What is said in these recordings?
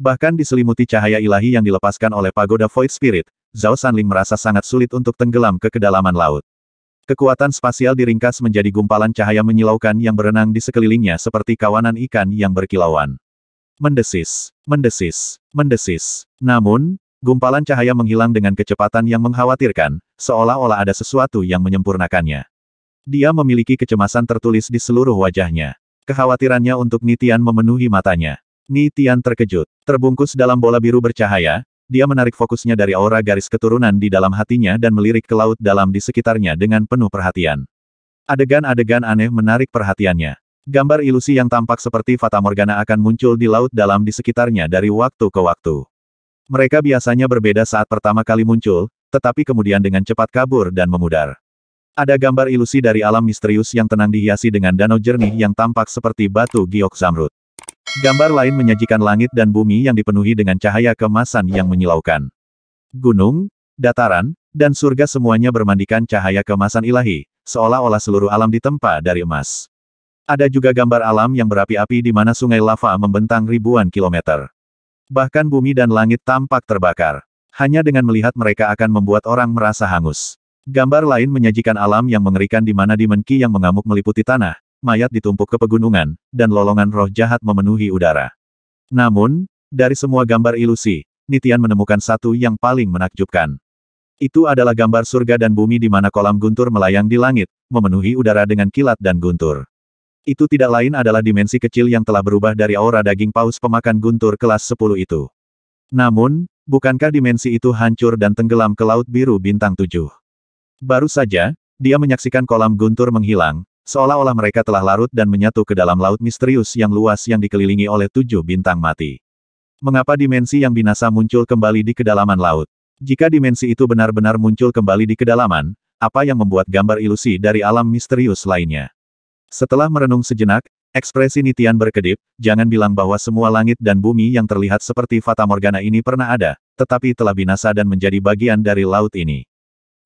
Bahkan diselimuti cahaya ilahi yang dilepaskan oleh pagoda Void Spirit, Zhao Sanling merasa sangat sulit untuk tenggelam ke kedalaman laut. Kekuatan spasial diringkas menjadi gumpalan cahaya menyilaukan yang berenang di sekelilingnya seperti kawanan ikan yang berkilauan. Mendesis, mendesis, mendesis. Namun, gumpalan cahaya menghilang dengan kecepatan yang mengkhawatirkan, seolah-olah ada sesuatu yang menyempurnakannya. Dia memiliki kecemasan tertulis di seluruh wajahnya. Kekhawatirannya untuk Nitian memenuhi matanya. Nitian terkejut. Terbungkus dalam bola biru bercahaya, dia menarik fokusnya dari aura garis keturunan di dalam hatinya dan melirik ke laut dalam di sekitarnya dengan penuh perhatian. Adegan-adegan aneh menarik perhatiannya. Gambar ilusi yang tampak seperti Fata Morgana akan muncul di laut dalam di sekitarnya dari waktu ke waktu. Mereka biasanya berbeda saat pertama kali muncul, tetapi kemudian dengan cepat kabur dan memudar. Ada gambar ilusi dari alam misterius yang tenang dihiasi dengan danau jernih yang tampak seperti batu giok zamrud. Gambar lain menyajikan langit dan bumi yang dipenuhi dengan cahaya kemasan yang menyilaukan. Gunung, dataran, dan surga semuanya bermandikan cahaya kemasan ilahi, seolah-olah seluruh alam ditempa dari emas. Ada juga gambar alam yang berapi-api di mana sungai lava membentang ribuan kilometer. Bahkan bumi dan langit tampak terbakar. Hanya dengan melihat mereka akan membuat orang merasa hangus. Gambar lain menyajikan alam yang mengerikan di mana dimensi yang mengamuk meliputi tanah, mayat ditumpuk ke pegunungan, dan lolongan roh jahat memenuhi udara. Namun, dari semua gambar ilusi, Nitian menemukan satu yang paling menakjubkan. Itu adalah gambar surga dan bumi di mana kolam guntur melayang di langit, memenuhi udara dengan kilat dan guntur. Itu tidak lain adalah dimensi kecil yang telah berubah dari aura daging paus pemakan guntur kelas 10 itu. Namun, bukankah dimensi itu hancur dan tenggelam ke Laut Biru Bintang 7? Baru saja, dia menyaksikan kolam guntur menghilang, Seolah-olah mereka telah larut dan menyatu ke dalam laut misterius yang luas yang dikelilingi oleh tujuh bintang mati. Mengapa dimensi yang binasa muncul kembali di kedalaman laut? Jika dimensi itu benar-benar muncul kembali di kedalaman, apa yang membuat gambar ilusi dari alam misterius lainnya? Setelah merenung sejenak, ekspresi Nitian berkedip, jangan bilang bahwa semua langit dan bumi yang terlihat seperti Fata Morgana ini pernah ada, tetapi telah binasa dan menjadi bagian dari laut ini.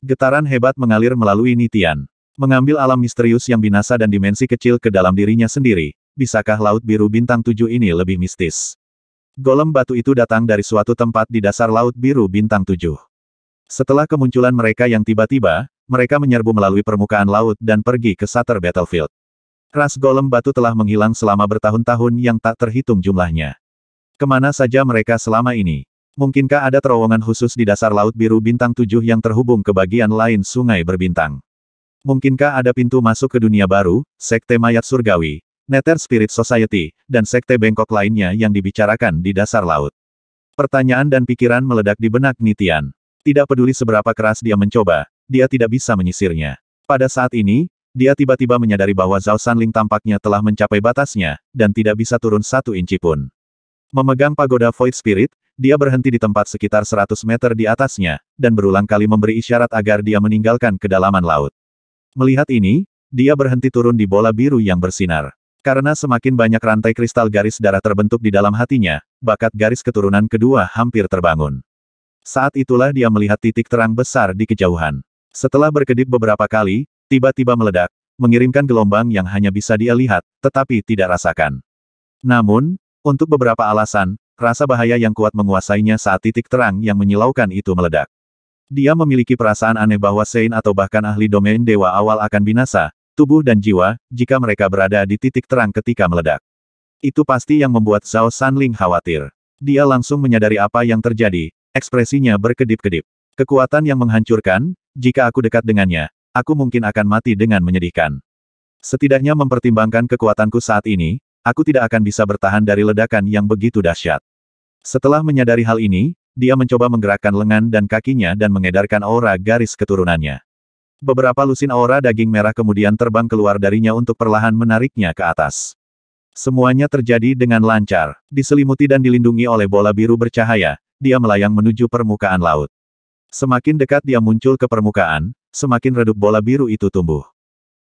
Getaran hebat mengalir melalui Nitian. Mengambil alam misterius yang binasa dan dimensi kecil ke dalam dirinya sendiri, bisakah Laut Biru Bintang Tujuh ini lebih mistis? Golem batu itu datang dari suatu tempat di dasar Laut Biru Bintang Tujuh. Setelah kemunculan mereka yang tiba-tiba, mereka menyerbu melalui permukaan laut dan pergi ke Sutter Battlefield. Ras golem batu telah menghilang selama bertahun-tahun yang tak terhitung jumlahnya. Kemana saja mereka selama ini? Mungkinkah ada terowongan khusus di dasar Laut Biru Bintang Tujuh yang terhubung ke bagian lain sungai berbintang? Mungkinkah ada pintu masuk ke dunia baru, Sekte Mayat Surgawi, Nether Spirit Society, dan Sekte Bengkok lainnya yang dibicarakan di dasar laut? Pertanyaan dan pikiran meledak di benak Nitian. Tidak peduli seberapa keras dia mencoba, dia tidak bisa menyisirnya. Pada saat ini, dia tiba-tiba menyadari bahwa Zhao Sanling tampaknya telah mencapai batasnya, dan tidak bisa turun satu inci pun. Memegang pagoda Void Spirit, dia berhenti di tempat sekitar 100 meter di atasnya, dan berulang kali memberi isyarat agar dia meninggalkan kedalaman laut. Melihat ini, dia berhenti turun di bola biru yang bersinar. Karena semakin banyak rantai kristal garis darah terbentuk di dalam hatinya, bakat garis keturunan kedua hampir terbangun. Saat itulah dia melihat titik terang besar di kejauhan. Setelah berkedip beberapa kali, tiba-tiba meledak, mengirimkan gelombang yang hanya bisa dia lihat, tetapi tidak rasakan. Namun, untuk beberapa alasan, rasa bahaya yang kuat menguasainya saat titik terang yang menyilaukan itu meledak. Dia memiliki perasaan aneh bahwa Sein atau bahkan ahli domain dewa awal akan binasa, tubuh dan jiwa, jika mereka berada di titik terang ketika meledak. Itu pasti yang membuat Zhao Sanling khawatir. Dia langsung menyadari apa yang terjadi, ekspresinya berkedip-kedip. Kekuatan yang menghancurkan, jika aku dekat dengannya, aku mungkin akan mati dengan menyedihkan. Setidaknya mempertimbangkan kekuatanku saat ini, aku tidak akan bisa bertahan dari ledakan yang begitu dahsyat. Setelah menyadari hal ini, dia mencoba menggerakkan lengan dan kakinya dan mengedarkan aura garis keturunannya. Beberapa lusin aura daging merah kemudian terbang keluar darinya untuk perlahan menariknya ke atas. Semuanya terjadi dengan lancar, diselimuti dan dilindungi oleh bola biru bercahaya, dia melayang menuju permukaan laut. Semakin dekat dia muncul ke permukaan, semakin redup bola biru itu tumbuh.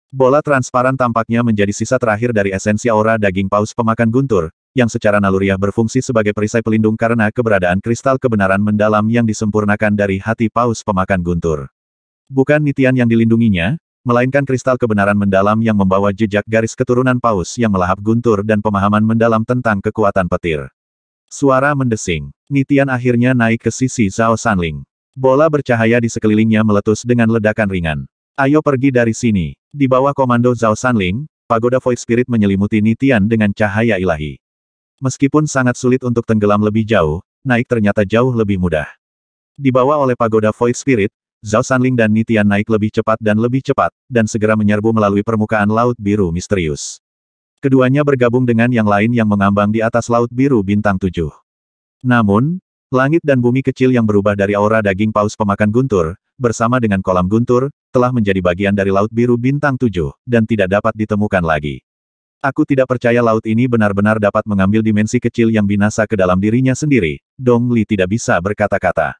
Bola transparan tampaknya menjadi sisa terakhir dari esensi aura daging paus pemakan guntur, yang secara naluriah berfungsi sebagai perisai pelindung karena keberadaan kristal kebenaran mendalam yang disempurnakan dari hati paus pemakan guntur. Bukan Nitian yang dilindunginya, melainkan kristal kebenaran mendalam yang membawa jejak garis keturunan paus yang melahap guntur dan pemahaman mendalam tentang kekuatan petir. Suara mendesing. Nitian akhirnya naik ke sisi Zhao Sanling. Bola bercahaya di sekelilingnya meletus dengan ledakan ringan. Ayo pergi dari sini. Di bawah komando Zhao Sanling, pagoda Void Spirit menyelimuti Nitian dengan cahaya ilahi. Meskipun sangat sulit untuk tenggelam lebih jauh, naik ternyata jauh lebih mudah. Dibawa oleh pagoda Void Spirit, Zhao Sanling dan Nitian naik lebih cepat dan lebih cepat, dan segera menyerbu melalui permukaan Laut Biru Misterius. Keduanya bergabung dengan yang lain yang mengambang di atas Laut Biru Bintang 7. Namun, langit dan bumi kecil yang berubah dari aura daging paus pemakan guntur, bersama dengan kolam guntur, telah menjadi bagian dari Laut Biru Bintang 7, dan tidak dapat ditemukan lagi. Aku tidak percaya laut ini benar-benar dapat mengambil dimensi kecil yang binasa ke dalam dirinya sendiri. Dong Li tidak bisa berkata-kata.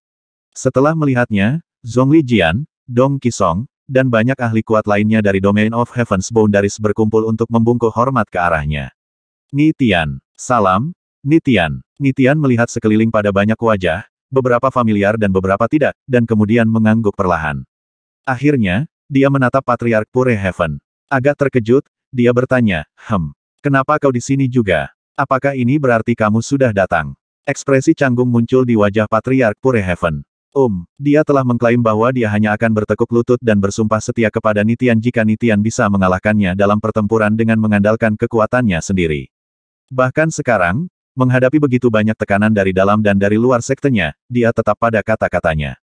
Setelah melihatnya, Li Jian, Dong Kisong, dan banyak ahli kuat lainnya dari Domain of Heaven's Boundaries berkumpul untuk membungkuk hormat ke arahnya. Nitian, salam, Nitian. Nitian melihat sekeliling pada banyak wajah, beberapa familiar dan beberapa tidak, dan kemudian mengangguk perlahan. Akhirnya, dia menatap Patriark Pure Heaven. Agak terkejut, dia bertanya, hem, kenapa kau di sini juga? Apakah ini berarti kamu sudah datang? Ekspresi canggung muncul di wajah Patriark Pure Heaven. Um, dia telah mengklaim bahwa dia hanya akan bertekuk lutut dan bersumpah setia kepada Nitian jika Nitian bisa mengalahkannya dalam pertempuran dengan mengandalkan kekuatannya sendiri. Bahkan sekarang, menghadapi begitu banyak tekanan dari dalam dan dari luar sektenya, dia tetap pada kata-katanya.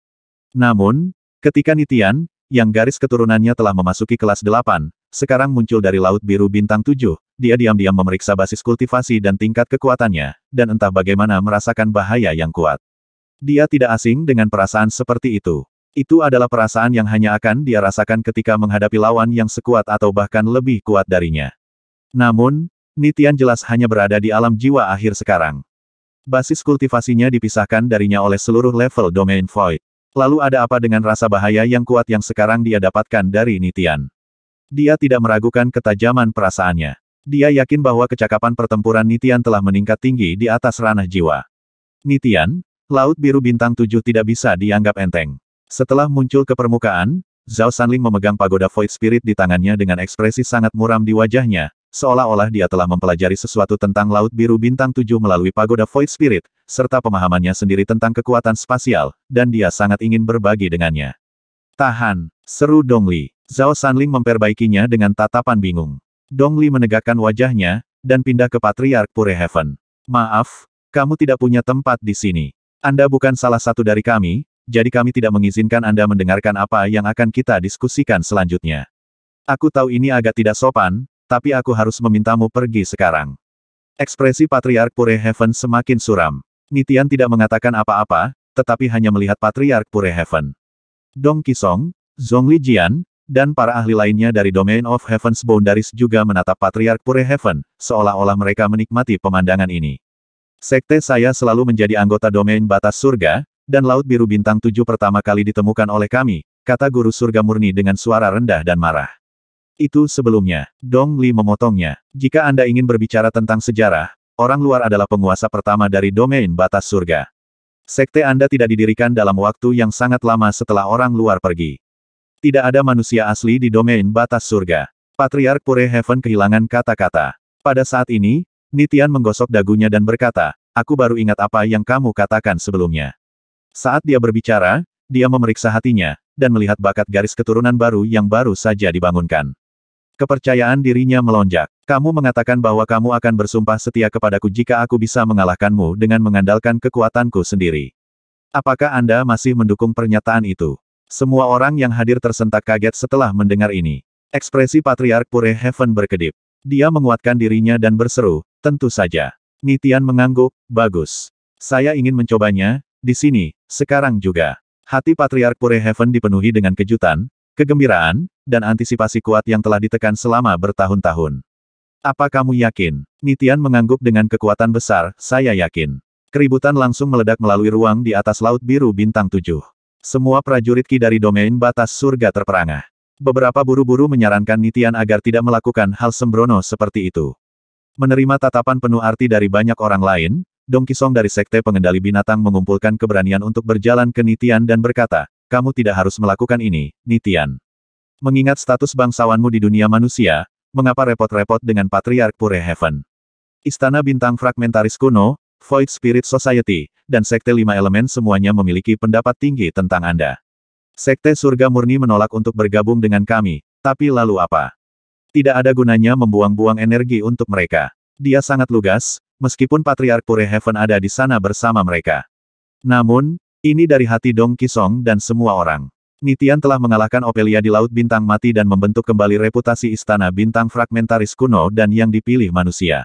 Namun, ketika Nitian, yang garis keturunannya telah memasuki kelas 8, sekarang muncul dari Laut Biru Bintang tujuh. dia diam-diam memeriksa basis kultivasi dan tingkat kekuatannya, dan entah bagaimana merasakan bahaya yang kuat. Dia tidak asing dengan perasaan seperti itu. Itu adalah perasaan yang hanya akan dia rasakan ketika menghadapi lawan yang sekuat atau bahkan lebih kuat darinya. Namun, Nitian jelas hanya berada di alam jiwa akhir sekarang. Basis kultivasinya dipisahkan darinya oleh seluruh level domain void. Lalu ada apa dengan rasa bahaya yang kuat yang sekarang dia dapatkan dari Nitian? Dia tidak meragukan ketajaman perasaannya. Dia yakin bahwa kecakapan pertempuran Nitian telah meningkat tinggi di atas ranah jiwa. Nitian, Laut Biru Bintang Tujuh tidak bisa dianggap enteng. Setelah muncul ke permukaan, Zhao Sanling memegang pagoda Void Spirit di tangannya dengan ekspresi sangat muram di wajahnya, seolah-olah dia telah mempelajari sesuatu tentang Laut Biru Bintang Tujuh melalui pagoda Void Spirit, serta pemahamannya sendiri tentang kekuatan spasial, dan dia sangat ingin berbagi dengannya. Tahan, seru Dongli. Zhao Sanling memperbaikinya dengan tatapan bingung. Dong Li menegakkan wajahnya, dan pindah ke Patriark Pure Heaven. Maaf, kamu tidak punya tempat di sini. Anda bukan salah satu dari kami, jadi kami tidak mengizinkan Anda mendengarkan apa yang akan kita diskusikan selanjutnya. Aku tahu ini agak tidak sopan, tapi aku harus memintamu pergi sekarang. Ekspresi Patriark Pure Heaven semakin suram. Nitian tidak mengatakan apa-apa, tetapi hanya melihat Patriark Pure Heaven. Dong Kisong, Zhongli Jian dan para ahli lainnya dari Domain of Heaven's Boundaries juga menatap Patriark Pure Heaven, seolah-olah mereka menikmati pemandangan ini. Sekte saya selalu menjadi anggota domain batas surga, dan Laut Biru Bintang Tujuh pertama kali ditemukan oleh kami, kata Guru Surga Murni dengan suara rendah dan marah. Itu sebelumnya, Dong Li memotongnya. Jika Anda ingin berbicara tentang sejarah, orang luar adalah penguasa pertama dari domain batas surga. Sekte Anda tidak didirikan dalam waktu yang sangat lama setelah orang luar pergi. Tidak ada manusia asli di domain batas surga. Patriark Pure Heaven kehilangan kata-kata. Pada saat ini, Nitian menggosok dagunya dan berkata, aku baru ingat apa yang kamu katakan sebelumnya. Saat dia berbicara, dia memeriksa hatinya, dan melihat bakat garis keturunan baru yang baru saja dibangunkan. Kepercayaan dirinya melonjak. Kamu mengatakan bahwa kamu akan bersumpah setia kepadaku jika aku bisa mengalahkanmu dengan mengandalkan kekuatanku sendiri. Apakah Anda masih mendukung pernyataan itu? Semua orang yang hadir tersentak kaget setelah mendengar ini. Ekspresi Patriark Pure Heaven berkedip. Dia menguatkan dirinya dan berseru, tentu saja. Nitian mengangguk, bagus. Saya ingin mencobanya, di sini, sekarang juga. Hati Patriark Pure Heaven dipenuhi dengan kejutan, kegembiraan, dan antisipasi kuat yang telah ditekan selama bertahun-tahun. Apa kamu yakin? Nitian mengangguk dengan kekuatan besar, saya yakin. Keributan langsung meledak melalui ruang di atas laut biru bintang tujuh. Semua prajurit Ki dari domain batas surga terperangah. Beberapa buru-buru menyarankan Nitian agar tidak melakukan hal sembrono seperti itu. Menerima tatapan penuh arti dari banyak orang lain, Dong Kisong dari Sekte Pengendali Binatang mengumpulkan keberanian untuk berjalan ke Nitian dan berkata, kamu tidak harus melakukan ini, Nitian. Mengingat status bangsawanmu di dunia manusia, mengapa repot-repot dengan Patriark Pure Heaven? Istana Bintang Fragmentaris Kuno, Void Spirit Society, dan Sekte Lima Elemen semuanya memiliki pendapat tinggi tentang Anda. Sekte Surga Murni menolak untuk bergabung dengan kami, tapi lalu apa? Tidak ada gunanya membuang-buang energi untuk mereka. Dia sangat lugas, meskipun Patriark Pure Heaven ada di sana bersama mereka. Namun, ini dari hati Dong Kisong dan semua orang. Nitian telah mengalahkan Opelia di Laut Bintang Mati dan membentuk kembali reputasi Istana Bintang Fragmentaris kuno dan yang dipilih manusia.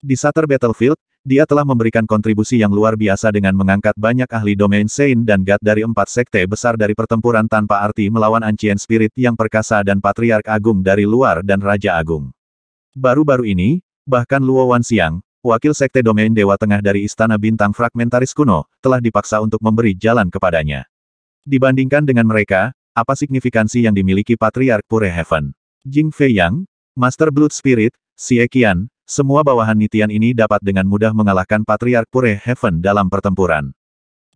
Di Sutter Battlefield, dia telah memberikan kontribusi yang luar biasa dengan mengangkat banyak ahli domain Saint dan God dari empat sekte besar dari pertempuran tanpa arti melawan Ancient Spirit yang perkasa dan Patriark Agung dari luar dan Raja Agung. Baru-baru ini, bahkan Luo Wanxiang, wakil sekte domain Dewa Tengah dari Istana Bintang Fragmentaris kuno, telah dipaksa untuk memberi jalan kepadanya. Dibandingkan dengan mereka, apa signifikansi yang dimiliki Patriark Pure Heaven? Jing Fei Yang, Master Blood Spirit, Xie Qian, semua bawahan Nitian ini dapat dengan mudah mengalahkan Patriark Pure Heaven dalam pertempuran.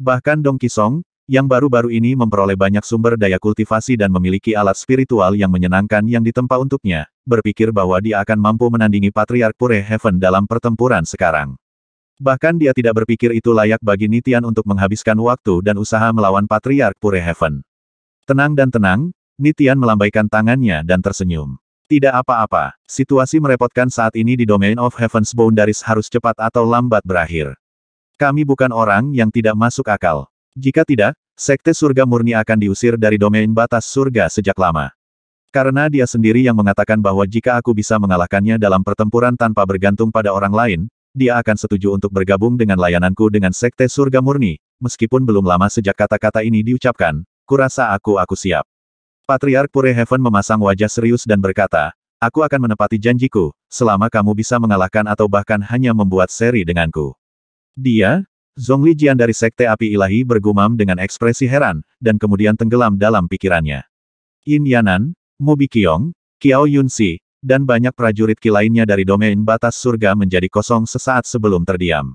Bahkan Dong Kisong, yang baru-baru ini memperoleh banyak sumber daya kultivasi dan memiliki alat spiritual yang menyenangkan yang ditempa untuknya, berpikir bahwa dia akan mampu menandingi Patriark Pure Heaven dalam pertempuran sekarang. Bahkan dia tidak berpikir itu layak bagi Nitian untuk menghabiskan waktu dan usaha melawan Patriark Pure Heaven. Tenang dan tenang, Nitian melambaikan tangannya dan tersenyum. Tidak apa-apa, situasi merepotkan saat ini di Domain of Heaven's Boundaries harus cepat atau lambat berakhir. Kami bukan orang yang tidak masuk akal. Jika tidak, Sekte Surga Murni akan diusir dari domain batas surga sejak lama. Karena dia sendiri yang mengatakan bahwa jika aku bisa mengalahkannya dalam pertempuran tanpa bergantung pada orang lain, dia akan setuju untuk bergabung dengan layananku dengan Sekte Surga Murni, meskipun belum lama sejak kata-kata ini diucapkan, kurasa aku aku siap. Patriark Pure Heaven memasang wajah serius dan berkata, Aku akan menepati janjiku, selama kamu bisa mengalahkan atau bahkan hanya membuat seri denganku. Dia, Zhongli Jian dari Sekte Api Ilahi bergumam dengan ekspresi heran, dan kemudian tenggelam dalam pikirannya. Yin Yanan, Mubi Kiao Qiao Yunsi, dan banyak prajurit Ki lainnya dari domain batas surga menjadi kosong sesaat sebelum terdiam.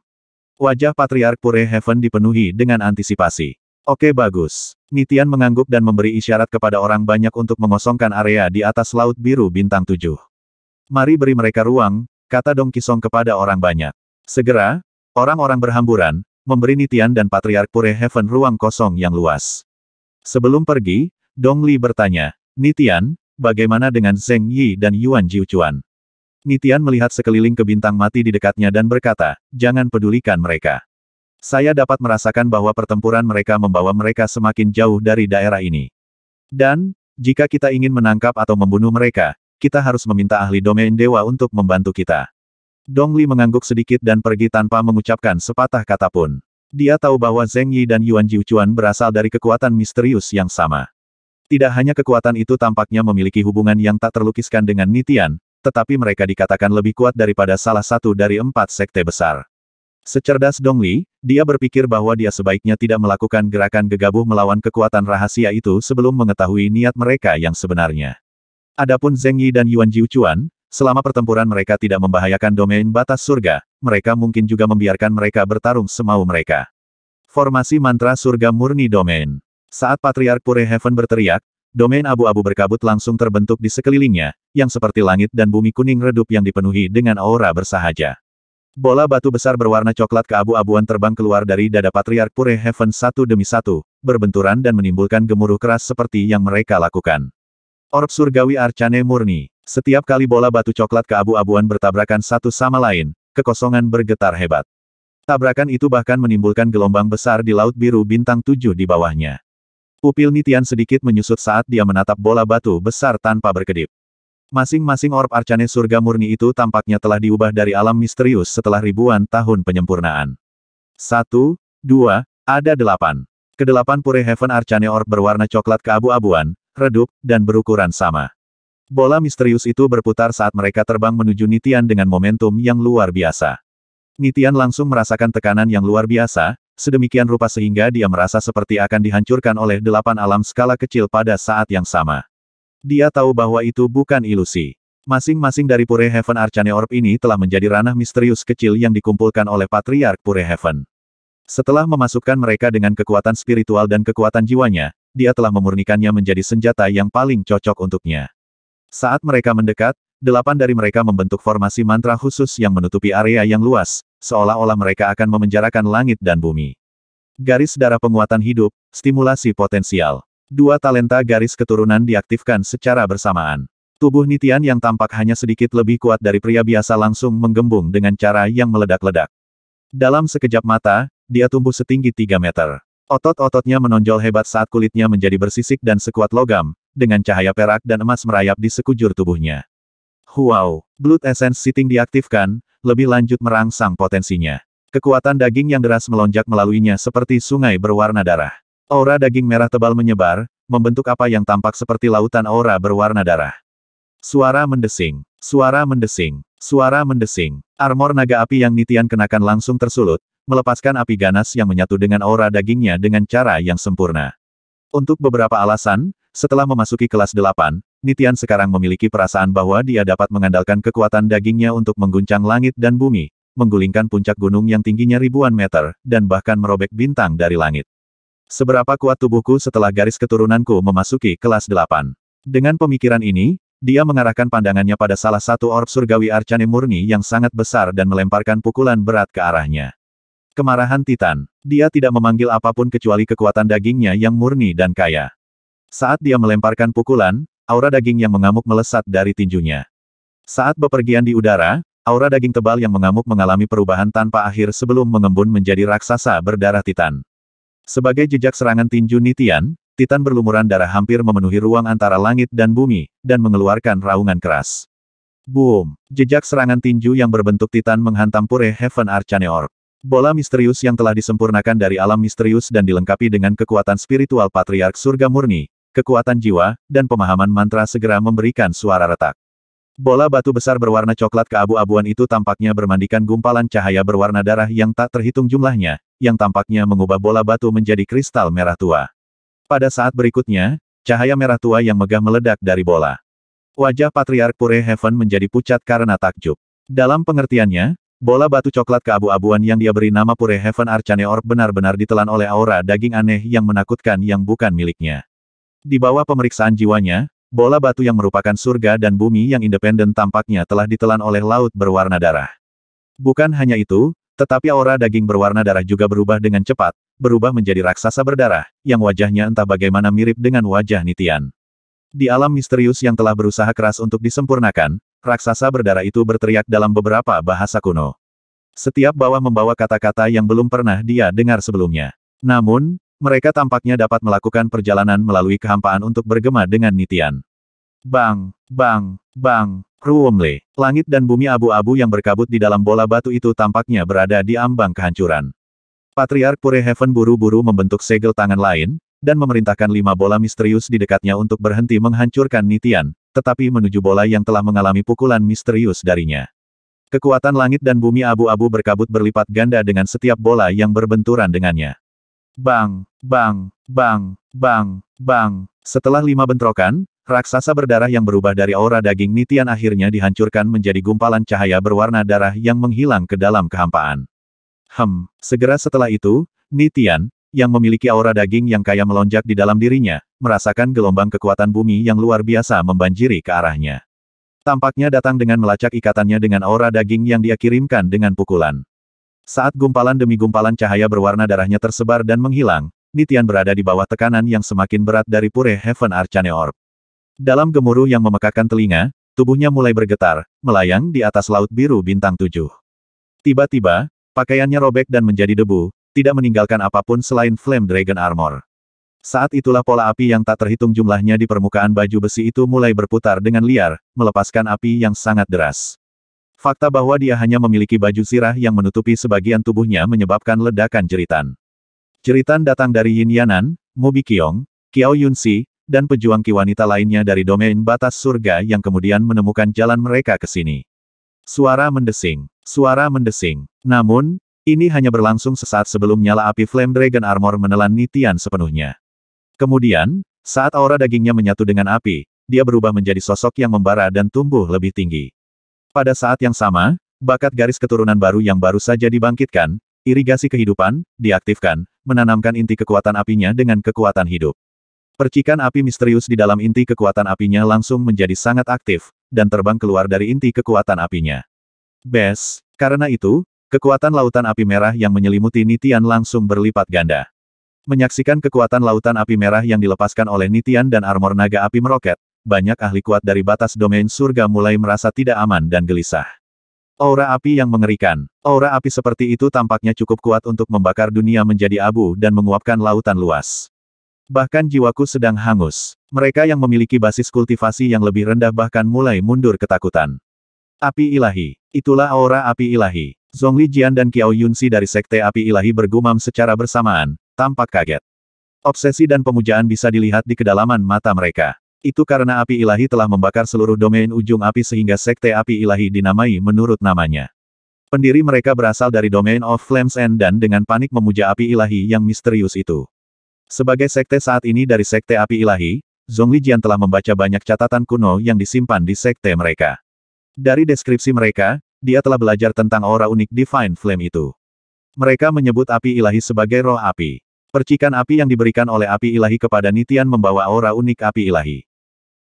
Wajah Patriark Pure Heaven dipenuhi dengan antisipasi. Oke bagus. Nitian mengangguk dan memberi isyarat kepada orang banyak untuk mengosongkan area di atas Laut Biru Bintang tujuh. Mari beri mereka ruang, kata Dong Kisong kepada orang banyak. Segera, orang-orang berhamburan, memberi Nitian dan Patriark Pure Heaven ruang kosong yang luas. Sebelum pergi, Dong Li bertanya, Nitian, bagaimana dengan Zheng Yi dan Yuan Jiuquan? Nitian melihat sekeliling ke bintang mati di dekatnya dan berkata, jangan pedulikan mereka. Saya dapat merasakan bahwa pertempuran mereka membawa mereka semakin jauh dari daerah ini. Dan, jika kita ingin menangkap atau membunuh mereka, kita harus meminta ahli domain dewa untuk membantu kita. Dongli mengangguk sedikit dan pergi tanpa mengucapkan sepatah kata pun. Dia tahu bahwa Zeng Yi dan Yuan Jiuquan berasal dari kekuatan misterius yang sama. Tidak hanya kekuatan itu tampaknya memiliki hubungan yang tak terlukiskan dengan Nitian, tetapi mereka dikatakan lebih kuat daripada salah satu dari empat sekte besar. Secerdas Dongli, dia berpikir bahwa dia sebaiknya tidak melakukan gerakan gegabah melawan kekuatan rahasia itu sebelum mengetahui niat mereka yang sebenarnya. Adapun Zeng Yi dan Yuan Jiuquan, selama pertempuran mereka tidak membahayakan domain batas surga, mereka mungkin juga membiarkan mereka bertarung semau mereka. Formasi mantra surga murni domain. Saat Patriark Pure Heaven berteriak, domain abu-abu berkabut langsung terbentuk di sekelilingnya, yang seperti langit dan bumi kuning redup yang dipenuhi dengan aura bersahaja. Bola batu besar berwarna coklat keabu-abuan terbang keluar dari dada Patriark Pure Heaven satu demi satu, berbenturan dan menimbulkan gemuruh keras seperti yang mereka lakukan. Orb surgawi Arcane murni. Setiap kali bola batu coklat keabu-abuan bertabrakan satu sama lain, kekosongan bergetar hebat. Tabrakan itu bahkan menimbulkan gelombang besar di Laut Biru Bintang tujuh di bawahnya. Pupil Nitian sedikit menyusut saat dia menatap bola batu besar tanpa berkedip. Masing-masing orb arcane surga murni itu tampaknya telah diubah dari alam misterius setelah ribuan tahun penyempurnaan. Satu, dua, ada delapan. Kedelapan pure heaven arcane orb berwarna coklat keabu-abuan, redup, dan berukuran sama. Bola misterius itu berputar saat mereka terbang menuju Nitian dengan momentum yang luar biasa. Nitian langsung merasakan tekanan yang luar biasa, sedemikian rupa sehingga dia merasa seperti akan dihancurkan oleh delapan alam skala kecil pada saat yang sama. Dia tahu bahwa itu bukan ilusi. Masing-masing dari Pure Heaven Arcane Orb ini telah menjadi ranah misterius kecil yang dikumpulkan oleh Patriark Pure Heaven. Setelah memasukkan mereka dengan kekuatan spiritual dan kekuatan jiwanya, dia telah memurnikannya menjadi senjata yang paling cocok untuknya. Saat mereka mendekat, delapan dari mereka membentuk formasi mantra khusus yang menutupi area yang luas, seolah-olah mereka akan memenjarakan langit dan bumi. Garis darah penguatan hidup, stimulasi potensial. Dua talenta garis keturunan diaktifkan secara bersamaan. Tubuh Nitian yang tampak hanya sedikit lebih kuat dari pria biasa langsung menggembung dengan cara yang meledak-ledak. Dalam sekejap mata, dia tumbuh setinggi 3 meter. Otot-ototnya menonjol hebat saat kulitnya menjadi bersisik dan sekuat logam, dengan cahaya perak dan emas merayap di sekujur tubuhnya. Wow! Blood Essence Sitting diaktifkan, lebih lanjut merangsang potensinya. Kekuatan daging yang deras melonjak melaluinya seperti sungai berwarna darah. Aura daging merah tebal menyebar, membentuk apa yang tampak seperti lautan aura berwarna darah. Suara mendesing, suara mendesing, suara mendesing. Armor naga api yang Nitian kenakan langsung tersulut, melepaskan api ganas yang menyatu dengan aura dagingnya dengan cara yang sempurna. Untuk beberapa alasan, setelah memasuki kelas 8, Nitian sekarang memiliki perasaan bahwa dia dapat mengandalkan kekuatan dagingnya untuk mengguncang langit dan bumi, menggulingkan puncak gunung yang tingginya ribuan meter, dan bahkan merobek bintang dari langit. Seberapa kuat tubuhku setelah garis keturunanku memasuki kelas 8. Dengan pemikiran ini, dia mengarahkan pandangannya pada salah satu orb surgawi Arcane murni yang sangat besar dan melemparkan pukulan berat ke arahnya. Kemarahan Titan. Dia tidak memanggil apapun kecuali kekuatan dagingnya yang murni dan kaya. Saat dia melemparkan pukulan, aura daging yang mengamuk melesat dari tinjunya. Saat bepergian di udara, aura daging tebal yang mengamuk mengalami perubahan tanpa akhir sebelum mengembun menjadi raksasa berdarah Titan. Sebagai jejak serangan tinju Nitian, Titan berlumuran darah hampir memenuhi ruang antara langit dan bumi, dan mengeluarkan raungan keras. Boom! Jejak serangan tinju yang berbentuk Titan menghantam Pure Heaven Archaneor. Bola misterius yang telah disempurnakan dari alam misterius dan dilengkapi dengan kekuatan spiritual Patriark Surga Murni, kekuatan jiwa, dan pemahaman mantra segera memberikan suara retak. Bola batu besar berwarna coklat keabu-abuan itu tampaknya bermandikan gumpalan cahaya berwarna darah yang tak terhitung jumlahnya, yang tampaknya mengubah bola batu menjadi kristal merah tua. Pada saat berikutnya, cahaya merah tua yang megah meledak dari bola. Wajah Patriark Pure Heaven menjadi pucat karena takjub. Dalam pengertiannya, bola batu coklat keabu-abuan yang dia beri nama Pure Heaven Arcane Orb benar-benar ditelan oleh aura daging aneh yang menakutkan yang bukan miliknya. Di bawah pemeriksaan jiwanya, Bola batu yang merupakan surga dan bumi yang independen tampaknya telah ditelan oleh laut berwarna darah. Bukan hanya itu, tetapi aura daging berwarna darah juga berubah dengan cepat, berubah menjadi raksasa berdarah, yang wajahnya entah bagaimana mirip dengan wajah Nitian. Di alam misterius yang telah berusaha keras untuk disempurnakan, raksasa berdarah itu berteriak dalam beberapa bahasa kuno. Setiap bawah membawa kata-kata yang belum pernah dia dengar sebelumnya. Namun, mereka tampaknya dapat melakukan perjalanan melalui kehampaan untuk bergema dengan nitian. Bang, bang, bang, ruumle. Langit dan bumi abu-abu yang berkabut di dalam bola batu itu tampaknya berada di ambang kehancuran. Patriark Pure Heaven buru-buru membentuk segel tangan lain, dan memerintahkan lima bola misterius di dekatnya untuk berhenti menghancurkan nitian, tetapi menuju bola yang telah mengalami pukulan misterius darinya. Kekuatan langit dan bumi abu-abu berkabut berlipat ganda dengan setiap bola yang berbenturan dengannya. Bang, bang, bang, bang, bang. Setelah lima bentrokan, raksasa berdarah yang berubah dari aura daging Nitian akhirnya dihancurkan menjadi gumpalan cahaya berwarna darah yang menghilang ke dalam kehampaan. Hem, segera setelah itu, Nitian, yang memiliki aura daging yang kaya melonjak di dalam dirinya, merasakan gelombang kekuatan bumi yang luar biasa membanjiri ke arahnya. Tampaknya datang dengan melacak ikatannya dengan aura daging yang dia kirimkan dengan pukulan. Saat gumpalan demi gumpalan cahaya berwarna darahnya tersebar dan menghilang, Nitian berada di bawah tekanan yang semakin berat dari Pure Heaven Arcane Orb. Dalam gemuruh yang memekakan telinga, tubuhnya mulai bergetar, melayang di atas laut biru bintang tujuh. Tiba-tiba, pakaiannya robek dan menjadi debu, tidak meninggalkan apapun selain Flame Dragon Armor. Saat itulah pola api yang tak terhitung jumlahnya di permukaan baju besi itu mulai berputar dengan liar, melepaskan api yang sangat deras. Fakta bahwa dia hanya memiliki baju sirah yang menutupi sebagian tubuhnya menyebabkan ledakan jeritan. Jeritan datang dari Yin Yanan, Mubi Qiong, Qiao Yunsi, dan pejuang kiwanita lainnya dari domain batas surga yang kemudian menemukan jalan mereka ke sini. Suara mendesing. Suara mendesing. Namun, ini hanya berlangsung sesaat sebelum nyala api Flame Dragon Armor menelan Nitian sepenuhnya. Kemudian, saat aura dagingnya menyatu dengan api, dia berubah menjadi sosok yang membara dan tumbuh lebih tinggi. Pada saat yang sama, bakat garis keturunan baru yang baru saja dibangkitkan, irigasi kehidupan, diaktifkan, menanamkan inti kekuatan apinya dengan kekuatan hidup. Percikan api misterius di dalam inti kekuatan apinya langsung menjadi sangat aktif, dan terbang keluar dari inti kekuatan apinya. Bes, karena itu, kekuatan lautan api merah yang menyelimuti Nitian langsung berlipat ganda. Menyaksikan kekuatan lautan api merah yang dilepaskan oleh Nitian dan armor naga api meroket, banyak ahli kuat dari batas domain surga mulai merasa tidak aman dan gelisah. Aura api yang mengerikan. Aura api seperti itu tampaknya cukup kuat untuk membakar dunia menjadi abu dan menguapkan lautan luas. Bahkan jiwaku sedang hangus. Mereka yang memiliki basis kultivasi yang lebih rendah bahkan mulai mundur ketakutan. Api ilahi. Itulah aura api ilahi. Zhongli Jian dan Qiao Yunsi dari Sekte Api Ilahi bergumam secara bersamaan, tampak kaget. Obsesi dan pemujaan bisa dilihat di kedalaman mata mereka. Itu karena api ilahi telah membakar seluruh domain ujung api sehingga sekte api ilahi dinamai menurut namanya. Pendiri mereka berasal dari domain of Flames and dan dengan panik memuja api ilahi yang misterius itu. Sebagai sekte saat ini dari sekte api ilahi, Zhongli Jian telah membaca banyak catatan kuno yang disimpan di sekte mereka. Dari deskripsi mereka, dia telah belajar tentang aura unik Divine Flame itu. Mereka menyebut api ilahi sebagai roh api. Percikan api yang diberikan oleh api ilahi kepada Nitian membawa aura unik api ilahi.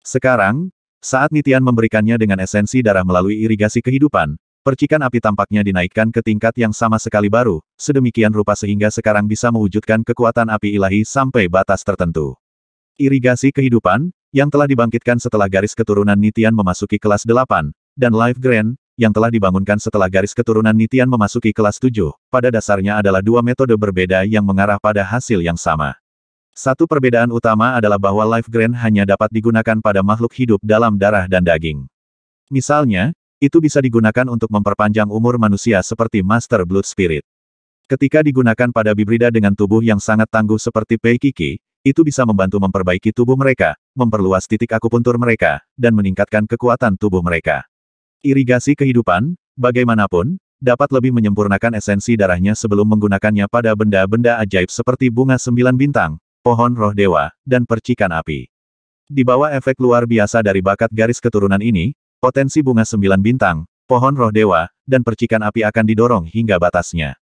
Sekarang, saat Nitian memberikannya dengan esensi darah melalui irigasi kehidupan, percikan api tampaknya dinaikkan ke tingkat yang sama sekali baru, sedemikian rupa sehingga sekarang bisa mewujudkan kekuatan api ilahi sampai batas tertentu. Irigasi kehidupan, yang telah dibangkitkan setelah garis keturunan Nitian memasuki kelas 8, dan Life Grand, yang telah dibangunkan setelah garis keturunan Nitian memasuki kelas 7, pada dasarnya adalah dua metode berbeda yang mengarah pada hasil yang sama. Satu perbedaan utama adalah bahwa life grain hanya dapat digunakan pada makhluk hidup dalam darah dan daging. Misalnya, itu bisa digunakan untuk memperpanjang umur manusia seperti Master Blood Spirit. Ketika digunakan pada bibrida dengan tubuh yang sangat tangguh seperti Pei Kiki, itu bisa membantu memperbaiki tubuh mereka, memperluas titik akupuntur mereka, dan meningkatkan kekuatan tubuh mereka. Irigasi kehidupan, bagaimanapun, dapat lebih menyempurnakan esensi darahnya sebelum menggunakannya pada benda-benda ajaib seperti bunga sembilan bintang, pohon roh dewa, dan percikan api. Di bawah efek luar biasa dari bakat garis keturunan ini, potensi bunga sembilan bintang, pohon roh dewa, dan percikan api akan didorong hingga batasnya.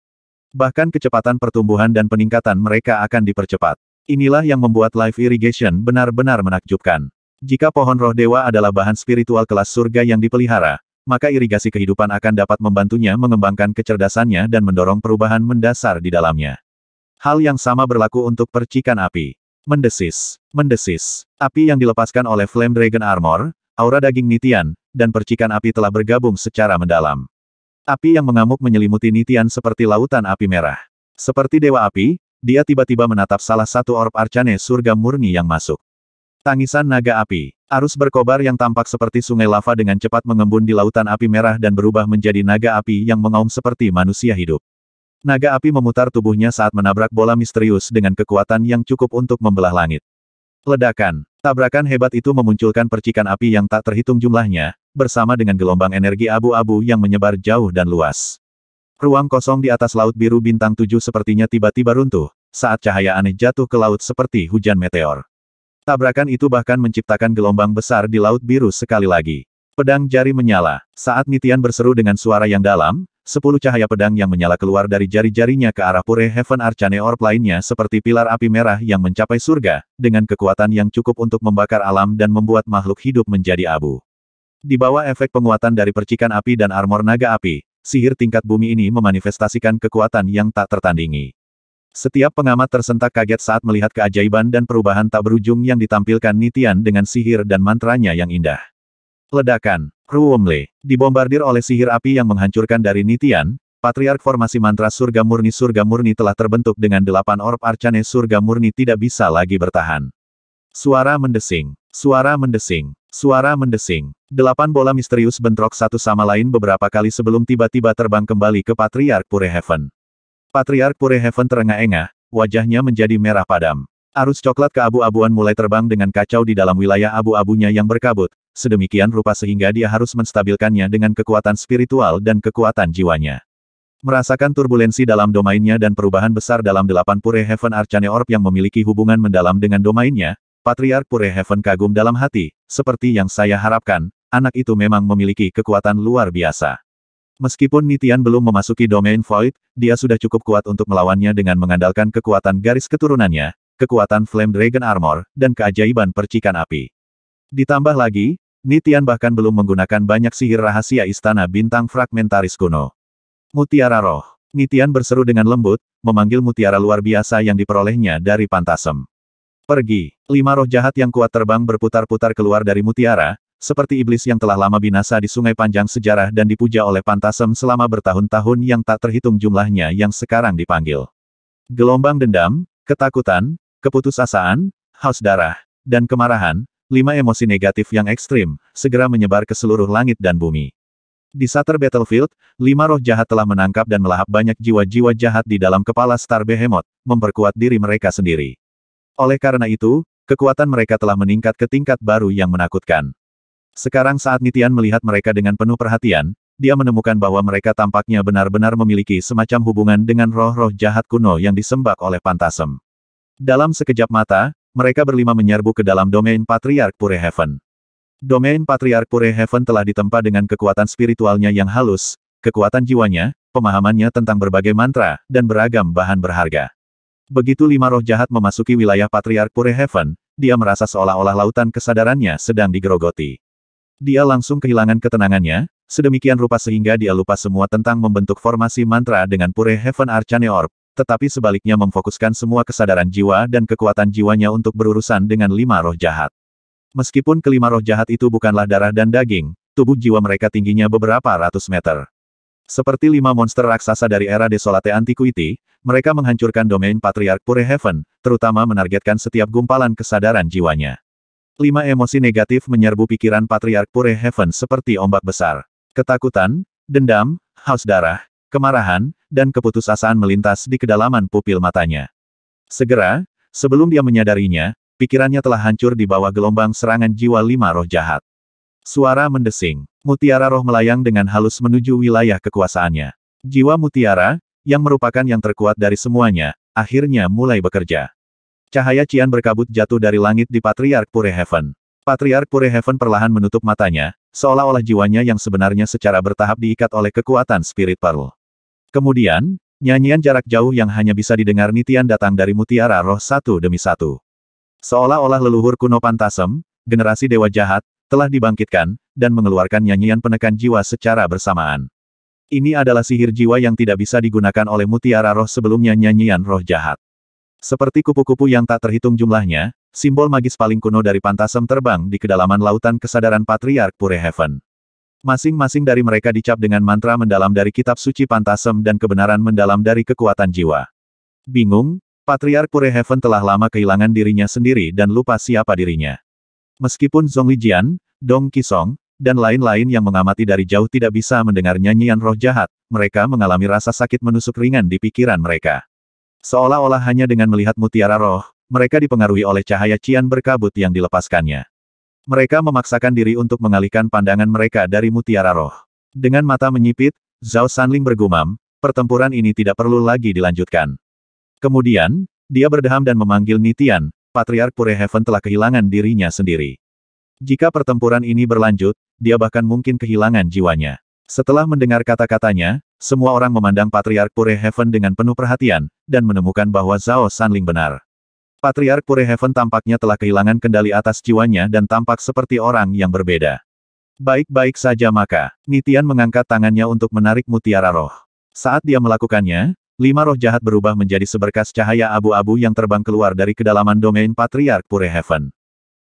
Bahkan kecepatan pertumbuhan dan peningkatan mereka akan dipercepat. Inilah yang membuat life irrigation benar-benar menakjubkan. Jika pohon roh dewa adalah bahan spiritual kelas surga yang dipelihara, maka irigasi kehidupan akan dapat membantunya mengembangkan kecerdasannya dan mendorong perubahan mendasar di dalamnya. Hal yang sama berlaku untuk percikan api. Mendesis, mendesis. Api yang dilepaskan oleh Flame Dragon Armor, aura daging Nitian, dan percikan api telah bergabung secara mendalam. Api yang mengamuk menyelimuti Nitian seperti lautan api merah. Seperti dewa api, dia tiba-tiba menatap salah satu orb arcane surga murni yang masuk. Tangisan naga api, arus berkobar yang tampak seperti sungai lava dengan cepat mengembun di lautan api merah dan berubah menjadi naga api yang mengaum seperti manusia hidup. Naga api memutar tubuhnya saat menabrak bola misterius dengan kekuatan yang cukup untuk membelah langit. Ledakan, tabrakan hebat itu memunculkan percikan api yang tak terhitung jumlahnya, bersama dengan gelombang energi abu-abu yang menyebar jauh dan luas. Ruang kosong di atas laut biru bintang tujuh sepertinya tiba-tiba runtuh, saat cahaya aneh jatuh ke laut seperti hujan meteor. Tabrakan itu bahkan menciptakan gelombang besar di laut biru sekali lagi. Pedang jari menyala, saat Nitian berseru dengan suara yang dalam, sepuluh cahaya pedang yang menyala keluar dari jari-jarinya ke arah Pure Heaven Arcane Orb lainnya seperti pilar api merah yang mencapai surga, dengan kekuatan yang cukup untuk membakar alam dan membuat makhluk hidup menjadi abu. Di bawah efek penguatan dari percikan api dan armor naga api, sihir tingkat bumi ini memanifestasikan kekuatan yang tak tertandingi. Setiap pengamat tersentak kaget saat melihat keajaiban dan perubahan tak berujung yang ditampilkan Nitian dengan sihir dan mantranya yang indah. Ledakan Ruomle, dibombardir oleh sihir api yang menghancurkan dari Nitian, Patriark formasi mantra surga murni surga murni telah terbentuk dengan delapan orb arcane surga murni tidak bisa lagi bertahan. Suara mendesing, suara mendesing, suara mendesing. Delapan bola misterius bentrok satu sama lain beberapa kali sebelum tiba-tiba terbang kembali ke Patriark Pure Heaven. Patriark Pure Heaven terengah-engah, wajahnya menjadi merah padam. Arus coklat keabu-abuan mulai terbang dengan kacau di dalam wilayah abu-abunya yang berkabut, sedemikian rupa sehingga dia harus menstabilkannya dengan kekuatan spiritual dan kekuatan jiwanya. Merasakan turbulensi dalam domainnya dan perubahan besar dalam delapan Pure Heaven Arcane Orb yang memiliki hubungan mendalam dengan domainnya, Patriark Pure Heaven kagum dalam hati, seperti yang saya harapkan, anak itu memang memiliki kekuatan luar biasa. Meskipun Nitian belum memasuki domain Void, dia sudah cukup kuat untuk melawannya dengan mengandalkan kekuatan garis keturunannya, kekuatan Flame Dragon Armor, dan keajaiban percikan api. Ditambah lagi, Nitian bahkan belum menggunakan banyak sihir rahasia istana bintang fragmentaris kuno. Mutiara Roh. Nitian berseru dengan lembut, memanggil mutiara luar biasa yang diperolehnya dari Pantasem. Pergi. Lima roh jahat yang kuat terbang berputar-putar keluar dari mutiara, seperti iblis yang telah lama binasa di sungai panjang sejarah dan dipuja oleh Pantasem selama bertahun-tahun yang tak terhitung jumlahnya yang sekarang dipanggil. Gelombang dendam, ketakutan, keputusasaan, haus darah, dan kemarahan, lima emosi negatif yang ekstrim, segera menyebar ke seluruh langit dan bumi. Di Sutter Battlefield, lima roh jahat telah menangkap dan melahap banyak jiwa-jiwa jahat di dalam kepala Star Behemoth, memperkuat diri mereka sendiri. Oleh karena itu, kekuatan mereka telah meningkat ke tingkat baru yang menakutkan. Sekarang saat Nitian melihat mereka dengan penuh perhatian, dia menemukan bahwa mereka tampaknya benar-benar memiliki semacam hubungan dengan roh-roh jahat kuno yang disembak oleh Pantasem. Dalam sekejap mata, mereka berlima menyerbu ke dalam domain Patriark Pure Heaven. Domain Patriark Pure Heaven telah ditempa dengan kekuatan spiritualnya yang halus, kekuatan jiwanya, pemahamannya tentang berbagai mantra, dan beragam bahan berharga. Begitu lima roh jahat memasuki wilayah Patriark Pure Heaven, dia merasa seolah-olah lautan kesadarannya sedang digerogoti. Dia langsung kehilangan ketenangannya, sedemikian rupa sehingga dia lupa semua tentang membentuk formasi mantra dengan Pure Heaven Archane tetapi sebaliknya memfokuskan semua kesadaran jiwa dan kekuatan jiwanya untuk berurusan dengan lima roh jahat. Meskipun kelima roh jahat itu bukanlah darah dan daging, tubuh jiwa mereka tingginya beberapa ratus meter. Seperti lima monster raksasa dari era Desolate Antiquity, mereka menghancurkan domain Patriark Pure Heaven, terutama menargetkan setiap gumpalan kesadaran jiwanya. Lima emosi negatif menyerbu pikiran Patriark Pure Heaven seperti ombak besar. Ketakutan, dendam, haus darah, kemarahan, dan keputusasaan melintas di kedalaman pupil matanya. Segera, sebelum dia menyadarinya, pikirannya telah hancur di bawah gelombang serangan jiwa lima roh jahat. Suara mendesing, mutiara roh melayang dengan halus menuju wilayah kekuasaannya. Jiwa mutiara, yang merupakan yang terkuat dari semuanya, akhirnya mulai bekerja. Cahaya Cian berkabut jatuh dari langit di Patriark Pure Heaven. Patriark Pure Heaven perlahan menutup matanya, seolah-olah jiwanya yang sebenarnya secara bertahap diikat oleh kekuatan Spirit Pearl. Kemudian, nyanyian jarak jauh yang hanya bisa didengar Nitian datang dari mutiara roh satu demi satu. Seolah-olah leluhur kuno Pantasem, generasi dewa jahat, telah dibangkitkan, dan mengeluarkan nyanyian penekan jiwa secara bersamaan. Ini adalah sihir jiwa yang tidak bisa digunakan oleh mutiara roh sebelumnya nyanyian roh jahat. Seperti kupu-kupu yang tak terhitung jumlahnya, simbol magis paling kuno dari Pantasem terbang di kedalaman lautan kesadaran Patriark Pure Heaven. Masing-masing dari mereka dicap dengan mantra mendalam dari kitab suci Pantasem dan kebenaran mendalam dari kekuatan jiwa. Bingung, Patriark Pure Heaven telah lama kehilangan dirinya sendiri dan lupa siapa dirinya. Meskipun Zhong Lijian, Dong Kisong, dan lain-lain yang mengamati dari jauh tidak bisa mendengar nyanyian roh jahat, mereka mengalami rasa sakit menusuk ringan di pikiran mereka. Seolah-olah hanya dengan melihat mutiara roh, mereka dipengaruhi oleh cahaya cian berkabut yang dilepaskannya. Mereka memaksakan diri untuk mengalihkan pandangan mereka dari mutiara roh. Dengan mata menyipit, Zhao Sanling bergumam, pertempuran ini tidak perlu lagi dilanjutkan. Kemudian, dia berdeham dan memanggil Nitian, Patriark Pure Heaven telah kehilangan dirinya sendiri. Jika pertempuran ini berlanjut, dia bahkan mungkin kehilangan jiwanya. Setelah mendengar kata-katanya, semua orang memandang Patriark Pure Heaven dengan penuh perhatian, dan menemukan bahwa Zhao Sanling benar. Patriark Pure Heaven tampaknya telah kehilangan kendali atas jiwanya dan tampak seperti orang yang berbeda. Baik-baik saja maka, Nitian mengangkat tangannya untuk menarik mutiara roh. Saat dia melakukannya, lima roh jahat berubah menjadi seberkas cahaya abu-abu yang terbang keluar dari kedalaman domain Patriark Pure Heaven.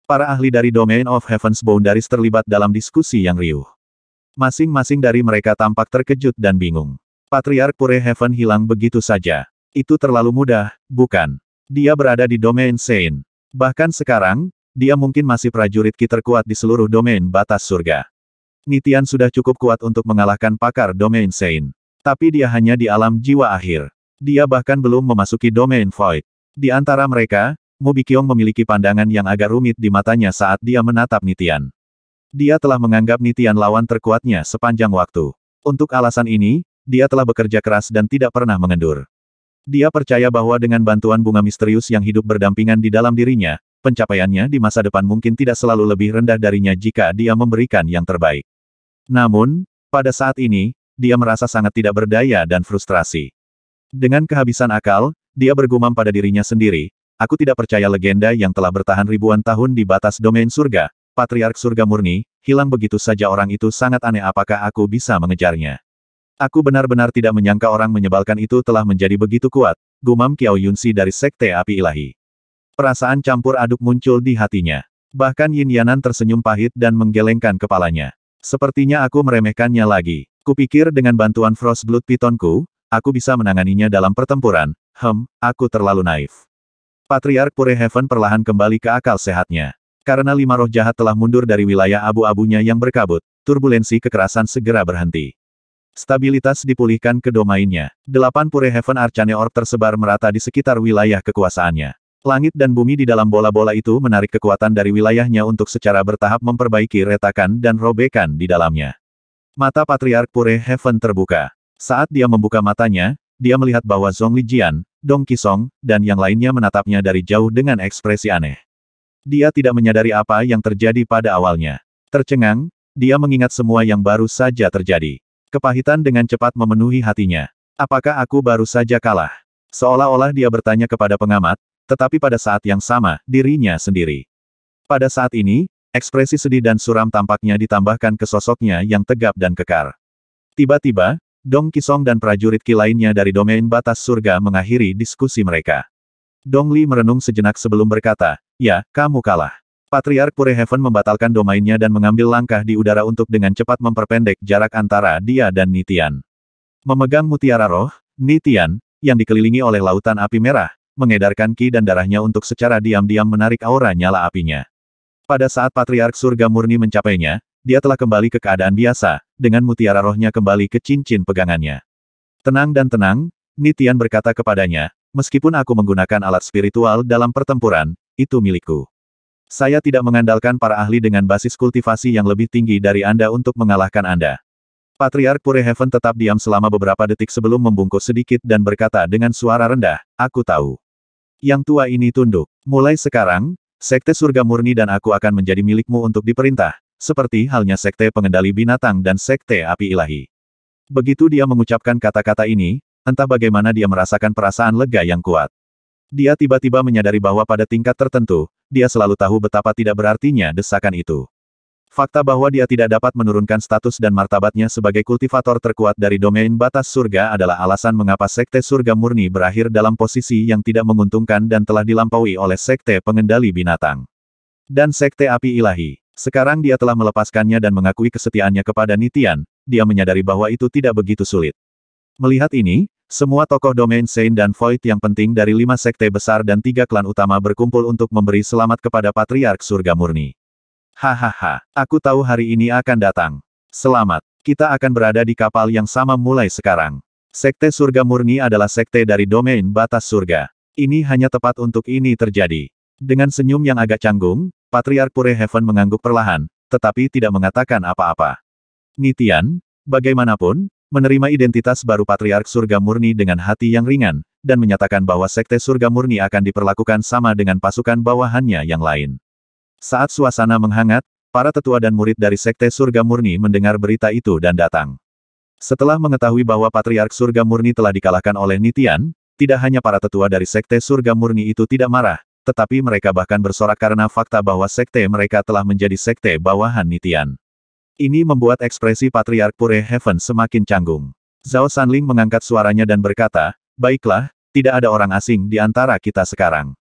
Para ahli dari Domain of Heaven's Boundaries terlibat dalam diskusi yang riuh. Masing-masing dari mereka tampak terkejut dan bingung. Patriark Pure Heaven hilang begitu saja. Itu terlalu mudah, bukan? Dia berada di domain Sein. Bahkan sekarang, dia mungkin masih prajurit Ki terkuat di seluruh domain batas surga. Nitian sudah cukup kuat untuk mengalahkan pakar domain Sein. Tapi dia hanya di alam jiwa akhir. Dia bahkan belum memasuki domain Void. Di antara mereka, Mubikyong memiliki pandangan yang agak rumit di matanya saat dia menatap Nitian. Dia telah menganggap Nitian lawan terkuatnya sepanjang waktu. Untuk alasan ini, dia telah bekerja keras dan tidak pernah mengendur. Dia percaya bahwa dengan bantuan bunga misterius yang hidup berdampingan di dalam dirinya, pencapaiannya di masa depan mungkin tidak selalu lebih rendah darinya jika dia memberikan yang terbaik. Namun, pada saat ini, dia merasa sangat tidak berdaya dan frustrasi. Dengan kehabisan akal, dia bergumam pada dirinya sendiri, aku tidak percaya legenda yang telah bertahan ribuan tahun di batas domain surga, patriark surga murni, hilang begitu saja orang itu sangat aneh apakah aku bisa mengejarnya. Aku benar-benar tidak menyangka orang menyebalkan itu telah menjadi begitu kuat, gumam Kiao Yunsi dari Sekte Api Ilahi. Perasaan campur aduk muncul di hatinya. Bahkan Yin Yanan tersenyum pahit dan menggelengkan kepalanya. Sepertinya aku meremehkannya lagi. Kupikir dengan bantuan Frost Blood Pitonku, aku bisa menanganinya dalam pertempuran. Hem, aku terlalu naif. Patriark Pure Heaven perlahan kembali ke akal sehatnya. Karena lima roh jahat telah mundur dari wilayah abu-abunya yang berkabut, turbulensi kekerasan segera berhenti. Stabilitas dipulihkan ke domainnya. Delapan Pure Heaven Arcane Orb tersebar merata di sekitar wilayah kekuasaannya. Langit dan bumi di dalam bola-bola itu menarik kekuatan dari wilayahnya untuk secara bertahap memperbaiki retakan dan robekan di dalamnya. Mata Patriark Pure Heaven terbuka. Saat dia membuka matanya, dia melihat bahwa Zhong Lijian, Dong Kisong, dan yang lainnya menatapnya dari jauh dengan ekspresi aneh. Dia tidak menyadari apa yang terjadi pada awalnya. Tercengang, dia mengingat semua yang baru saja terjadi. Kepahitan dengan cepat memenuhi hatinya. Apakah aku baru saja kalah? Seolah-olah dia bertanya kepada pengamat, tetapi pada saat yang sama, dirinya sendiri. Pada saat ini, ekspresi sedih dan suram tampaknya ditambahkan ke sosoknya yang tegap dan kekar. Tiba-tiba, Dong Kisong dan prajurit Ki lainnya dari domain batas surga mengakhiri diskusi mereka. Dong Li merenung sejenak sebelum berkata, ya, kamu kalah. Patriark Pure Heaven membatalkan domainnya dan mengambil langkah di udara untuk dengan cepat memperpendek jarak antara dia dan Nitian. Memegang mutiara roh, Nitian, yang dikelilingi oleh lautan api merah, mengedarkan ki dan darahnya untuk secara diam-diam menarik aura nyala apinya. Pada saat Patriark Surga Murni mencapainya, dia telah kembali ke keadaan biasa, dengan mutiara rohnya kembali ke cincin pegangannya. Tenang dan tenang, Nitian berkata kepadanya, meskipun aku menggunakan alat spiritual dalam pertempuran, itu milikku. Saya tidak mengandalkan para ahli dengan basis kultivasi yang lebih tinggi dari Anda untuk mengalahkan Anda. Patriark Pure Heaven tetap diam selama beberapa detik sebelum membungkuk sedikit dan berkata dengan suara rendah, Aku tahu. Yang tua ini tunduk. Mulai sekarang, Sekte Surga Murni dan aku akan menjadi milikmu untuk diperintah, seperti halnya Sekte Pengendali Binatang dan Sekte Api Ilahi. Begitu dia mengucapkan kata-kata ini, entah bagaimana dia merasakan perasaan lega yang kuat. Dia tiba-tiba menyadari bahwa pada tingkat tertentu, dia selalu tahu betapa tidak berartinya desakan itu. Fakta bahwa dia tidak dapat menurunkan status dan martabatnya sebagai kultivator terkuat dari domain batas surga adalah alasan mengapa Sekte Surga Murni berakhir dalam posisi yang tidak menguntungkan dan telah dilampaui oleh Sekte Pengendali Binatang. Dan Sekte Api Ilahi. Sekarang dia telah melepaskannya dan mengakui kesetiaannya kepada Nitian, dia menyadari bahwa itu tidak begitu sulit. Melihat ini, semua tokoh domain Saint dan Void yang penting dari lima sekte besar dan tiga klan utama berkumpul untuk memberi selamat kepada Patriark Surga Murni. Hahaha, aku tahu hari ini akan datang. Selamat, kita akan berada di kapal yang sama mulai sekarang. Sekte Surga Murni adalah sekte dari domain batas surga. Ini hanya tepat untuk ini terjadi. Dengan senyum yang agak canggung, Patriark Pure Heaven mengangguk perlahan, tetapi tidak mengatakan apa-apa. Nitian, bagaimanapun, menerima identitas baru Patriark Surga Murni dengan hati yang ringan, dan menyatakan bahwa Sekte Surga Murni akan diperlakukan sama dengan pasukan bawahannya yang lain. Saat suasana menghangat, para tetua dan murid dari Sekte Surga Murni mendengar berita itu dan datang. Setelah mengetahui bahwa Patriark Surga Murni telah dikalahkan oleh Nitian, tidak hanya para tetua dari Sekte Surga Murni itu tidak marah, tetapi mereka bahkan bersorak karena fakta bahwa Sekte mereka telah menjadi Sekte bawahan Nitian. Ini membuat ekspresi Patriark Pure Heaven semakin canggung. Zhao Sanling mengangkat suaranya dan berkata, Baiklah, tidak ada orang asing di antara kita sekarang.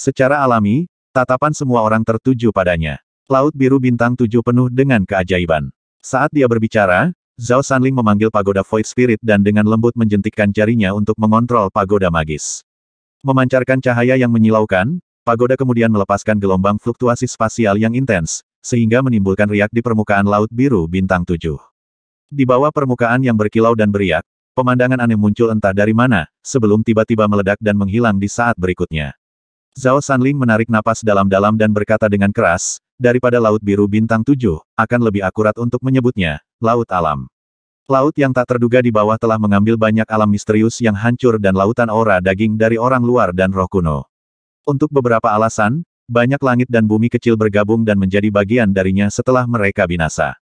Secara alami, tatapan semua orang tertuju padanya. Laut biru bintang tujuh penuh dengan keajaiban. Saat dia berbicara, Zhao Sanling memanggil pagoda Void Spirit dan dengan lembut menjentikkan jarinya untuk mengontrol pagoda magis. Memancarkan cahaya yang menyilaukan, pagoda kemudian melepaskan gelombang fluktuasi spasial yang intens, sehingga menimbulkan riak di permukaan Laut Biru Bintang tujuh. Di bawah permukaan yang berkilau dan beriak, pemandangan aneh muncul entah dari mana, sebelum tiba-tiba meledak dan menghilang di saat berikutnya. Zhao Sanling menarik napas dalam-dalam dan berkata dengan keras, daripada Laut Biru Bintang tujuh, akan lebih akurat untuk menyebutnya, Laut Alam. Laut yang tak terduga di bawah telah mengambil banyak alam misterius yang hancur dan lautan aura daging dari orang luar dan roh kuno. Untuk beberapa alasan, banyak langit dan bumi kecil bergabung dan menjadi bagian darinya setelah mereka binasa.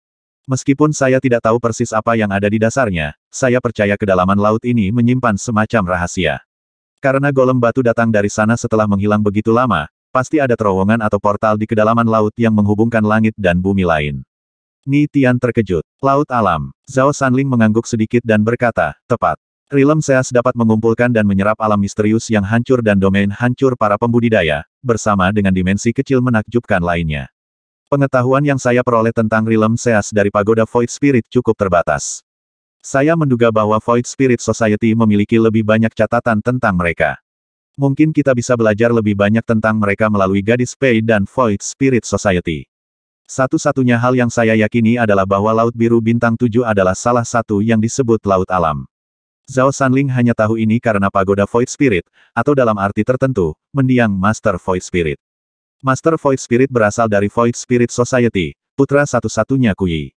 Meskipun saya tidak tahu persis apa yang ada di dasarnya, saya percaya kedalaman laut ini menyimpan semacam rahasia. Karena golem batu datang dari sana setelah menghilang begitu lama, pasti ada terowongan atau portal di kedalaman laut yang menghubungkan langit dan bumi lain. Ni Tian terkejut. Laut alam. Zhao Sanling mengangguk sedikit dan berkata, tepat. Rilem Seas dapat mengumpulkan dan menyerap alam misterius yang hancur dan domain hancur para pembudidaya, bersama dengan dimensi kecil menakjubkan lainnya. Pengetahuan yang saya peroleh tentang Realm Seas dari Pagoda Void Spirit cukup terbatas. Saya menduga bahwa Void Spirit Society memiliki lebih banyak catatan tentang mereka. Mungkin kita bisa belajar lebih banyak tentang mereka melalui Gadis Pei dan Void Spirit Society. Satu-satunya hal yang saya yakini adalah bahwa Laut Biru Bintang 7 adalah salah satu yang disebut Laut Alam. Zhao Sanling hanya tahu ini karena pagoda Void Spirit, atau dalam arti tertentu, mendiang Master Void Spirit. Master Void Spirit berasal dari Void Spirit Society, putra satu-satunya Kui.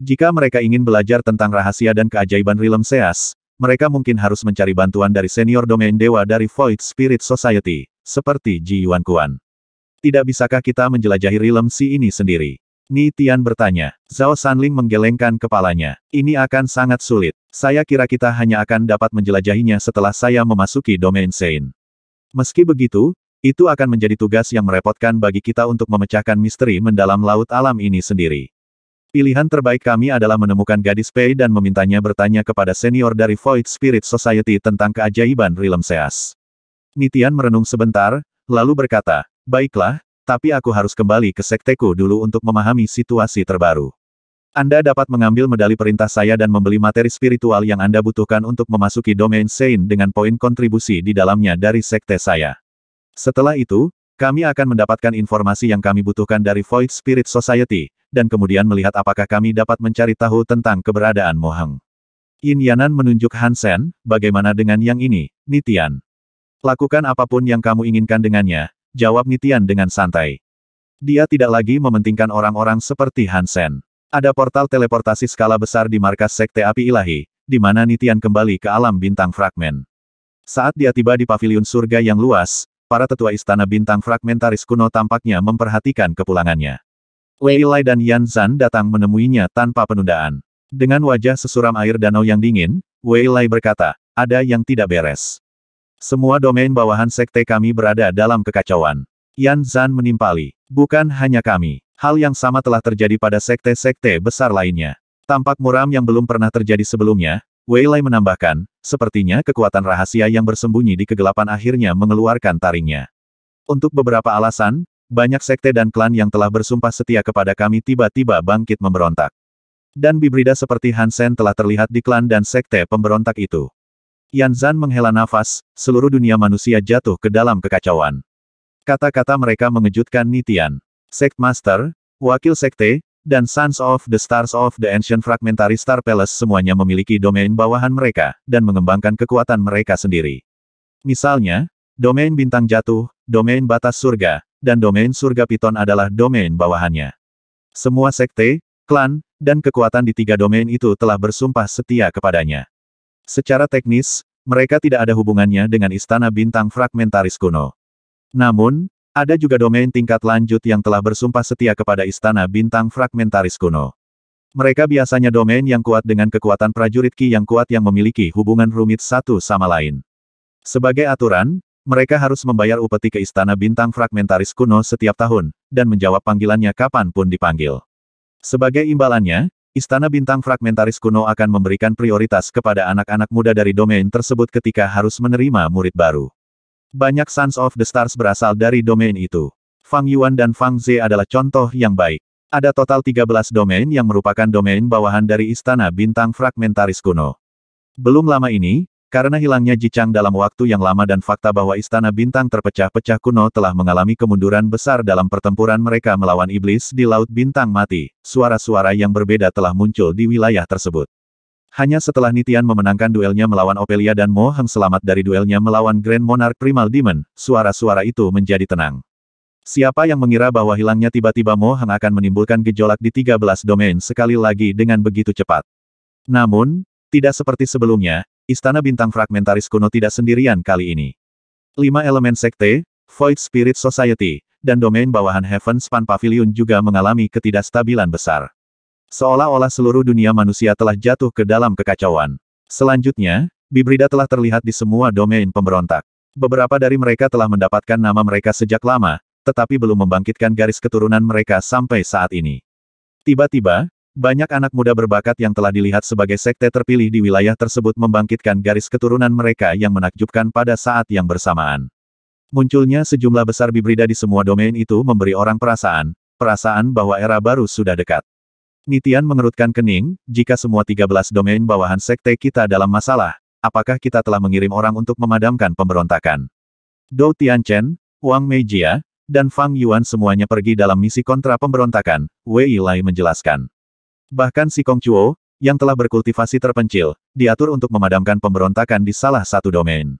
Jika mereka ingin belajar tentang rahasia dan keajaiban Realm Seas, mereka mungkin harus mencari bantuan dari senior domain dewa dari Void Spirit Society, seperti Ji Yuan Kuan. Tidak bisakah kita menjelajahi Realm Si ini sendiri? Ni Tian bertanya. Zhao Sanling menggelengkan kepalanya. Ini akan sangat sulit. Saya kira kita hanya akan dapat menjelajahinya setelah saya memasuki domain Sein. Meski begitu, itu akan menjadi tugas yang merepotkan bagi kita untuk memecahkan misteri mendalam laut alam ini sendiri. Pilihan terbaik kami adalah menemukan gadis Pei dan memintanya bertanya kepada senior dari Void Spirit Society tentang keajaiban Realm Seas. Nitian merenung sebentar, lalu berkata, Baiklah, tapi aku harus kembali ke sekteku dulu untuk memahami situasi terbaru. Anda dapat mengambil medali perintah saya dan membeli materi spiritual yang Anda butuhkan untuk memasuki domain Sein dengan poin kontribusi di dalamnya dari sekte saya. Setelah itu, kami akan mendapatkan informasi yang kami butuhkan dari Void Spirit Society, dan kemudian melihat apakah kami dapat mencari tahu tentang keberadaan Mohang. Yin Yanan menunjuk Hansen, bagaimana dengan yang ini, Nitian? Lakukan apapun yang kamu inginkan dengannya, jawab Nitian dengan santai. Dia tidak lagi mementingkan orang-orang seperti Hansen. Ada portal teleportasi skala besar di markas Sekte Api Ilahi, di mana Nitian kembali ke alam bintang fragmen. Saat dia tiba di paviliun surga yang luas, para tetua istana bintang fragmentaris kuno tampaknya memperhatikan kepulangannya. Wei Lai dan Yan Zan datang menemuinya tanpa penundaan. Dengan wajah sesuram air danau yang dingin, Wei Lai berkata, ada yang tidak beres. Semua domain bawahan sekte kami berada dalam kekacauan. Yan Zan menimpali. Bukan hanya kami. Hal yang sama telah terjadi pada sekte-sekte besar lainnya. Tampak muram yang belum pernah terjadi sebelumnya, Wei Lai menambahkan, sepertinya kekuatan rahasia yang bersembunyi di kegelapan akhirnya mengeluarkan taringnya. Untuk beberapa alasan, banyak sekte dan klan yang telah bersumpah setia kepada kami tiba-tiba bangkit memberontak. Dan bibrida seperti Hansen telah terlihat di klan dan sekte pemberontak itu. Yan Zan menghela nafas, seluruh dunia manusia jatuh ke dalam kekacauan. Kata-kata mereka mengejutkan Nitian. Sect Master, Wakil Sekte, dan Sons of the Stars of the Ancient Fragmentary Star Palace semuanya memiliki domain bawahan mereka, dan mengembangkan kekuatan mereka sendiri. Misalnya, domain bintang jatuh, domain batas surga, dan domain surga piton adalah domain bawahannya. Semua sekte, klan, dan kekuatan di tiga domain itu telah bersumpah setia kepadanya. Secara teknis, mereka tidak ada hubungannya dengan istana bintang fragmentaris kuno. Namun, ada juga domain tingkat lanjut yang telah bersumpah setia kepada istana bintang fragmentaris kuno. Mereka biasanya domain yang kuat dengan kekuatan prajurit Ki yang kuat yang memiliki hubungan rumit satu sama lain. Sebagai aturan, mereka harus membayar upeti ke istana bintang fragmentaris kuno setiap tahun, dan menjawab panggilannya kapanpun dipanggil. Sebagai imbalannya, Istana Bintang Fragmentaris kuno akan memberikan prioritas kepada anak-anak muda dari domain tersebut ketika harus menerima murid baru. Banyak Sons of the Stars berasal dari domain itu. Fang Yuan dan Fang Ze adalah contoh yang baik. Ada total 13 domain yang merupakan domain bawahan dari Istana Bintang Fragmentaris kuno. Belum lama ini, karena hilangnya Jicang dalam waktu yang lama dan fakta bahwa Istana Bintang terpecah-pecah kuno telah mengalami kemunduran besar dalam pertempuran mereka melawan iblis di Laut Bintang Mati, suara-suara yang berbeda telah muncul di wilayah tersebut. Hanya setelah Nitian memenangkan duelnya melawan Opelia dan Mo Heng selamat dari duelnya melawan Grand Monarch Primal Demon, suara-suara itu menjadi tenang. Siapa yang mengira bahwa hilangnya tiba-tiba Mo Heng akan menimbulkan gejolak di 13 domain sekali lagi dengan begitu cepat. Namun, tidak seperti sebelumnya, Istana Bintang Fragmentaris kuno tidak sendirian kali ini. Lima elemen sekte, Void Spirit Society, dan domain bawahan Heaven Span Pavilion juga mengalami ketidakstabilan besar. Seolah-olah seluruh dunia manusia telah jatuh ke dalam kekacauan. Selanjutnya, Bibrida telah terlihat di semua domain pemberontak. Beberapa dari mereka telah mendapatkan nama mereka sejak lama, tetapi belum membangkitkan garis keturunan mereka sampai saat ini. Tiba-tiba, banyak anak muda berbakat yang telah dilihat sebagai sekte terpilih di wilayah tersebut membangkitkan garis keturunan mereka yang menakjubkan pada saat yang bersamaan. Munculnya sejumlah besar bibrida di semua domain itu memberi orang perasaan, perasaan bahwa era baru sudah dekat. Nitian mengerutkan kening, jika semua 13 domain bawahan sekte kita dalam masalah, apakah kita telah mengirim orang untuk memadamkan pemberontakan? Dou Tianchen, Wang Meijia, dan Fang Yuan semuanya pergi dalam misi kontra pemberontakan, Wei Lai menjelaskan. Bahkan si Kong Chuo, yang telah berkultivasi terpencil, diatur untuk memadamkan pemberontakan di salah satu domain.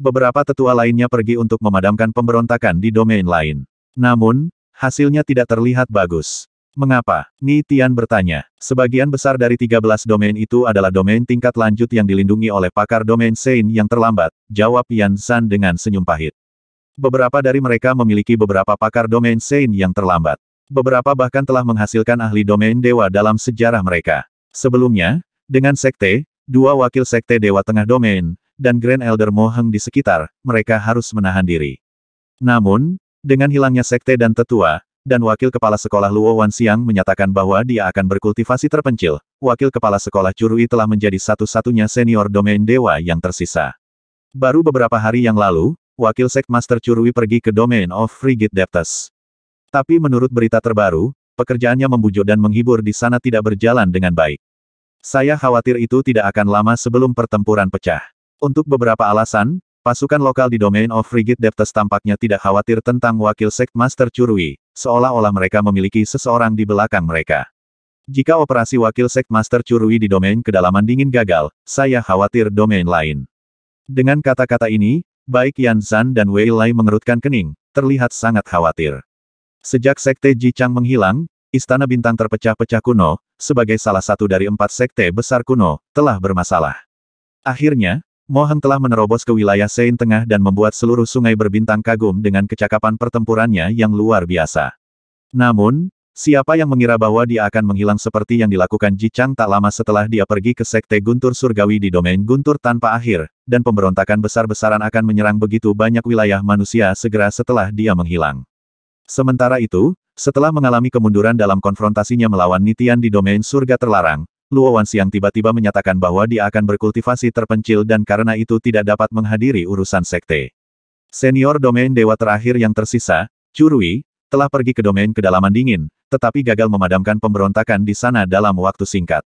Beberapa tetua lainnya pergi untuk memadamkan pemberontakan di domain lain. Namun, hasilnya tidak terlihat bagus. Mengapa? Ni Tian bertanya. Sebagian besar dari 13 domain itu adalah domain tingkat lanjut yang dilindungi oleh pakar domain Sein yang terlambat, jawab Yan San dengan senyum pahit. Beberapa dari mereka memiliki beberapa pakar domain Sein yang terlambat beberapa bahkan telah menghasilkan ahli domain dewa dalam sejarah mereka. Sebelumnya, dengan sekte, dua wakil sekte dewa tengah domain, dan Grand Elder Moheng di sekitar, mereka harus menahan diri. Namun, dengan hilangnya sekte dan tetua, dan wakil kepala sekolah Luo Wanxiang menyatakan bahwa dia akan berkultivasi terpencil, wakil kepala sekolah Curui telah menjadi satu-satunya senior domain dewa yang tersisa. Baru beberapa hari yang lalu, wakil sek Master Curui pergi ke Domain of Frigid Depths. Tapi menurut berita terbaru, pekerjaannya membujuk dan menghibur di sana tidak berjalan dengan baik. Saya khawatir itu tidak akan lama sebelum pertempuran pecah. Untuk beberapa alasan, pasukan lokal di Domain of Frigid Depths tampaknya tidak khawatir tentang wakil sek Master Curui, seolah-olah mereka memiliki seseorang di belakang mereka. Jika operasi wakil sek Master Curui di domain kedalaman dingin gagal, saya khawatir domain lain. Dengan kata-kata ini, baik Yan Zan dan Wei Lai mengerutkan kening, terlihat sangat khawatir. Sejak Sekte Jichang menghilang, Istana Bintang terpecah-pecah kuno, sebagai salah satu dari empat sekte besar kuno, telah bermasalah. Akhirnya, Mohang telah menerobos ke wilayah Sein Tengah dan membuat seluruh sungai berbintang kagum dengan kecakapan pertempurannya yang luar biasa. Namun, siapa yang mengira bahwa dia akan menghilang seperti yang dilakukan Jichang tak lama setelah dia pergi ke Sekte Guntur Surgawi di domain Guntur tanpa akhir, dan pemberontakan besar-besaran akan menyerang begitu banyak wilayah manusia segera setelah dia menghilang. Sementara itu, setelah mengalami kemunduran dalam konfrontasinya melawan Nitian di domain surga terlarang, Luo Wansiang tiba-tiba menyatakan bahwa dia akan berkultivasi terpencil dan karena itu tidak dapat menghadiri urusan sekte. Senior domain dewa terakhir yang tersisa, Curui, telah pergi ke domain kedalaman dingin, tetapi gagal memadamkan pemberontakan di sana dalam waktu singkat.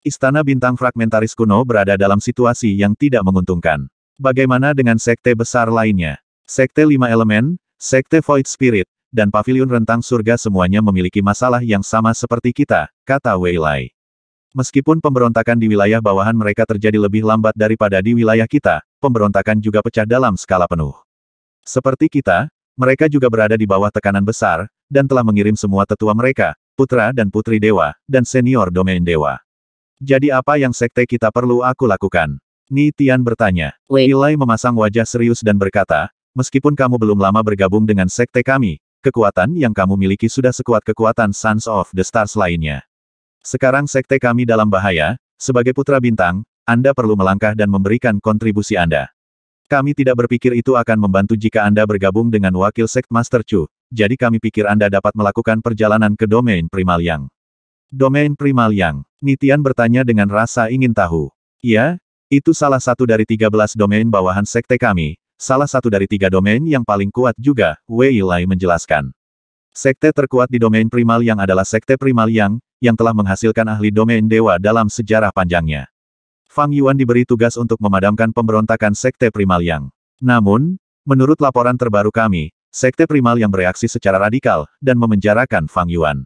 Istana bintang fragmentaris kuno berada dalam situasi yang tidak menguntungkan. Bagaimana dengan sekte besar lainnya? Sekte Lima Elemen, Sekte Void Spirit, dan pavilion rentang surga semuanya memiliki masalah yang sama seperti kita, kata Wei Lai. Meskipun pemberontakan di wilayah bawahan mereka terjadi lebih lambat daripada di wilayah kita, pemberontakan juga pecah dalam skala penuh. Seperti kita, mereka juga berada di bawah tekanan besar, dan telah mengirim semua tetua mereka, putra dan putri dewa, dan senior domain dewa. Jadi apa yang sekte kita perlu aku lakukan? Ni Tian bertanya. Wei Lai memasang wajah serius dan berkata, meskipun kamu belum lama bergabung dengan sekte kami, Kekuatan yang kamu miliki sudah sekuat kekuatan Sons of the Stars lainnya. Sekarang sekte kami dalam bahaya, sebagai putra bintang, Anda perlu melangkah dan memberikan kontribusi Anda. Kami tidak berpikir itu akan membantu jika Anda bergabung dengan wakil Sekte Master Chu, jadi kami pikir Anda dapat melakukan perjalanan ke domain primal yang. Domain primal yang, Nitian bertanya dengan rasa ingin tahu. Ya, itu salah satu dari 13 domain bawahan sekte kami, salah satu dari tiga domain yang paling kuat juga, Wei Lai menjelaskan. Sekte terkuat di domain primal yang adalah Sekte Primal Yang, yang telah menghasilkan ahli domain dewa dalam sejarah panjangnya. Fang Yuan diberi tugas untuk memadamkan pemberontakan Sekte Primal Yang. Namun, menurut laporan terbaru kami, Sekte Primal yang bereaksi secara radikal, dan memenjarakan Fang Yuan.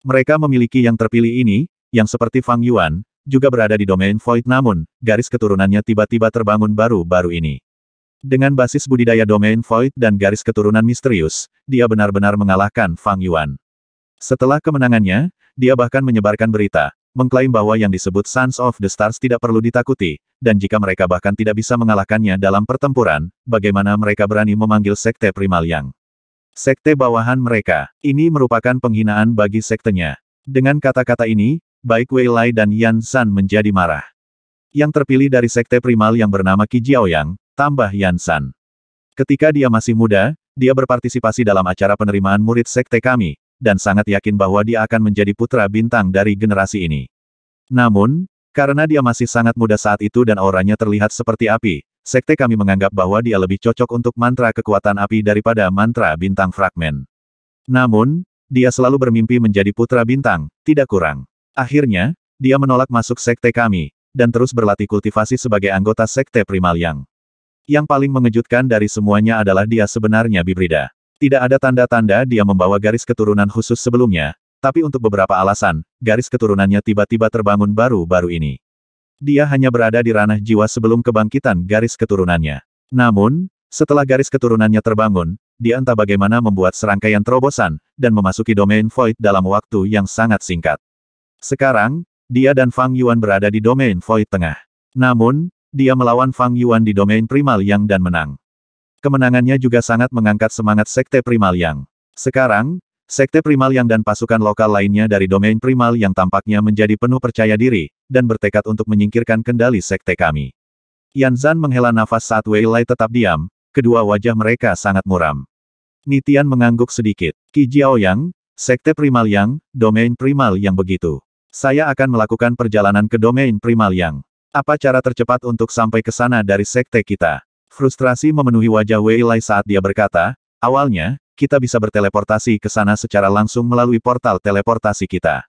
Mereka memiliki yang terpilih ini, yang seperti Fang Yuan, juga berada di domain Void namun, garis keturunannya tiba-tiba terbangun baru-baru ini. Dengan basis budidaya domain void dan garis keturunan misterius, dia benar-benar mengalahkan Fang Yuan. Setelah kemenangannya, dia bahkan menyebarkan berita, mengklaim bahwa yang disebut Sons of the Stars tidak perlu ditakuti, dan jika mereka bahkan tidak bisa mengalahkannya dalam pertempuran, bagaimana mereka berani memanggil Sekte Primal Yang? Sekte bawahan mereka, ini merupakan penghinaan bagi sektenya. Dengan kata-kata ini, baik Wei Lai dan Yan San menjadi marah. Yang terpilih dari Sekte Primal yang bernama Qi Jiaoyang, Tambah Yansan. Ketika dia masih muda, dia berpartisipasi dalam acara penerimaan murid sekte kami, dan sangat yakin bahwa dia akan menjadi putra bintang dari generasi ini. Namun, karena dia masih sangat muda saat itu dan auranya terlihat seperti api, sekte kami menganggap bahwa dia lebih cocok untuk mantra kekuatan api daripada mantra bintang fragmen. Namun, dia selalu bermimpi menjadi putra bintang, tidak kurang. Akhirnya, dia menolak masuk sekte kami, dan terus berlatih kultivasi sebagai anggota sekte Primal Yang. Yang paling mengejutkan dari semuanya adalah dia sebenarnya bibrida. Tidak ada tanda-tanda dia membawa garis keturunan khusus sebelumnya, tapi untuk beberapa alasan, garis keturunannya tiba-tiba terbangun baru-baru ini. Dia hanya berada di ranah jiwa sebelum kebangkitan garis keturunannya. Namun, setelah garis keturunannya terbangun, dia entah bagaimana membuat serangkaian terobosan, dan memasuki domain void dalam waktu yang sangat singkat. Sekarang, dia dan Fang Yuan berada di domain void tengah. Namun, dia melawan Fang Yuan di domain Primal Yang dan menang. Kemenangannya juga sangat mengangkat semangat Sekte Primal Yang. Sekarang, Sekte Primal Yang dan pasukan lokal lainnya dari domain Primal Yang tampaknya menjadi penuh percaya diri, dan bertekad untuk menyingkirkan kendali Sekte kami. Yan Zan menghela nafas saat Wei Lai tetap diam, kedua wajah mereka sangat muram. Nitian mengangguk sedikit. Qi Jiaoyang, Sekte Primal Yang, domain Primal Yang begitu. Saya akan melakukan perjalanan ke domain Primal Yang. Apa cara tercepat untuk sampai ke sana dari sekte kita? Frustrasi memenuhi wajah Wei Lai saat dia berkata, awalnya, kita bisa berteleportasi ke sana secara langsung melalui portal teleportasi kita.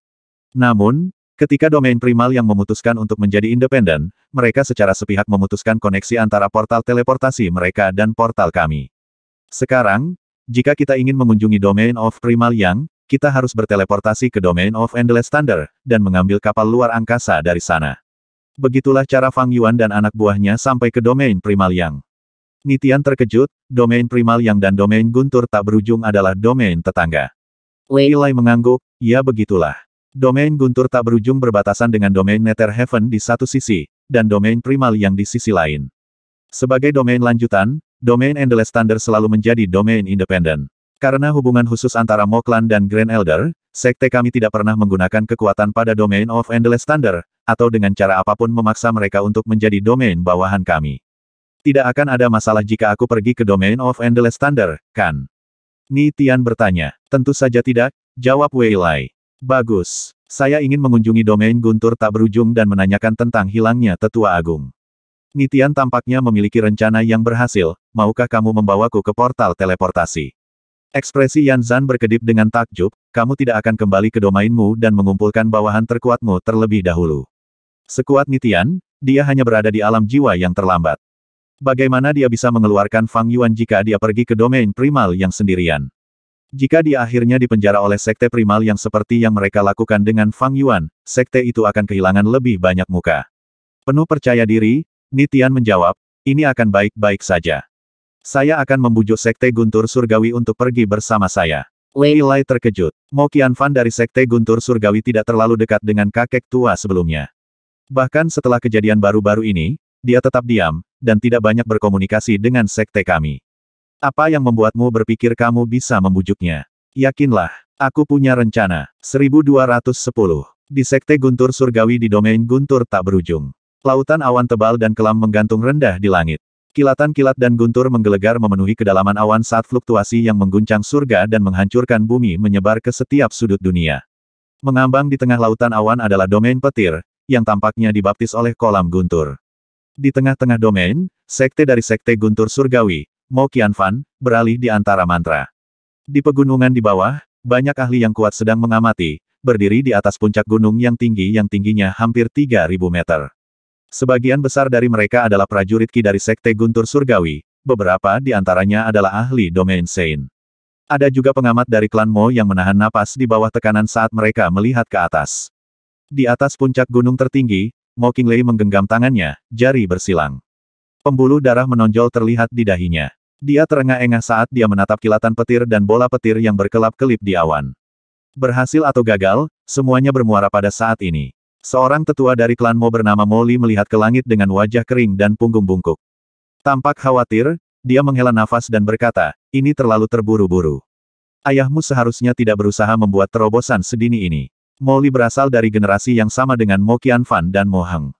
Namun, ketika domain primal yang memutuskan untuk menjadi independen, mereka secara sepihak memutuskan koneksi antara portal teleportasi mereka dan portal kami. Sekarang, jika kita ingin mengunjungi domain of primal yang, kita harus berteleportasi ke domain of endless thunder, dan mengambil kapal luar angkasa dari sana. Begitulah cara Fang Yuan dan anak buahnya sampai ke domain Primal Yang. Nitian terkejut, domain Primal Yang dan domain Guntur tak berujung adalah domain tetangga. Wei Lai mengangguk, ya begitulah. Domain Guntur tak berujung berbatasan dengan domain Nether Heaven di satu sisi, dan domain Primal Yang di sisi lain. Sebagai domain lanjutan, domain Endless Thunder selalu menjadi domain independen. Karena hubungan khusus antara Moklan dan Grand Elder, Sekte kami tidak pernah menggunakan kekuatan pada domain of Endless Thunder, atau dengan cara apapun memaksa mereka untuk menjadi domain bawahan kami. Tidak akan ada masalah jika aku pergi ke domain of endless thunder kan? Ni Tian bertanya. Tentu saja tidak, jawab Wei Lai. Bagus. Saya ingin mengunjungi domain guntur tak berujung dan menanyakan tentang hilangnya tetua agung. Nitian tampaknya memiliki rencana yang berhasil, maukah kamu membawaku ke portal teleportasi? Ekspresi Yan Zan berkedip dengan takjub, kamu tidak akan kembali ke domainmu dan mengumpulkan bawahan terkuatmu terlebih dahulu. Sekuat Nitian, dia hanya berada di alam jiwa yang terlambat. Bagaimana dia bisa mengeluarkan Fang Yuan jika dia pergi ke domain primal yang sendirian? Jika dia akhirnya dipenjara oleh sekte primal yang seperti yang mereka lakukan dengan Fang Yuan, sekte itu akan kehilangan lebih banyak muka. Penuh percaya diri, Nitian menjawab, ini akan baik-baik saja. Saya akan membujuk sekte Guntur Surgawi untuk pergi bersama saya. Lei Lai terkejut. Mo Fan dari sekte Guntur Surgawi tidak terlalu dekat dengan kakek tua sebelumnya. Bahkan setelah kejadian baru-baru ini, dia tetap diam, dan tidak banyak berkomunikasi dengan sekte kami. Apa yang membuatmu berpikir kamu bisa membujuknya? Yakinlah, aku punya rencana. 1210. Di sekte guntur surgawi di domain guntur tak berujung. Lautan awan tebal dan kelam menggantung rendah di langit. Kilatan kilat dan guntur menggelegar memenuhi kedalaman awan saat fluktuasi yang mengguncang surga dan menghancurkan bumi menyebar ke setiap sudut dunia. Mengambang di tengah lautan awan adalah domain petir, yang tampaknya dibaptis oleh kolam guntur. Di tengah-tengah domain, sekte dari sekte guntur surgawi, Mo Qianfan, beralih di antara mantra. Di pegunungan di bawah, banyak ahli yang kuat sedang mengamati, berdiri di atas puncak gunung yang tinggi yang tingginya hampir 3.000 meter. Sebagian besar dari mereka adalah prajurit Ki dari Sekte Guntur Surgawi, beberapa di antaranya adalah ahli domain Sein. Ada juga pengamat dari klan Mo yang menahan napas di bawah tekanan saat mereka melihat ke atas. Di atas puncak gunung tertinggi, Mo Qinglei menggenggam tangannya, jari bersilang. Pembuluh darah menonjol terlihat di dahinya. Dia terengah-engah saat dia menatap kilatan petir dan bola petir yang berkelap-kelip di awan. Berhasil atau gagal, semuanya bermuara pada saat ini. Seorang tetua dari klan Mo bernama Moli melihat ke langit dengan wajah kering dan punggung bungkuk. Tampak khawatir, dia menghela nafas dan berkata, ini terlalu terburu-buru. Ayahmu seharusnya tidak berusaha membuat terobosan sedini ini. Molly berasal dari generasi yang sama dengan Mo Qianfan dan Mo Heng.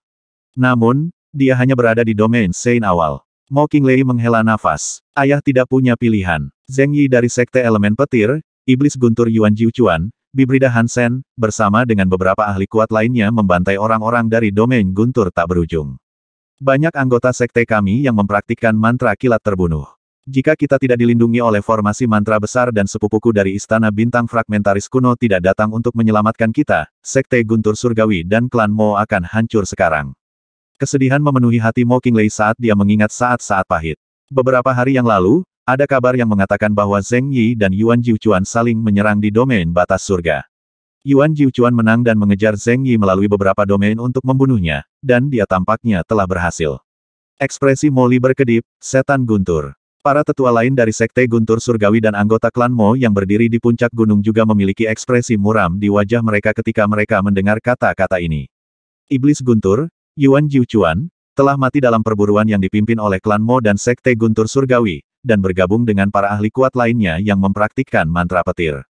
Namun, dia hanya berada di domain Sein awal. Mo Qinglei menghela nafas. Ayah tidak punya pilihan. Zeng Yi dari Sekte Elemen Petir, Iblis Guntur Yuan Jiuquan, Bibrida Hansen, bersama dengan beberapa ahli kuat lainnya membantai orang-orang dari domain Guntur tak berujung. Banyak anggota sekte kami yang mempraktikkan mantra kilat terbunuh. Jika kita tidak dilindungi oleh formasi mantra besar dan sepupuku dari Istana Bintang Fragmentaris kuno tidak datang untuk menyelamatkan kita, Sekte Guntur Surgawi dan klan Mo akan hancur sekarang. Kesedihan memenuhi hati Mo Lei saat dia mengingat saat-saat pahit. Beberapa hari yang lalu, ada kabar yang mengatakan bahwa Zeng Yi dan Yuan Jiuquan saling menyerang di domain batas surga. Yuan Jiuquan menang dan mengejar Zeng Yi melalui beberapa domain untuk membunuhnya, dan dia tampaknya telah berhasil. Ekspresi Mo Li berkedip, setan guntur. Para tetua lain dari Sekte Guntur Surgawi dan anggota klan Mo yang berdiri di puncak gunung juga memiliki ekspresi muram di wajah mereka ketika mereka mendengar kata-kata ini. Iblis Guntur, Yuan Jiuchuan, telah mati dalam perburuan yang dipimpin oleh klan Mo dan Sekte Guntur Surgawi, dan bergabung dengan para ahli kuat lainnya yang mempraktikkan mantra petir.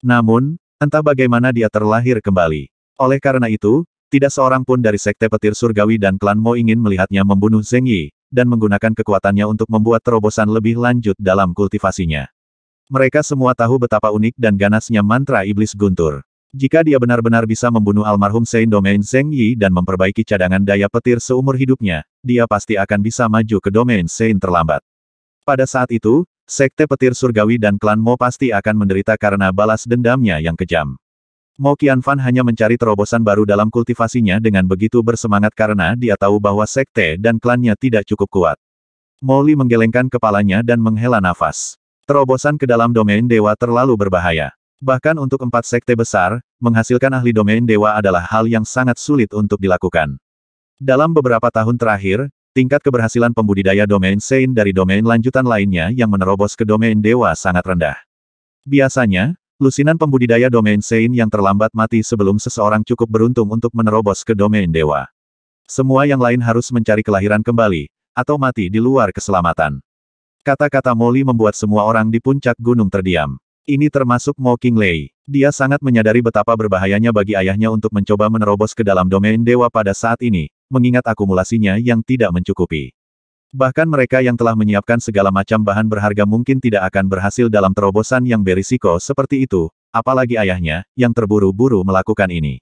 Namun, entah bagaimana dia terlahir kembali. Oleh karena itu, tidak seorang pun dari Sekte Petir Surgawi dan klan Mo ingin melihatnya membunuh Zeng Yi, dan menggunakan kekuatannya untuk membuat terobosan lebih lanjut dalam kultivasinya. Mereka semua tahu betapa unik dan ganasnya mantra iblis guntur. Jika dia benar-benar bisa membunuh almarhum Saint Domain Zheng Yi dan memperbaiki cadangan daya petir seumur hidupnya, dia pasti akan bisa maju ke domain Saint terlambat. Pada saat itu, Sekte Petir Surgawi dan klan Mo pasti akan menderita karena balas dendamnya yang kejam. Mo Qianfan hanya mencari terobosan baru dalam kultivasinya dengan begitu bersemangat karena dia tahu bahwa sekte dan klannya tidak cukup kuat. Mo Li menggelengkan kepalanya dan menghela nafas. Terobosan ke dalam domain dewa terlalu berbahaya. Bahkan untuk empat sekte besar, menghasilkan ahli domain dewa adalah hal yang sangat sulit untuk dilakukan. Dalam beberapa tahun terakhir, tingkat keberhasilan pembudidaya domain Sein dari domain lanjutan lainnya yang menerobos ke domain dewa sangat rendah. Biasanya, Lusinan pembudidaya domain Sein yang terlambat mati sebelum seseorang cukup beruntung untuk menerobos ke domain dewa. Semua yang lain harus mencari kelahiran kembali, atau mati di luar keselamatan. Kata-kata Molly membuat semua orang di puncak gunung terdiam. Ini termasuk Mo King Lei. Dia sangat menyadari betapa berbahayanya bagi ayahnya untuk mencoba menerobos ke dalam domain dewa pada saat ini, mengingat akumulasinya yang tidak mencukupi. Bahkan mereka yang telah menyiapkan segala macam bahan berharga mungkin tidak akan berhasil dalam terobosan yang berisiko seperti itu, apalagi ayahnya, yang terburu-buru melakukan ini.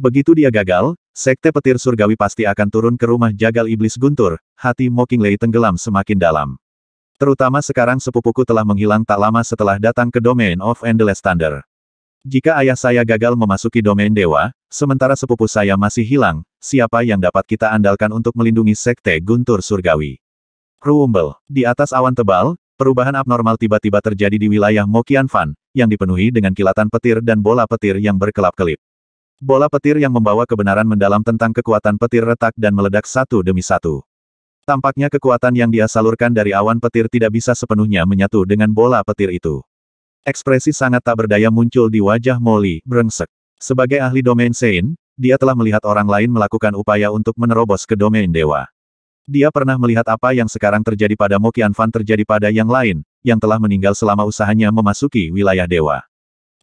Begitu dia gagal, sekte petir surgawi pasti akan turun ke rumah jagal iblis guntur, hati Mockingley tenggelam semakin dalam. Terutama sekarang sepupuku telah menghilang tak lama setelah datang ke domain of Endless Thunder. Jika ayah saya gagal memasuki domain dewa, sementara sepupu saya masih hilang, siapa yang dapat kita andalkan untuk melindungi sekte guntur surgawi? Ruwumbel. Di atas awan tebal, perubahan abnormal tiba-tiba terjadi di wilayah Mokian Fan, yang dipenuhi dengan kilatan petir dan bola petir yang berkelap-kelip. Bola petir yang membawa kebenaran mendalam tentang kekuatan petir retak dan meledak satu demi satu. Tampaknya kekuatan yang dia salurkan dari awan petir tidak bisa sepenuhnya menyatu dengan bola petir itu. Ekspresi sangat tak berdaya muncul di wajah Molly, brengsek. Sebagai ahli domain Sein, dia telah melihat orang lain melakukan upaya untuk menerobos ke domain dewa. Dia pernah melihat apa yang sekarang terjadi pada Mokian Fan terjadi pada yang lain, yang telah meninggal selama usahanya memasuki wilayah dewa.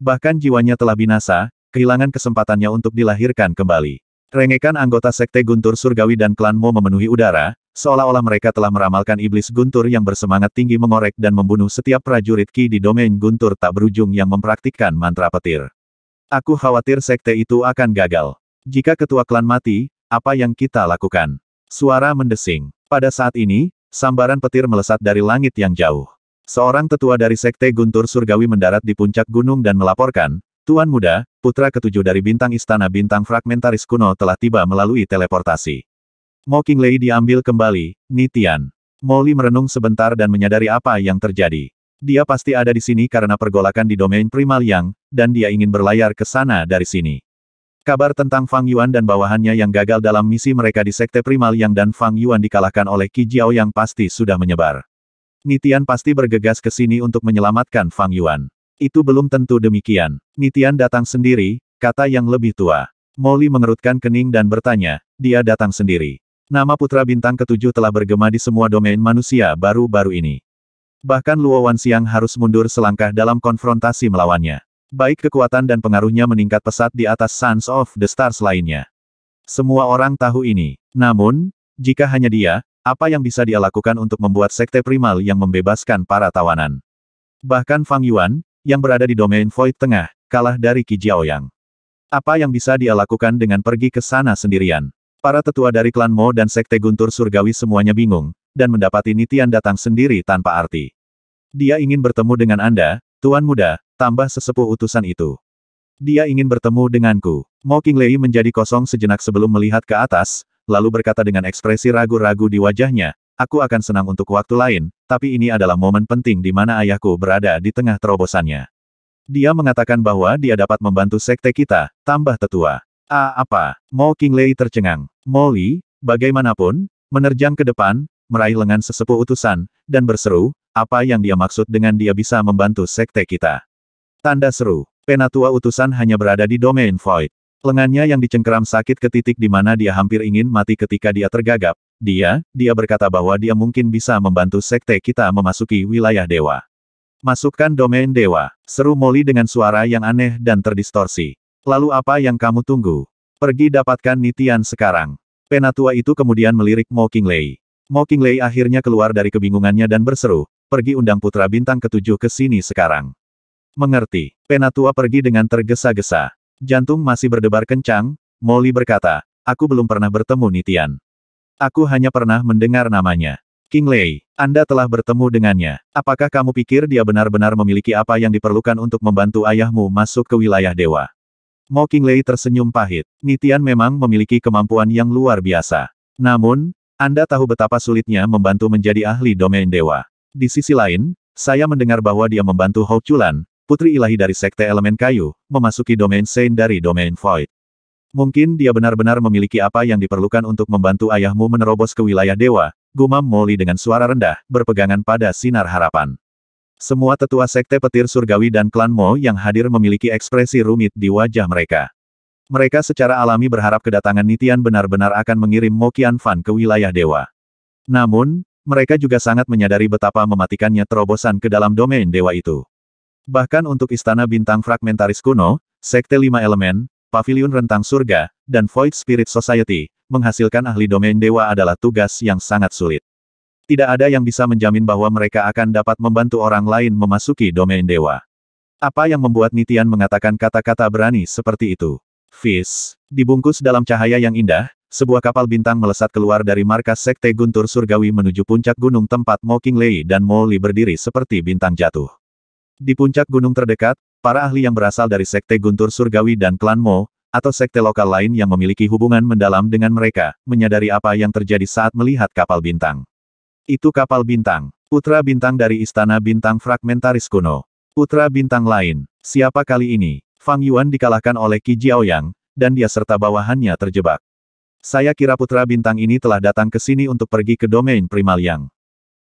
Bahkan jiwanya telah binasa, kehilangan kesempatannya untuk dilahirkan kembali. Rengekan anggota Sekte Guntur Surgawi dan klan Mo memenuhi udara, seolah-olah mereka telah meramalkan iblis Guntur yang bersemangat tinggi mengorek dan membunuh setiap prajurit Ki di domain Guntur tak berujung yang mempraktikkan mantra petir. Aku khawatir sekte itu akan gagal. Jika ketua klan mati, apa yang kita lakukan? Suara mendesing. Pada saat ini, sambaran petir melesat dari langit yang jauh. Seorang tetua dari Sekte Guntur Surgawi mendarat di puncak gunung dan melaporkan, Tuan Muda, putra ketujuh dari bintang istana bintang fragmentaris kuno telah tiba melalui teleportasi. Mo Lei diambil kembali, Nitian. Molly merenung sebentar dan menyadari apa yang terjadi. Dia pasti ada di sini karena pergolakan di domain primal yang, dan dia ingin berlayar ke sana dari sini. Kabar tentang Fang Yuan dan bawahannya yang gagal dalam misi mereka di Sekte Primal Yang dan Fang Yuan dikalahkan oleh Qi Jiao yang pasti sudah menyebar. Nitian pasti bergegas ke sini untuk menyelamatkan Fang Yuan. Itu belum tentu demikian. Nitian datang sendiri, kata yang lebih tua. Molly mengerutkan kening dan bertanya, dia datang sendiri. Nama putra bintang ketujuh telah bergema di semua domain manusia baru-baru ini. Bahkan Luo Siang harus mundur selangkah dalam konfrontasi melawannya. Baik kekuatan dan pengaruhnya meningkat pesat di atas Sons of the Stars lainnya. Semua orang tahu ini. Namun, jika hanya dia, apa yang bisa dia lakukan untuk membuat sekte primal yang membebaskan para tawanan? Bahkan Fang Yuan, yang berada di domain Void Tengah, kalah dari Qi Yang. Apa yang bisa dia lakukan dengan pergi ke sana sendirian? Para tetua dari klan Mo dan sekte Guntur Surgawi semuanya bingung, dan mendapati Nitian datang sendiri tanpa arti. Dia ingin bertemu dengan Anda, Tuan Muda, tambah sesepuh utusan itu. Dia ingin bertemu denganku. Mo Lei menjadi kosong sejenak sebelum melihat ke atas, lalu berkata dengan ekspresi ragu-ragu di wajahnya, aku akan senang untuk waktu lain, tapi ini adalah momen penting di mana ayahku berada di tengah terobosannya. Dia mengatakan bahwa dia dapat membantu sekte kita, tambah tetua. Ah apa? Mo Lei tercengang. Molly, bagaimanapun, menerjang ke depan, meraih lengan sesepuh utusan, dan berseru, apa yang dia maksud dengan dia bisa membantu sekte kita. Tanda seru. Penatua utusan hanya berada di domain void. Lengannya yang dicengkeram sakit ke titik di mana dia hampir ingin mati ketika dia tergagap. Dia, dia berkata bahwa dia mungkin bisa membantu sekte kita memasuki wilayah dewa. Masukkan domain dewa, seru Molly dengan suara yang aneh dan terdistorsi. Lalu apa yang kamu tunggu? Pergi dapatkan Nitian sekarang. Penatua itu kemudian melirik Mo Lei. Mo Lei akhirnya keluar dari kebingungannya dan berseru, pergi undang putra bintang ketujuh ke sini sekarang. Mengerti. Penatua pergi dengan tergesa-gesa. Jantung masih berdebar kencang, Molly berkata, aku belum pernah bertemu Nitian. Aku hanya pernah mendengar namanya. King Lei, Anda telah bertemu dengannya. Apakah kamu pikir dia benar-benar memiliki apa yang diperlukan untuk membantu ayahmu masuk ke wilayah dewa? Mo Lei tersenyum pahit. Nitian memang memiliki kemampuan yang luar biasa. Namun, Anda tahu betapa sulitnya membantu menjadi ahli domain dewa. Di sisi lain, saya mendengar bahwa dia membantu Hou Chulan, putri ilahi dari sekte elemen kayu, memasuki domain Saint dari domain Void. Mungkin dia benar-benar memiliki apa yang diperlukan untuk membantu ayahmu menerobos ke wilayah dewa, gumam Moli dengan suara rendah, berpegangan pada sinar harapan. Semua tetua sekte petir surgawi dan klan Mo yang hadir memiliki ekspresi rumit di wajah mereka. Mereka secara alami berharap kedatangan Nitian benar-benar akan mengirim Mo Qian Fan ke wilayah dewa. Namun, mereka juga sangat menyadari betapa mematikannya terobosan ke dalam domain dewa itu. Bahkan untuk istana bintang fragmentaris kuno, sekte lima elemen, pavilion rentang surga, dan Void Spirit Society, menghasilkan ahli domain dewa adalah tugas yang sangat sulit. Tidak ada yang bisa menjamin bahwa mereka akan dapat membantu orang lain memasuki domain dewa. Apa yang membuat Nitian mengatakan kata-kata berani seperti itu? Fis, dibungkus dalam cahaya yang indah, sebuah kapal bintang melesat keluar dari markas Sekte Guntur Surgawi menuju puncak gunung tempat Mo Lei dan Mo Li berdiri seperti bintang jatuh. Di puncak gunung terdekat, para ahli yang berasal dari Sekte Guntur Surgawi dan Klan Mo, atau sekte lokal lain yang memiliki hubungan mendalam dengan mereka, menyadari apa yang terjadi saat melihat kapal bintang. Itu kapal bintang, putra bintang dari Istana Bintang Fragmentaris kuno. Putra bintang lain, siapa kali ini? Fang Yuan dikalahkan oleh Qi Jiaoyang, dan dia serta bawahannya terjebak. Saya kira putra bintang ini telah datang ke sini untuk pergi ke domain Primal Yang.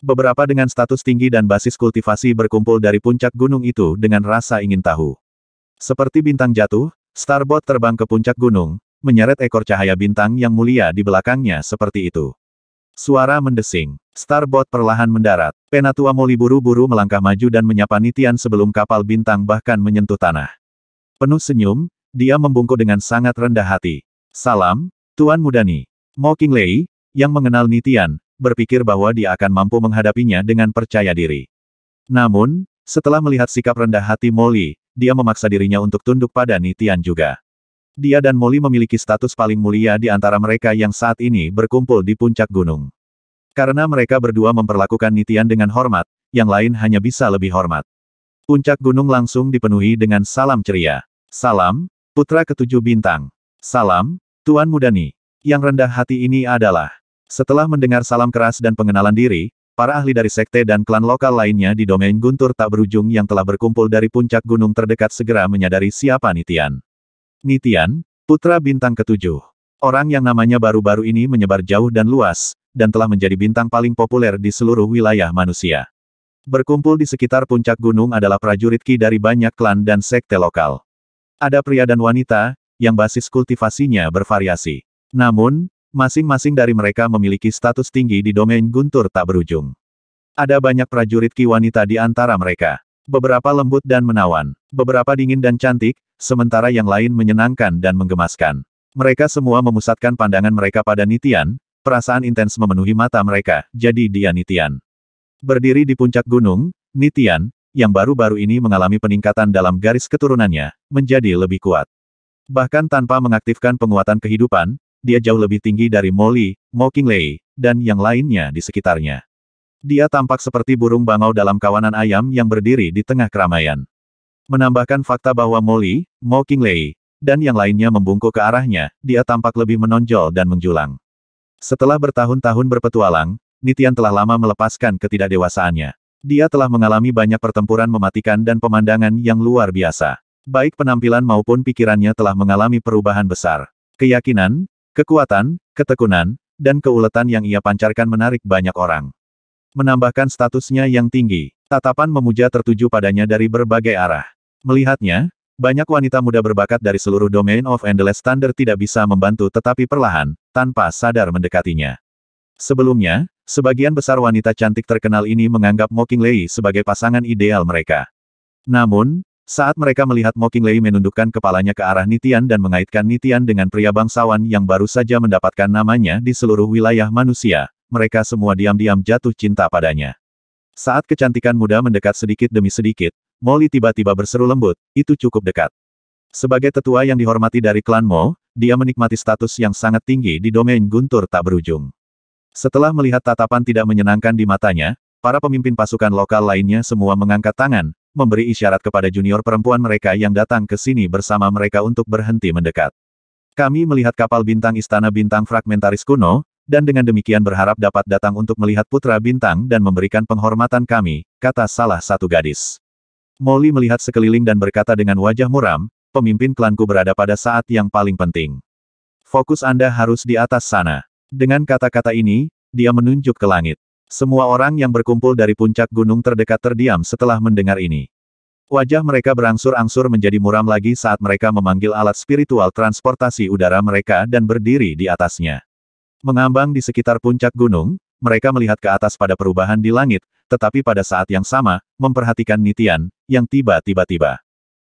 Beberapa dengan status tinggi dan basis kultivasi berkumpul dari puncak gunung itu dengan rasa ingin tahu. Seperti bintang jatuh, Starbot terbang ke puncak gunung, menyeret ekor cahaya bintang yang mulia di belakangnya seperti itu. Suara mendesing. Starbot perlahan mendarat. Penatua Moli buru-buru melangkah maju dan menyapa Nitian sebelum kapal bintang bahkan menyentuh tanah. Penuh senyum, dia membungkuk dengan sangat rendah hati. Salam, Tuan Mudani. Mo Lei, yang mengenal Nitian, berpikir bahwa dia akan mampu menghadapinya dengan percaya diri. Namun, setelah melihat sikap rendah hati Molly, dia memaksa dirinya untuk tunduk pada Nitian juga. Dia dan Molly memiliki status paling mulia di antara mereka yang saat ini berkumpul di puncak gunung. Karena mereka berdua memperlakukan Nitian dengan hormat, yang lain hanya bisa lebih hormat. Puncak gunung langsung dipenuhi dengan salam ceria. Salam, putra ketujuh bintang. Salam, Tuan Mudani. Yang rendah hati ini adalah setelah mendengar salam keras dan pengenalan diri, para ahli dari sekte dan klan lokal lainnya di domain Guntur tak berujung yang telah berkumpul dari puncak gunung terdekat segera menyadari siapa Nitian. Nitian, putra bintang ketujuh. Orang yang namanya baru-baru ini menyebar jauh dan luas, dan telah menjadi bintang paling populer di seluruh wilayah manusia. Berkumpul di sekitar puncak gunung adalah prajurit Ki dari banyak klan dan sekte lokal. Ada pria dan wanita, yang basis kultivasinya bervariasi. Namun, Masing-masing dari mereka memiliki status tinggi di domain guntur tak berujung. Ada banyak prajurit Ki wanita di antara mereka. Beberapa lembut dan menawan, beberapa dingin dan cantik, sementara yang lain menyenangkan dan menggemaskan. Mereka semua memusatkan pandangan mereka pada Nitian, perasaan intens memenuhi mata mereka, jadi dia Nitian. Berdiri di puncak gunung, Nitian, yang baru-baru ini mengalami peningkatan dalam garis keturunannya, menjadi lebih kuat. Bahkan tanpa mengaktifkan penguatan kehidupan, dia jauh lebih tinggi dari Molly, Mo dan yang lainnya di sekitarnya. Dia tampak seperti burung bangau dalam kawanan ayam yang berdiri di tengah keramaian. Menambahkan fakta bahwa Molly, Mo dan yang lainnya membungkuk ke arahnya, dia tampak lebih menonjol dan menjulang. Setelah bertahun-tahun berpetualang, Nitian telah lama melepaskan ketidakdewasaannya. Dia telah mengalami banyak pertempuran mematikan dan pemandangan yang luar biasa. Baik penampilan maupun pikirannya telah mengalami perubahan besar. Keyakinan, Kekuatan, ketekunan, dan keuletan yang ia pancarkan menarik banyak orang. Menambahkan statusnya yang tinggi, tatapan memuja tertuju padanya dari berbagai arah. Melihatnya, banyak wanita muda berbakat dari seluruh domain of endless Thunder tidak bisa membantu tetapi perlahan, tanpa sadar mendekatinya. Sebelumnya, sebagian besar wanita cantik terkenal ini menganggap Lei sebagai pasangan ideal mereka. Namun, saat mereka melihat Mockingley menundukkan kepalanya ke arah Nitian dan mengaitkan Nitian dengan pria bangsawan yang baru saja mendapatkan namanya di seluruh wilayah manusia, mereka semua diam-diam jatuh cinta padanya. Saat kecantikan muda mendekat sedikit demi sedikit, Molly tiba-tiba berseru lembut, itu cukup dekat. Sebagai tetua yang dihormati dari klan Mo, dia menikmati status yang sangat tinggi di domain guntur tak berujung. Setelah melihat tatapan tidak menyenangkan di matanya, para pemimpin pasukan lokal lainnya semua mengangkat tangan, memberi isyarat kepada junior perempuan mereka yang datang ke sini bersama mereka untuk berhenti mendekat. Kami melihat kapal bintang istana bintang fragmentaris kuno, dan dengan demikian berharap dapat datang untuk melihat putra bintang dan memberikan penghormatan kami, kata salah satu gadis. Molly melihat sekeliling dan berkata dengan wajah muram, pemimpin klanku berada pada saat yang paling penting. Fokus Anda harus di atas sana. Dengan kata-kata ini, dia menunjuk ke langit. Semua orang yang berkumpul dari puncak gunung terdekat terdiam setelah mendengar ini. Wajah mereka berangsur-angsur menjadi muram lagi saat mereka memanggil alat spiritual transportasi udara mereka dan berdiri di atasnya. Mengambang di sekitar puncak gunung, mereka melihat ke atas pada perubahan di langit, tetapi pada saat yang sama, memperhatikan Nitian, yang tiba-tiba tiba.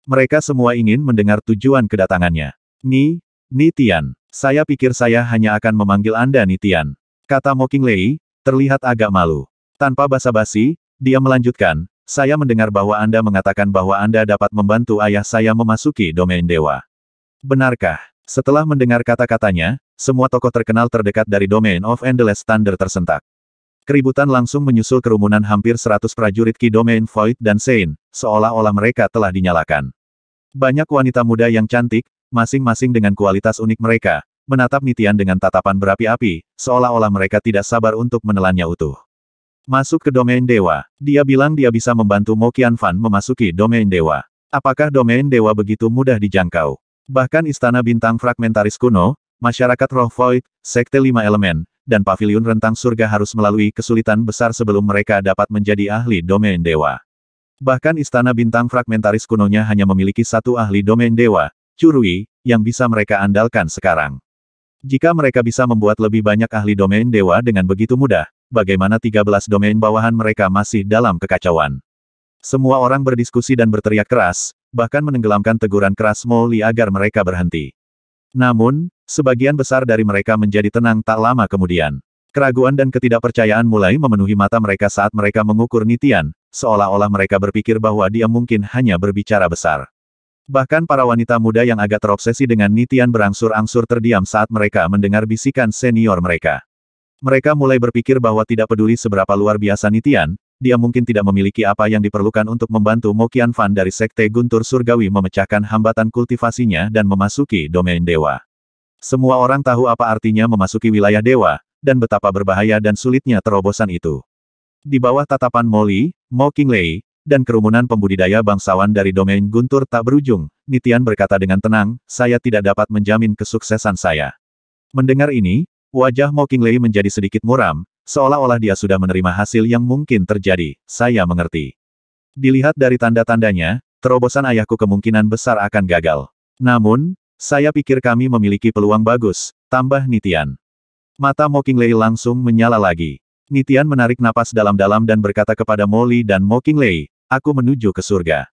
Mereka semua ingin mendengar tujuan kedatangannya. Ni, Nitian, saya pikir saya hanya akan memanggil Anda Nitian. Kata Mokinglei, terlihat agak malu. Tanpa basa-basi, dia melanjutkan, saya mendengar bahwa Anda mengatakan bahwa Anda dapat membantu ayah saya memasuki domain dewa. Benarkah? Setelah mendengar kata-katanya, semua tokoh terkenal terdekat dari Domain of Endless Thunder tersentak. Keributan langsung menyusul kerumunan hampir 100 prajurit Ki Domain Void dan Sein, seolah-olah mereka telah dinyalakan. Banyak wanita muda yang cantik, masing-masing dengan kualitas unik mereka, menatap Nitian dengan tatapan berapi-api, seolah-olah mereka tidak sabar untuk menelannya utuh. Masuk ke domain dewa, dia bilang dia bisa membantu Mo Qianfan memasuki domain dewa. Apakah domain dewa begitu mudah dijangkau? Bahkan istana bintang fragmentaris kuno, masyarakat roh void, sekte lima elemen, dan pavilion rentang surga harus melalui kesulitan besar sebelum mereka dapat menjadi ahli domain dewa. Bahkan istana bintang fragmentaris kunonya hanya memiliki satu ahli domain dewa, Curui, yang bisa mereka andalkan sekarang. Jika mereka bisa membuat lebih banyak ahli domain dewa dengan begitu mudah, bagaimana 13 domain bawahan mereka masih dalam kekacauan? Semua orang berdiskusi dan berteriak keras, bahkan menenggelamkan teguran keras Moli agar mereka berhenti. Namun, sebagian besar dari mereka menjadi tenang tak lama kemudian. Keraguan dan ketidakpercayaan mulai memenuhi mata mereka saat mereka mengukur Nitian, seolah-olah mereka berpikir bahwa dia mungkin hanya berbicara besar. Bahkan para wanita muda yang agak terobsesi dengan Nitian berangsur-angsur terdiam saat mereka mendengar bisikan senior mereka. Mereka mulai berpikir bahwa tidak peduli seberapa luar biasa Nitian, dia mungkin tidak memiliki apa yang diperlukan untuk membantu Mokian Fan dari Sekte Guntur Surgawi memecahkan hambatan kultivasinya dan memasuki domain dewa. Semua orang tahu apa artinya memasuki wilayah dewa, dan betapa berbahaya dan sulitnya terobosan itu. Di bawah tatapan Molly, Mo Lei dan kerumunan pembudidaya bangsawan dari domain Guntur tak berujung, Nitian berkata dengan tenang, saya tidak dapat menjamin kesuksesan saya. Mendengar ini, wajah Mo menjadi sedikit muram, seolah-olah dia sudah menerima hasil yang mungkin terjadi, saya mengerti. Dilihat dari tanda-tandanya, terobosan ayahku kemungkinan besar akan gagal. Namun, saya pikir kami memiliki peluang bagus, tambah Nitian. Mata Mo langsung menyala lagi. Nitian menarik napas dalam-dalam dan berkata kepada Molly dan Mo Aku menuju ke surga.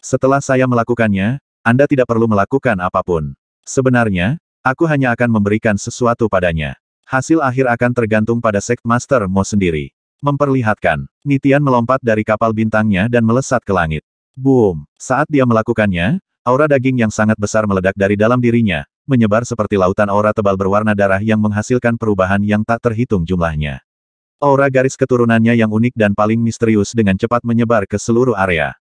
Setelah saya melakukannya, Anda tidak perlu melakukan apapun. Sebenarnya, aku hanya akan memberikan sesuatu padanya. Hasil akhir akan tergantung pada sekt Master Mo sendiri. Memperlihatkan, Nitian melompat dari kapal bintangnya dan melesat ke langit. Boom! Saat dia melakukannya, aura daging yang sangat besar meledak dari dalam dirinya, menyebar seperti lautan aura tebal berwarna darah yang menghasilkan perubahan yang tak terhitung jumlahnya. Aura garis keturunannya yang unik dan paling misterius dengan cepat menyebar ke seluruh area.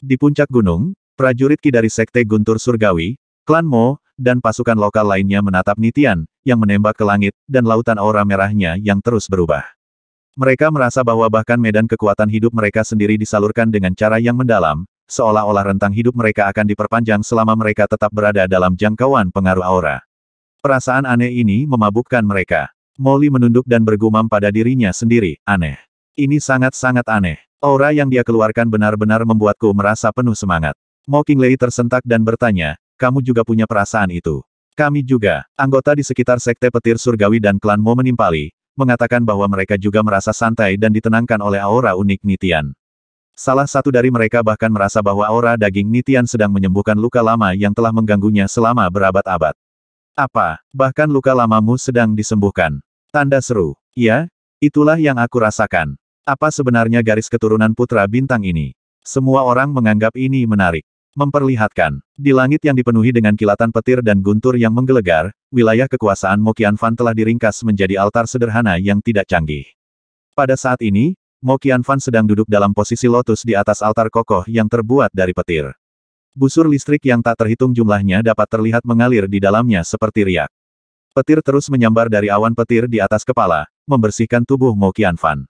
Di puncak gunung, prajurit Ki dari Sekte Guntur Surgawi, Klan Mo, dan pasukan lokal lainnya menatap Nitian, yang menembak ke langit, dan lautan aura merahnya yang terus berubah. Mereka merasa bahwa bahkan medan kekuatan hidup mereka sendiri disalurkan dengan cara yang mendalam, seolah-olah rentang hidup mereka akan diperpanjang selama mereka tetap berada dalam jangkauan pengaruh aura. Perasaan aneh ini memabukkan mereka. Molly menunduk dan bergumam pada dirinya sendiri, aneh. Ini sangat-sangat aneh. Aura yang dia keluarkan benar-benar membuatku merasa penuh semangat. Mo tersentak dan bertanya, kamu juga punya perasaan itu. Kami juga, anggota di sekitar Sekte Petir Surgawi dan klan Mo menimpali, mengatakan bahwa mereka juga merasa santai dan ditenangkan oleh aura unik Nitian. Salah satu dari mereka bahkan merasa bahwa aura daging Nitian sedang menyembuhkan luka lama yang telah mengganggunya selama berabad-abad. Apa, bahkan luka lamamu sedang disembuhkan. Tanda seru. Ya, itulah yang aku rasakan. Apa sebenarnya garis keturunan putra bintang ini? Semua orang menganggap ini menarik. Memperlihatkan, di langit yang dipenuhi dengan kilatan petir dan guntur yang menggelegar, wilayah kekuasaan Mokian Fan telah diringkas menjadi altar sederhana yang tidak canggih. Pada saat ini, Mokian Fan sedang duduk dalam posisi lotus di atas altar kokoh yang terbuat dari petir. Busur listrik yang tak terhitung jumlahnya dapat terlihat mengalir di dalamnya seperti riak. Petir terus menyambar dari awan petir di atas kepala, membersihkan tubuh Mo Qianfan.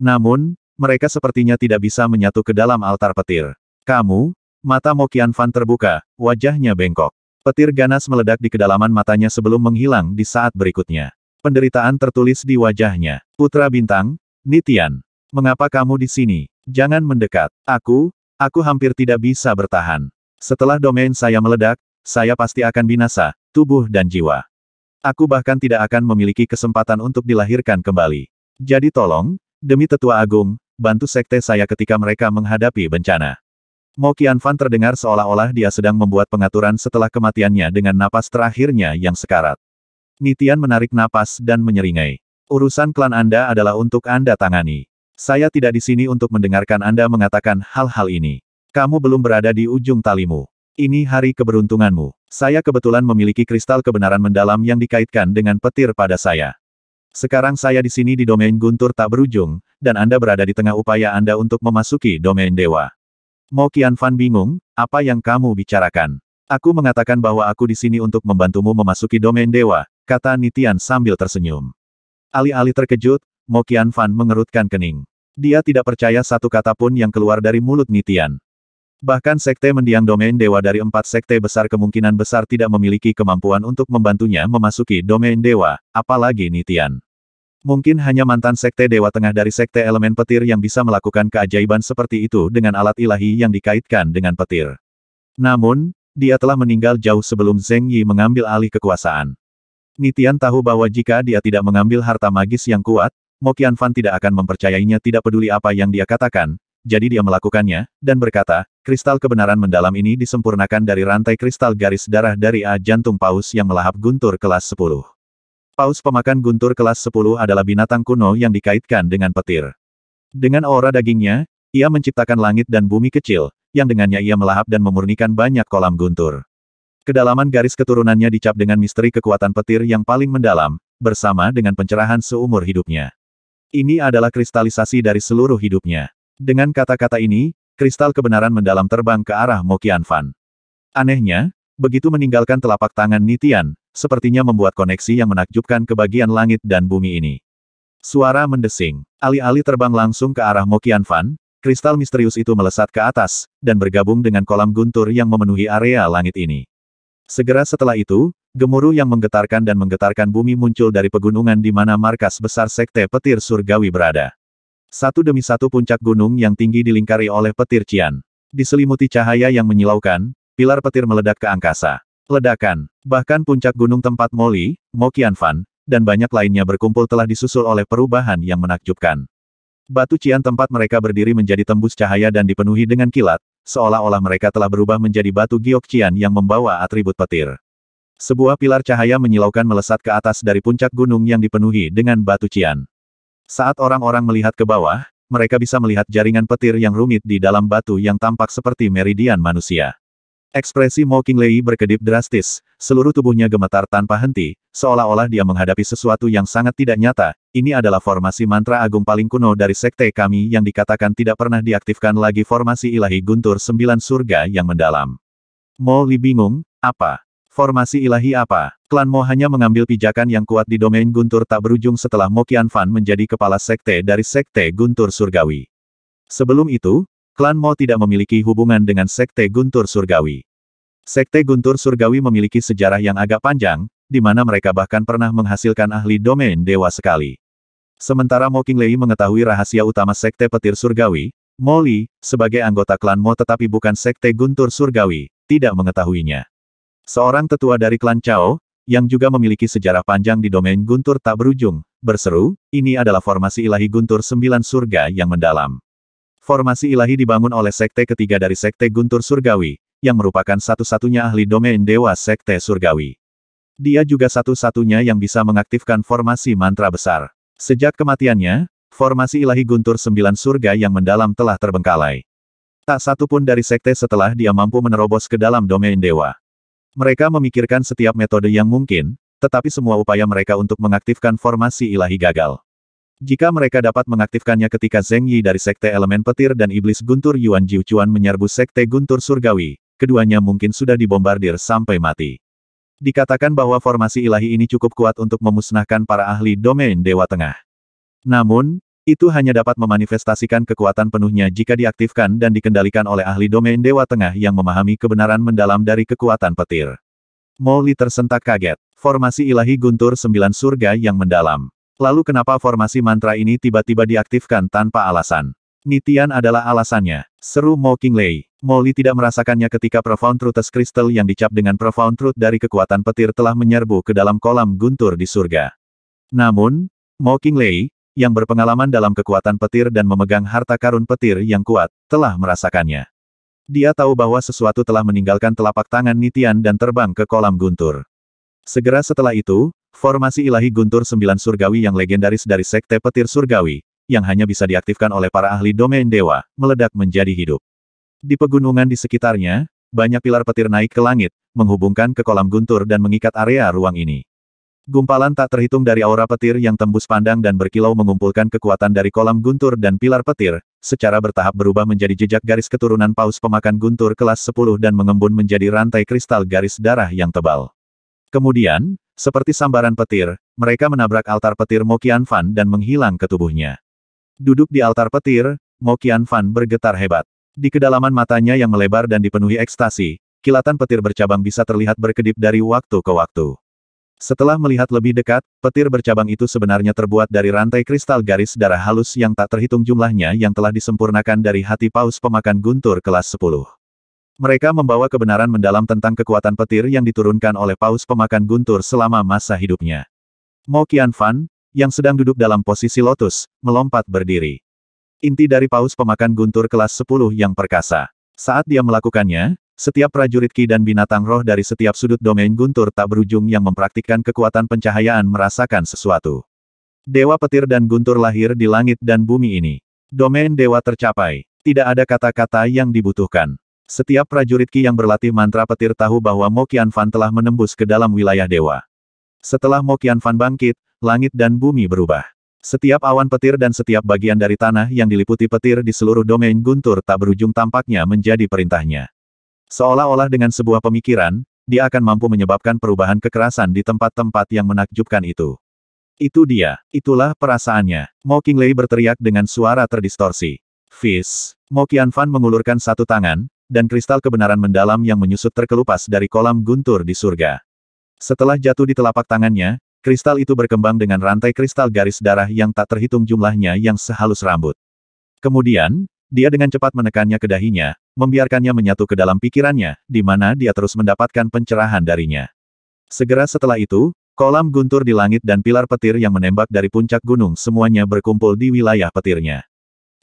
Namun, mereka sepertinya tidak bisa menyatu ke dalam altar petir. Kamu, mata Mo Qianfan terbuka, wajahnya bengkok. Petir ganas meledak di kedalaman matanya sebelum menghilang di saat berikutnya. Penderitaan tertulis di wajahnya. Putra Bintang, Nitian. Mengapa kamu di sini? Jangan mendekat. Aku, Aku hampir tidak bisa bertahan. Setelah domain saya meledak, saya pasti akan binasa, tubuh dan jiwa. Aku bahkan tidak akan memiliki kesempatan untuk dilahirkan kembali. Jadi tolong, demi tetua agung, bantu sekte saya ketika mereka menghadapi bencana. Mo Qianfan terdengar seolah-olah dia sedang membuat pengaturan setelah kematiannya dengan napas terakhirnya yang sekarat. Nitian menarik napas dan menyeringai. Urusan klan Anda adalah untuk Anda tangani. Saya tidak di sini untuk mendengarkan Anda mengatakan hal-hal ini. Kamu belum berada di ujung talimu. Ini hari keberuntunganmu. Saya kebetulan memiliki kristal kebenaran mendalam yang dikaitkan dengan petir pada saya. Sekarang saya di sini di domain guntur tak berujung, dan Anda berada di tengah upaya Anda untuk memasuki domain dewa. Mo Kian Fan bingung, apa yang kamu bicarakan? Aku mengatakan bahwa aku di sini untuk membantumu memasuki domain dewa, kata Nitian sambil tersenyum. Alih-alih terkejut, Mo Kian Fan mengerutkan kening. Dia tidak percaya satu kata pun yang keluar dari mulut Nitian. Bahkan sekte mendiang domain dewa dari empat sekte besar kemungkinan besar tidak memiliki kemampuan untuk membantunya memasuki domain dewa, apalagi Nitian. Mungkin hanya mantan sekte dewa tengah dari sekte elemen petir yang bisa melakukan keajaiban seperti itu dengan alat ilahi yang dikaitkan dengan petir. Namun, dia telah meninggal jauh sebelum Zeng Yi mengambil alih kekuasaan. Nitian tahu bahwa jika dia tidak mengambil harta magis yang kuat, Mo Fan tidak akan mempercayainya tidak peduli apa yang dia katakan, jadi dia melakukannya, dan berkata, kristal kebenaran mendalam ini disempurnakan dari rantai kristal garis darah dari A jantung paus yang melahap guntur kelas 10. Paus pemakan guntur kelas 10 adalah binatang kuno yang dikaitkan dengan petir. Dengan aura dagingnya, ia menciptakan langit dan bumi kecil, yang dengannya ia melahap dan memurnikan banyak kolam guntur. Kedalaman garis keturunannya dicap dengan misteri kekuatan petir yang paling mendalam, bersama dengan pencerahan seumur hidupnya. Ini adalah kristalisasi dari seluruh hidupnya. Dengan kata-kata ini, kristal kebenaran mendalam terbang ke arah Mokian Fan. Anehnya, begitu meninggalkan telapak tangan Nitian, sepertinya membuat koneksi yang menakjubkan ke bagian langit dan bumi ini. Suara mendesing, alih-alih terbang langsung ke arah Mokian Fan, kristal misterius itu melesat ke atas, dan bergabung dengan kolam guntur yang memenuhi area langit ini. Segera setelah itu, gemuruh yang menggetarkan dan menggetarkan bumi muncul dari pegunungan di mana markas besar Sekte Petir Surgawi berada. Satu demi satu puncak gunung yang tinggi dilingkari oleh petir Cian. Diselimuti cahaya yang menyilaukan, pilar petir meledak ke angkasa. Ledakan, bahkan puncak gunung tempat Moli, Mokianfan, dan banyak lainnya berkumpul telah disusul oleh perubahan yang menakjubkan. Batu Cian tempat mereka berdiri menjadi tembus cahaya dan dipenuhi dengan kilat, seolah-olah mereka telah berubah menjadi batu giok giokcian yang membawa atribut petir. Sebuah pilar cahaya menyilaukan melesat ke atas dari puncak gunung yang dipenuhi dengan batu cian. Saat orang-orang melihat ke bawah, mereka bisa melihat jaringan petir yang rumit di dalam batu yang tampak seperti meridian manusia. Ekspresi Mo Lei berkedip drastis, seluruh tubuhnya gemetar tanpa henti, seolah-olah dia menghadapi sesuatu yang sangat tidak nyata, ini adalah formasi mantra agung paling kuno dari sekte kami yang dikatakan tidak pernah diaktifkan lagi formasi ilahi guntur sembilan surga yang mendalam. Mo Li bingung, apa? Formasi ilahi apa? Klan Mo hanya mengambil pijakan yang kuat di domain Guntur tak berujung setelah Mo Fan menjadi kepala sekte dari sekte Guntur Surgawi. Sebelum itu, klan Mo tidak memiliki hubungan dengan sekte Guntur Surgawi. Sekte Guntur Surgawi memiliki sejarah yang agak panjang, di mana mereka bahkan pernah menghasilkan ahli domain dewa sekali. Sementara Mo Lei mengetahui rahasia utama Sekte Petir Surgawi, Mo Li, sebagai anggota klan Mo tetapi bukan Sekte Guntur Surgawi, tidak mengetahuinya. Seorang tetua dari klan Chao, yang juga memiliki sejarah panjang di domain Guntur tak berujung, berseru, ini adalah formasi ilahi Guntur Sembilan Surga yang mendalam. Formasi ilahi dibangun oleh Sekte ketiga dari Sekte Guntur Surgawi, yang merupakan satu-satunya ahli domain Dewa Sekte Surgawi. Dia juga satu-satunya yang bisa mengaktifkan formasi mantra besar. Sejak kematiannya, formasi ilahi guntur sembilan surga yang mendalam telah terbengkalai. Tak satu pun dari sekte setelah dia mampu menerobos ke dalam domain dewa. Mereka memikirkan setiap metode yang mungkin, tetapi semua upaya mereka untuk mengaktifkan formasi ilahi gagal. Jika mereka dapat mengaktifkannya ketika Zeng Yi dari sekte elemen petir dan iblis guntur Yuan Jiuquan menyerbu sekte guntur surgawi, keduanya mungkin sudah dibombardir sampai mati dikatakan bahwa formasi ilahi ini cukup kuat untuk memusnahkan para ahli domain Dewa Tengah. Namun, itu hanya dapat memanifestasikan kekuatan penuhnya jika diaktifkan dan dikendalikan oleh ahli domain Dewa Tengah yang memahami kebenaran mendalam dari kekuatan petir. Molly tersentak kaget. Formasi ilahi guntur sembilan surga yang mendalam. Lalu kenapa formasi mantra ini tiba-tiba diaktifkan tanpa alasan? Nitian adalah alasannya, seru Mo Lei. Molly tidak merasakannya ketika Profound Truth Crystal yang dicap dengan Profound Truth dari kekuatan petir telah menyerbu ke dalam kolam guntur di surga. Namun, Mo Lei, yang berpengalaman dalam kekuatan petir dan memegang harta karun petir yang kuat, telah merasakannya. Dia tahu bahwa sesuatu telah meninggalkan telapak tangan Nitian dan terbang ke kolam guntur. Segera setelah itu, formasi ilahi guntur sembilan surgawi yang legendaris dari Sekte Petir Surgawi, yang hanya bisa diaktifkan oleh para ahli domain dewa, meledak menjadi hidup. Di pegunungan di sekitarnya, banyak pilar petir naik ke langit, menghubungkan ke kolam guntur dan mengikat area ruang ini. Gumpalan tak terhitung dari aura petir yang tembus pandang dan berkilau mengumpulkan kekuatan dari kolam guntur dan pilar petir, secara bertahap berubah menjadi jejak garis keturunan paus pemakan guntur kelas 10 dan mengembun menjadi rantai kristal garis darah yang tebal. Kemudian, seperti sambaran petir, mereka menabrak altar petir Mokian Fan dan menghilang ke tubuhnya. Duduk di altar petir, Mo Fan bergetar hebat. Di kedalaman matanya yang melebar dan dipenuhi ekstasi, kilatan petir bercabang bisa terlihat berkedip dari waktu ke waktu. Setelah melihat lebih dekat, petir bercabang itu sebenarnya terbuat dari rantai kristal garis darah halus yang tak terhitung jumlahnya yang telah disempurnakan dari hati paus pemakan guntur kelas 10. Mereka membawa kebenaran mendalam tentang kekuatan petir yang diturunkan oleh paus pemakan guntur selama masa hidupnya. Mo Qian Fan, yang sedang duduk dalam posisi lotus, melompat berdiri. Inti dari paus pemakan guntur kelas 10 yang perkasa. Saat dia melakukannya, setiap prajurit Ki dan binatang roh dari setiap sudut domain guntur tak berujung yang mempraktikkan kekuatan pencahayaan merasakan sesuatu. Dewa petir dan guntur lahir di langit dan bumi ini. Domain dewa tercapai. Tidak ada kata-kata yang dibutuhkan. Setiap prajurit Ki yang berlatih mantra petir tahu bahwa Mokian Fan telah menembus ke dalam wilayah dewa. Setelah Mokian Fan bangkit, langit dan bumi berubah. Setiap awan petir dan setiap bagian dari tanah yang diliputi petir di seluruh domain guntur tak berujung tampaknya menjadi perintahnya. Seolah-olah dengan sebuah pemikiran, dia akan mampu menyebabkan perubahan kekerasan di tempat-tempat yang menakjubkan itu. Itu dia, itulah perasaannya. Mo Lei berteriak dengan suara terdistorsi. Viz, Mo Fan mengulurkan satu tangan, dan kristal kebenaran mendalam yang menyusut terkelupas dari kolam guntur di surga. Setelah jatuh di telapak tangannya, Kristal itu berkembang dengan rantai kristal garis darah yang tak terhitung jumlahnya yang sehalus rambut. Kemudian, dia dengan cepat menekannya ke dahinya, membiarkannya menyatu ke dalam pikirannya, di mana dia terus mendapatkan pencerahan darinya. Segera setelah itu, kolam guntur di langit dan pilar petir yang menembak dari puncak gunung semuanya berkumpul di wilayah petirnya.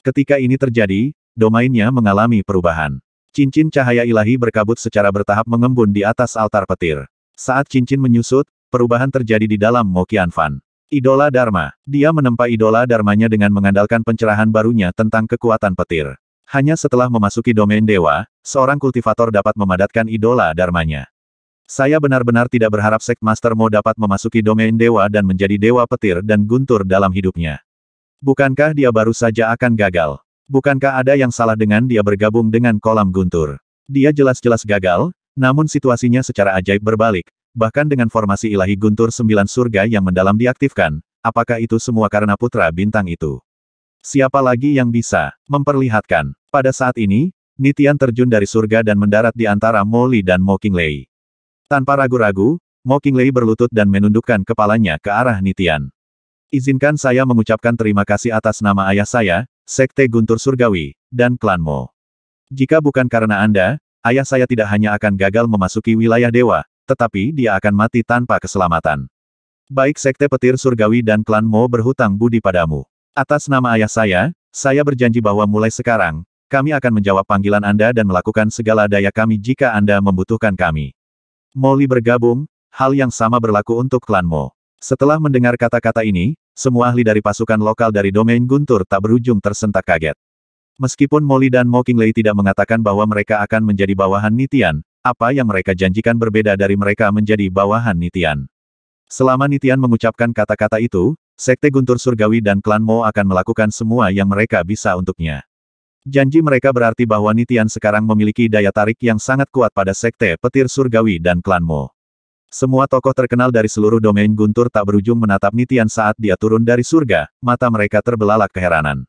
Ketika ini terjadi, domainnya mengalami perubahan. Cincin cahaya ilahi berkabut secara bertahap mengembun di atas altar petir. Saat cincin menyusut, perubahan terjadi di dalam Mokian Fan. Idola Dharma. Dia menempa idola Dharmanya dengan mengandalkan pencerahan barunya tentang kekuatan petir. Hanya setelah memasuki domain dewa, seorang kultivator dapat memadatkan idola Dharmanya. Saya benar-benar tidak berharap Sek Master Mo dapat memasuki domain dewa dan menjadi dewa petir dan guntur dalam hidupnya. Bukankah dia baru saja akan gagal? Bukankah ada yang salah dengan dia bergabung dengan kolam guntur? Dia jelas-jelas gagal, namun situasinya secara ajaib berbalik, Bahkan dengan formasi ilahi guntur sembilan surga yang mendalam diaktifkan, apakah itu semua karena putra bintang itu? Siapa lagi yang bisa memperlihatkan? Pada saat ini, Nitian terjun dari surga dan mendarat di antara Moli dan Mo Lei. Tanpa ragu-ragu, Mo Lei berlutut dan menundukkan kepalanya ke arah Nitian. Izinkan saya mengucapkan terima kasih atas nama ayah saya, Sekte Guntur Surgawi, dan klan Mo. Jika bukan karena Anda, ayah saya tidak hanya akan gagal memasuki wilayah dewa, tetapi dia akan mati tanpa keselamatan. Baik Sekte Petir Surgawi dan klan Mo berhutang budi padamu. Atas nama ayah saya, saya berjanji bahwa mulai sekarang, kami akan menjawab panggilan Anda dan melakukan segala daya kami jika Anda membutuhkan kami. Molly bergabung, hal yang sama berlaku untuk klan Mo. Setelah mendengar kata-kata ini, semua ahli dari pasukan lokal dari domain Guntur tak berujung tersentak kaget. Meskipun Molly dan Mo Kingley tidak mengatakan bahwa mereka akan menjadi bawahan Nitian, apa yang mereka janjikan berbeda dari mereka menjadi bawahan Nitian. Selama Nitian mengucapkan kata-kata itu, Sekte Guntur Surgawi dan klan Mo akan melakukan semua yang mereka bisa untuknya. Janji mereka berarti bahwa Nitian sekarang memiliki daya tarik yang sangat kuat pada Sekte Petir Surgawi dan klan Mo. Semua tokoh terkenal dari seluruh domain Guntur tak berujung menatap Nitian saat dia turun dari surga, mata mereka terbelalak keheranan.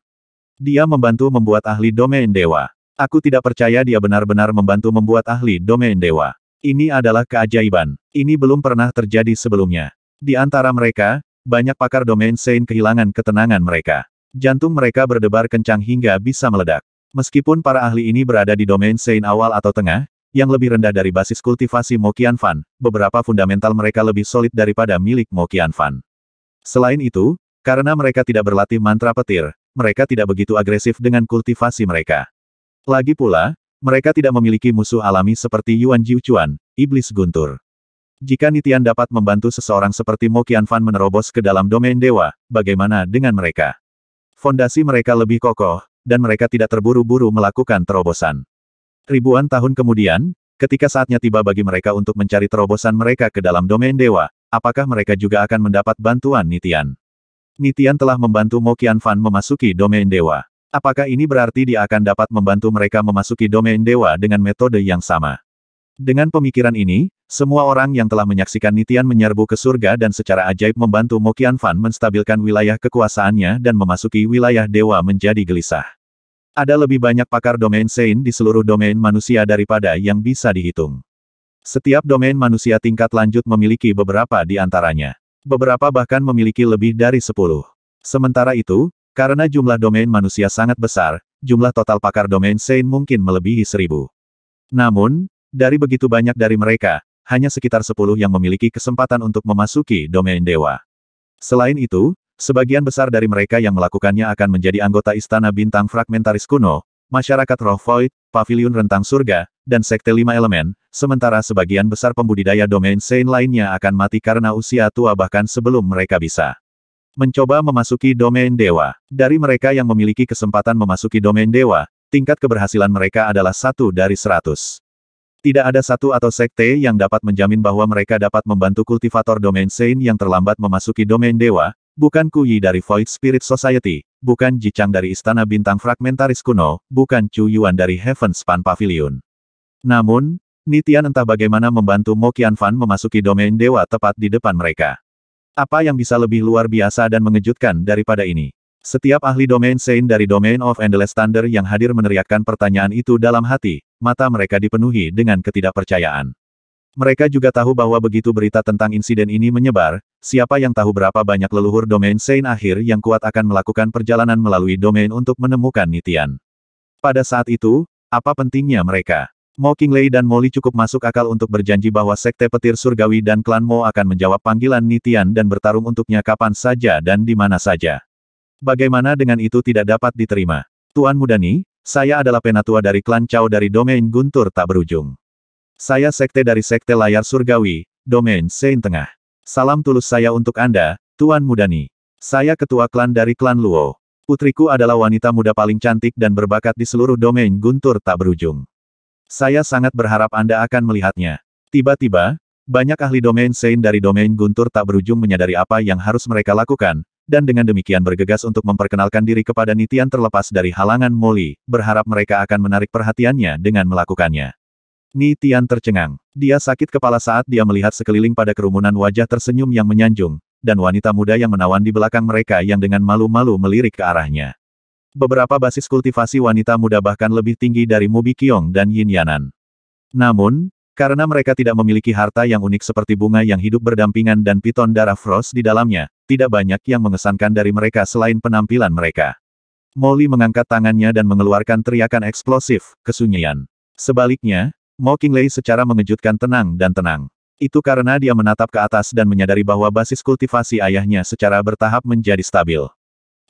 Dia membantu membuat ahli domain dewa. Aku tidak percaya dia benar-benar membantu membuat ahli domain dewa. Ini adalah keajaiban. Ini belum pernah terjadi sebelumnya. Di antara mereka, banyak pakar domain saint kehilangan ketenangan mereka. Jantung mereka berdebar kencang hingga bisa meledak. Meskipun para ahli ini berada di domain saint awal atau tengah, yang lebih rendah dari basis kultivasi Mokian Fan, beberapa fundamental mereka lebih solid daripada milik Mokian Fan. Selain itu, karena mereka tidak berlatih mantra petir, mereka tidak begitu agresif dengan kultivasi mereka. Lagi pula, mereka tidak memiliki musuh alami seperti Yuan Jiuquan, iblis guntur. Jika Nitian dapat membantu seseorang seperti Mo Qianfan menerobos ke dalam domain dewa, bagaimana dengan mereka? Fondasi mereka lebih kokoh, dan mereka tidak terburu-buru melakukan terobosan. Ribuan tahun kemudian, ketika saatnya tiba bagi mereka untuk mencari terobosan mereka ke dalam domain dewa, apakah mereka juga akan mendapat bantuan Nitian? Nitian telah membantu Mo Qianfan memasuki domain dewa. Apakah ini berarti dia akan dapat membantu mereka memasuki domain dewa dengan metode yang sama? Dengan pemikiran ini, semua orang yang telah menyaksikan Nitian menyerbu ke surga dan secara ajaib membantu Mokian Fan menstabilkan wilayah kekuasaannya dan memasuki wilayah dewa menjadi gelisah. Ada lebih banyak pakar domain Sein di seluruh domain manusia daripada yang bisa dihitung. Setiap domain manusia tingkat lanjut memiliki beberapa di antaranya. Beberapa bahkan memiliki lebih dari sepuluh. Sementara itu, karena jumlah domain manusia sangat besar, jumlah total pakar domain Sein mungkin melebihi seribu. Namun, dari begitu banyak dari mereka, hanya sekitar sepuluh yang memiliki kesempatan untuk memasuki domain dewa. Selain itu, sebagian besar dari mereka yang melakukannya akan menjadi anggota Istana Bintang Fragmentaris kuno, masyarakat roh void, pavilion rentang surga, dan sekte lima elemen, sementara sebagian besar pembudidaya domain Sein lainnya akan mati karena usia tua bahkan sebelum mereka bisa mencoba memasuki domain dewa. Dari mereka yang memiliki kesempatan memasuki domain dewa, tingkat keberhasilan mereka adalah satu dari seratus. Tidak ada satu atau sekte yang dapat menjamin bahwa mereka dapat membantu kultivator domain Saint yang terlambat memasuki domain dewa, bukan Kuyi dari Void Spirit Society, bukan Jicang dari Istana Bintang Fragmentaris Kuno, bukan Chu Yuan dari Heaven Span Pavilion. Namun, Nitian entah bagaimana membantu Mo Qianfan memasuki domain dewa tepat di depan mereka. Apa yang bisa lebih luar biasa dan mengejutkan daripada ini? Setiap ahli domain sein dari Domain of Endless Thunder yang hadir meneriakkan pertanyaan itu dalam hati, mata mereka dipenuhi dengan ketidakpercayaan. Mereka juga tahu bahwa begitu berita tentang insiden ini menyebar, siapa yang tahu berapa banyak leluhur domain sein akhir yang kuat akan melakukan perjalanan melalui domain untuk menemukan Nitian. Pada saat itu, apa pentingnya mereka? Mo Lei dan Molly cukup masuk akal untuk berjanji bahwa Sekte Petir Surgawi dan klan Mo akan menjawab panggilan Nitian dan bertarung untuknya kapan saja dan di mana saja. Bagaimana dengan itu tidak dapat diterima? Tuan Mudani, saya adalah penatua dari klan Cao dari domain Guntur tak berujung. Saya Sekte dari Sekte Layar Surgawi, domain Sein Tengah. Salam tulus saya untuk Anda, Tuan Mudani. Saya ketua klan dari klan Luo. Putriku adalah wanita muda paling cantik dan berbakat di seluruh domain Guntur tak berujung. Saya sangat berharap Anda akan melihatnya. Tiba-tiba, banyak ahli domain Sein dari domain Guntur tak berujung menyadari apa yang harus mereka lakukan, dan dengan demikian bergegas untuk memperkenalkan diri kepada Nitian terlepas dari halangan Moli, berharap mereka akan menarik perhatiannya dengan melakukannya. Nitian tercengang. Dia sakit kepala saat dia melihat sekeliling pada kerumunan wajah tersenyum yang menyanjung, dan wanita muda yang menawan di belakang mereka yang dengan malu-malu melirik ke arahnya. Beberapa basis kultivasi wanita muda bahkan lebih tinggi dari Mubi Kiong dan Yin Yanan. Namun, karena mereka tidak memiliki harta yang unik seperti bunga yang hidup berdampingan dan piton darah frost di dalamnya, tidak banyak yang mengesankan dari mereka selain penampilan mereka. Molly mengangkat tangannya dan mengeluarkan teriakan eksplosif, kesunyian. Sebaliknya, Mo secara mengejutkan tenang dan tenang. Itu karena dia menatap ke atas dan menyadari bahwa basis kultivasi ayahnya secara bertahap menjadi stabil.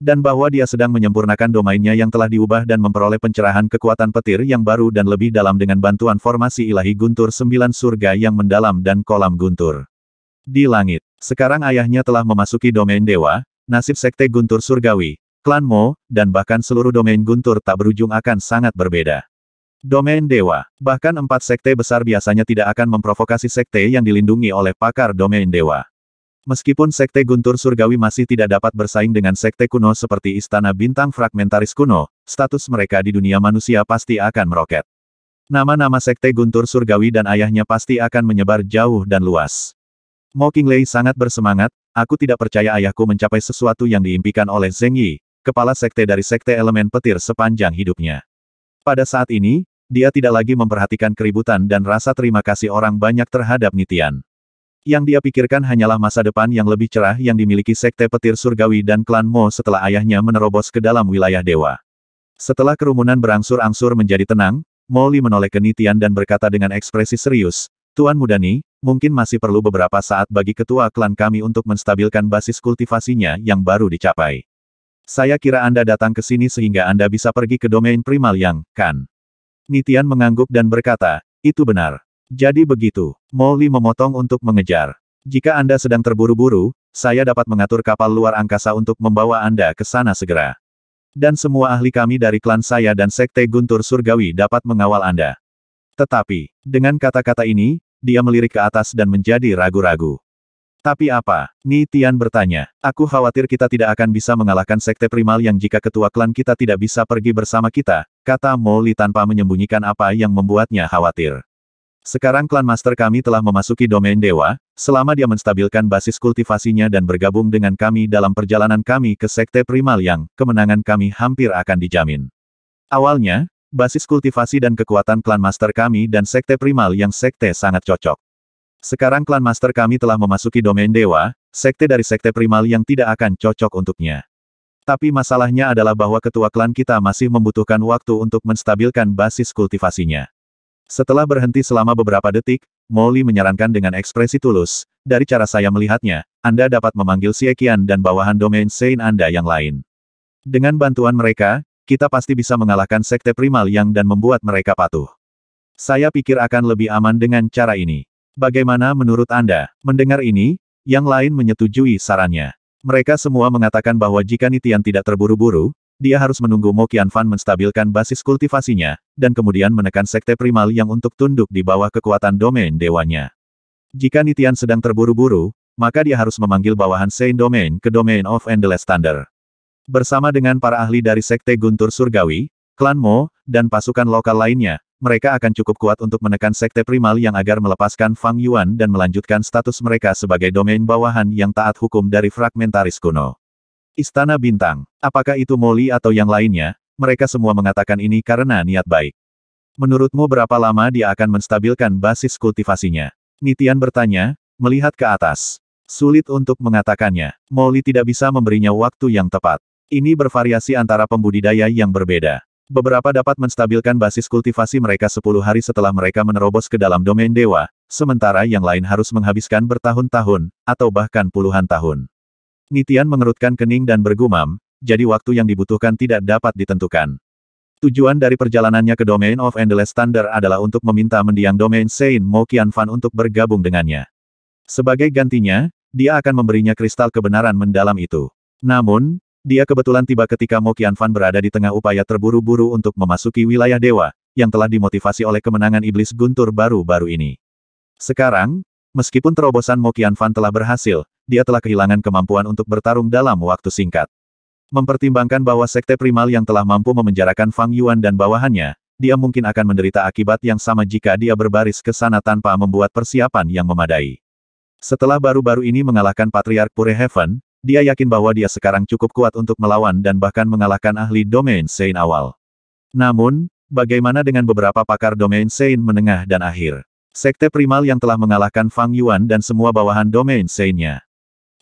Dan bahwa dia sedang menyempurnakan domainnya yang telah diubah dan memperoleh pencerahan kekuatan petir yang baru dan lebih dalam dengan bantuan formasi ilahi guntur sembilan surga yang mendalam dan kolam guntur. Di langit, sekarang ayahnya telah memasuki domain dewa, nasib sekte guntur surgawi, klan Mo, dan bahkan seluruh domain guntur tak berujung akan sangat berbeda. Domain dewa, bahkan empat sekte besar biasanya tidak akan memprovokasi sekte yang dilindungi oleh pakar domain dewa. Meskipun Sekte Guntur Surgawi masih tidak dapat bersaing dengan Sekte kuno seperti Istana Bintang Fragmentaris kuno, status mereka di dunia manusia pasti akan meroket. Nama-nama Sekte Guntur Surgawi dan ayahnya pasti akan menyebar jauh dan luas. Mo Qinglei sangat bersemangat, aku tidak percaya ayahku mencapai sesuatu yang diimpikan oleh Zeng Yi, kepala Sekte dari Sekte Elemen Petir sepanjang hidupnya. Pada saat ini, dia tidak lagi memperhatikan keributan dan rasa terima kasih orang banyak terhadap Nitian. Yang dia pikirkan hanyalah masa depan yang lebih cerah yang dimiliki Sekte Petir Surgawi dan klan Mo setelah ayahnya menerobos ke dalam wilayah dewa. Setelah kerumunan berangsur-angsur menjadi tenang, Mo Li menoleh ke Nitian dan berkata dengan ekspresi serius, Tuan Mudani, mungkin masih perlu beberapa saat bagi ketua klan kami untuk menstabilkan basis kultivasinya yang baru dicapai. Saya kira Anda datang ke sini sehingga Anda bisa pergi ke domain primal yang, kan? Nitian mengangguk dan berkata, itu benar. Jadi begitu, Molly memotong untuk mengejar. Jika Anda sedang terburu-buru, saya dapat mengatur kapal luar angkasa untuk membawa Anda ke sana segera. Dan semua ahli kami dari klan saya dan sekte Guntur Surgawi dapat mengawal Anda. Tetapi, dengan kata-kata ini, dia melirik ke atas dan menjadi ragu-ragu. Tapi apa? Tian bertanya. Aku khawatir kita tidak akan bisa mengalahkan sekte primal yang jika ketua klan kita tidak bisa pergi bersama kita, kata Moli tanpa menyembunyikan apa yang membuatnya khawatir. Sekarang klan master kami telah memasuki domain dewa, selama dia menstabilkan basis kultivasinya dan bergabung dengan kami dalam perjalanan kami ke sekte primal yang kemenangan kami hampir akan dijamin. Awalnya, basis kultivasi dan kekuatan klan master kami dan sekte primal yang sekte sangat cocok. Sekarang klan master kami telah memasuki domain dewa, sekte dari sekte primal yang tidak akan cocok untuknya. Tapi masalahnya adalah bahwa ketua klan kita masih membutuhkan waktu untuk menstabilkan basis kultivasinya. Setelah berhenti selama beberapa detik, Molly menyarankan dengan ekspresi tulus, dari cara saya melihatnya, Anda dapat memanggil Siekian dan bawahan domain Saint Anda yang lain. Dengan bantuan mereka, kita pasti bisa mengalahkan sekte primal yang dan membuat mereka patuh. Saya pikir akan lebih aman dengan cara ini. Bagaimana menurut Anda? Mendengar ini, yang lain menyetujui sarannya. Mereka semua mengatakan bahwa jika Nitian tidak terburu-buru, dia harus menunggu Mo Fan menstabilkan basis kultivasinya, dan kemudian menekan sekte primal yang untuk tunduk di bawah kekuatan domain dewanya. Jika Nitian sedang terburu-buru, maka dia harus memanggil bawahan Saint Domain ke Domain of Endless Thunder. Bersama dengan para ahli dari sekte Guntur Surgawi, klan Mo, dan pasukan lokal lainnya, mereka akan cukup kuat untuk menekan sekte primal yang agar melepaskan Fang Yuan dan melanjutkan status mereka sebagai domain bawahan yang taat hukum dari fragmentaris kuno. Istana Bintang, apakah itu Molly atau yang lainnya, mereka semua mengatakan ini karena niat baik. Menurutmu berapa lama dia akan menstabilkan basis kultivasinya? Nitian bertanya, melihat ke atas. Sulit untuk mengatakannya. Molly tidak bisa memberinya waktu yang tepat. Ini bervariasi antara pembudidaya yang berbeda. Beberapa dapat menstabilkan basis kultivasi mereka 10 hari setelah mereka menerobos ke dalam domain dewa, sementara yang lain harus menghabiskan bertahun-tahun, atau bahkan puluhan tahun. Nitian mengerutkan kening dan bergumam, jadi waktu yang dibutuhkan tidak dapat ditentukan. Tujuan dari perjalanannya ke Domain of Endless Thunder adalah untuk meminta mendiang Domain Saint Mo Qian untuk bergabung dengannya. Sebagai gantinya, dia akan memberinya kristal kebenaran mendalam itu. Namun, dia kebetulan tiba ketika Mo Qian berada di tengah upaya terburu-buru untuk memasuki wilayah dewa, yang telah dimotivasi oleh kemenangan iblis guntur baru-baru ini. Sekarang, meskipun terobosan Mo Qian telah berhasil, dia telah kehilangan kemampuan untuk bertarung dalam waktu singkat. Mempertimbangkan bahwa sekte primal yang telah mampu memenjarakan Fang Yuan dan bawahannya, dia mungkin akan menderita akibat yang sama jika dia berbaris ke sana tanpa membuat persiapan yang memadai. Setelah baru-baru ini mengalahkan Patriark Pure Heaven, dia yakin bahwa dia sekarang cukup kuat untuk melawan dan bahkan mengalahkan ahli domain Sein awal. Namun, bagaimana dengan beberapa pakar domain Sein menengah dan akhir? Sekte primal yang telah mengalahkan Fang Yuan dan semua bawahan domain Seinnya.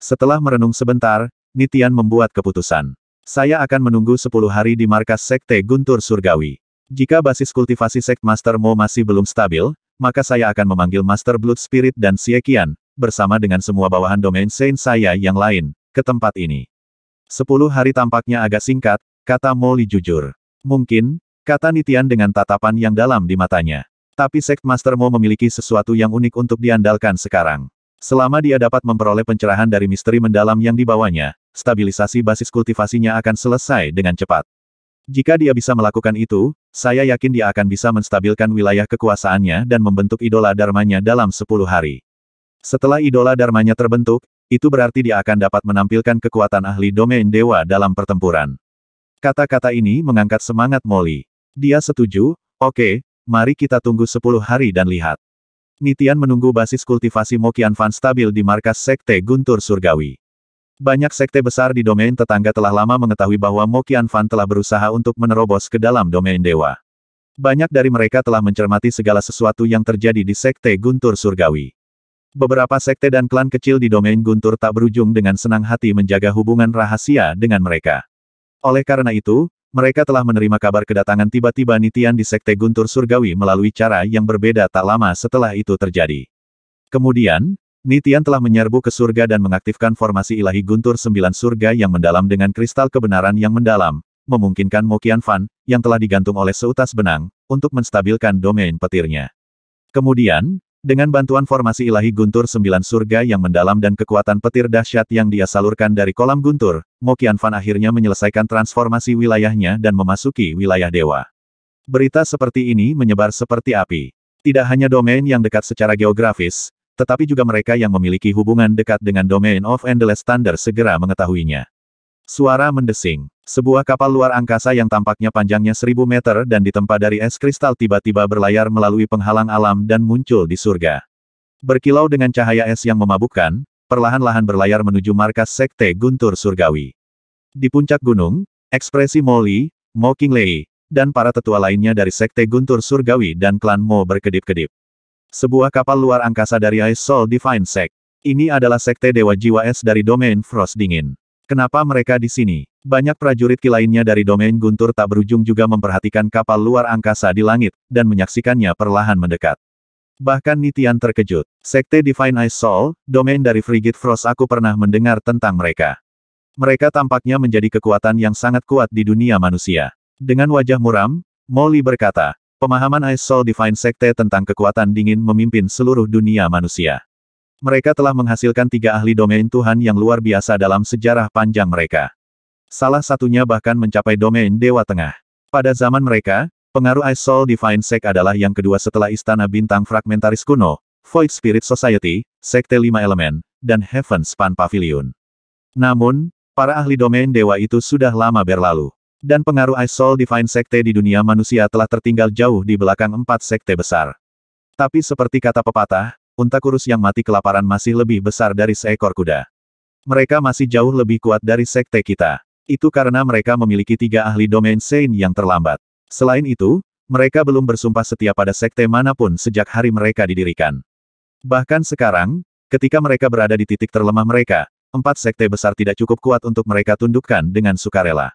Setelah merenung sebentar, Nitian membuat keputusan. Saya akan menunggu 10 hari di markas Sekte Guntur Surgawi. Jika basis kultivasi Sekte Master Mo masih belum stabil, maka saya akan memanggil Master Blood Spirit dan Siekian, bersama dengan semua bawahan domain Saint saya yang lain, ke tempat ini. 10 hari tampaknya agak singkat, kata Moli jujur. Mungkin, kata Nitian dengan tatapan yang dalam di matanya. Tapi Sekte Master Mo memiliki sesuatu yang unik untuk diandalkan sekarang. Selama dia dapat memperoleh pencerahan dari misteri mendalam yang dibawanya, stabilisasi basis kultivasinya akan selesai dengan cepat. Jika dia bisa melakukan itu, saya yakin dia akan bisa menstabilkan wilayah kekuasaannya dan membentuk idola dharmanya dalam 10 hari. Setelah idola dharmanya terbentuk, itu berarti dia akan dapat menampilkan kekuatan ahli domain dewa dalam pertempuran. Kata-kata ini mengangkat semangat Molly. Dia setuju, oke, okay, mari kita tunggu 10 hari dan lihat. Nitian menunggu basis kultivasi Mokian Fan stabil di markas Sekte Guntur Surgawi. Banyak sekte besar di domain tetangga telah lama mengetahui bahwa Mokian Fan telah berusaha untuk menerobos ke dalam domain dewa. Banyak dari mereka telah mencermati segala sesuatu yang terjadi di Sekte Guntur Surgawi. Beberapa sekte dan klan kecil di domain Guntur tak berujung dengan senang hati menjaga hubungan rahasia dengan mereka. Oleh karena itu, mereka telah menerima kabar kedatangan tiba-tiba Nitian di Sekte Guntur Surgawi melalui cara yang berbeda tak lama setelah itu terjadi. Kemudian, Nitian telah menyerbu ke surga dan mengaktifkan formasi ilahi Guntur Sembilan Surga yang mendalam dengan kristal kebenaran yang mendalam, memungkinkan Mokian Fan, yang telah digantung oleh seutas benang, untuk menstabilkan domain petirnya. Kemudian, dengan bantuan formasi ilahi guntur sembilan surga yang mendalam dan kekuatan petir dahsyat yang dia salurkan dari kolam guntur, Mokianfan akhirnya menyelesaikan transformasi wilayahnya dan memasuki wilayah dewa. Berita seperti ini menyebar seperti api. Tidak hanya domain yang dekat secara geografis, tetapi juga mereka yang memiliki hubungan dekat dengan domain of Endless Thunder segera mengetahuinya. Suara mendesing. Sebuah kapal luar angkasa yang tampaknya panjangnya seribu meter dan ditempa dari es kristal tiba-tiba berlayar melalui penghalang alam dan muncul di surga. Berkilau dengan cahaya es yang memabukkan, perlahan-lahan berlayar menuju markas Sekte Guntur Surgawi. Di puncak gunung, ekspresi Moli, Mo Kinglei, dan para tetua lainnya dari Sekte Guntur Surgawi dan klan Mo berkedip-kedip. Sebuah kapal luar angkasa dari Ice Soul Divine Sect. Ini adalah Sekte Dewa Jiwa Es dari domain Frost Dingin. Kenapa mereka di sini? Banyak prajurit lainnya dari domain guntur tak berujung juga memperhatikan kapal luar angkasa di langit, dan menyaksikannya perlahan mendekat. Bahkan Nitian terkejut. Sekte Divine Ice Soul, domain dari Frigid Frost aku pernah mendengar tentang mereka. Mereka tampaknya menjadi kekuatan yang sangat kuat di dunia manusia. Dengan wajah muram, Molly berkata, pemahaman Ice Soul Divine Sekte tentang kekuatan dingin memimpin seluruh dunia manusia. Mereka telah menghasilkan tiga ahli domain Tuhan yang luar biasa dalam sejarah panjang mereka. Salah satunya bahkan mencapai domain Dewa Tengah. Pada zaman mereka, pengaruh Ice Soul Divine Sect adalah yang kedua setelah Istana Bintang Fragmentaris kuno, Void Spirit Society, Sekte Lima Elemen, dan Heaven Span Pavilion. Namun, para ahli domain dewa itu sudah lama berlalu. Dan pengaruh Ice Soul Divine Sekte di dunia manusia telah tertinggal jauh di belakang empat sekte besar. Tapi seperti kata pepatah, unta kurus yang mati kelaparan masih lebih besar dari seekor kuda. Mereka masih jauh lebih kuat dari sekte kita. Itu karena mereka memiliki tiga ahli domain Sein yang terlambat. Selain itu, mereka belum bersumpah setia pada sekte manapun sejak hari mereka didirikan. Bahkan sekarang, ketika mereka berada di titik terlemah mereka, empat sekte besar tidak cukup kuat untuk mereka tundukkan dengan sukarela.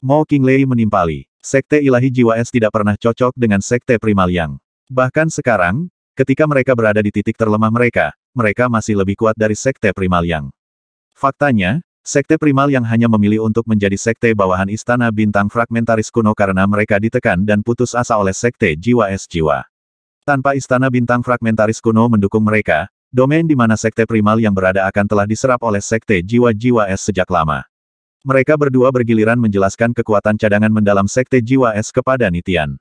Mo King Lei menimpali, sekte ilahi jiwa es tidak pernah cocok dengan sekte primal yang. Bahkan sekarang, Ketika mereka berada di titik terlemah mereka, mereka masih lebih kuat dari Sekte Primal yang. Faktanya, Sekte Primal yang hanya memilih untuk menjadi Sekte bawahan Istana Bintang Fragmentaris kuno karena mereka ditekan dan putus asa oleh Sekte Jiwa Es Jiwa. Tanpa Istana Bintang Fragmentaris kuno mendukung mereka, domain di mana Sekte Primal yang berada akan telah diserap oleh Sekte Jiwa-Jiwa Es sejak lama. Mereka berdua bergiliran menjelaskan kekuatan cadangan mendalam Sekte Jiwa Es kepada Nitian.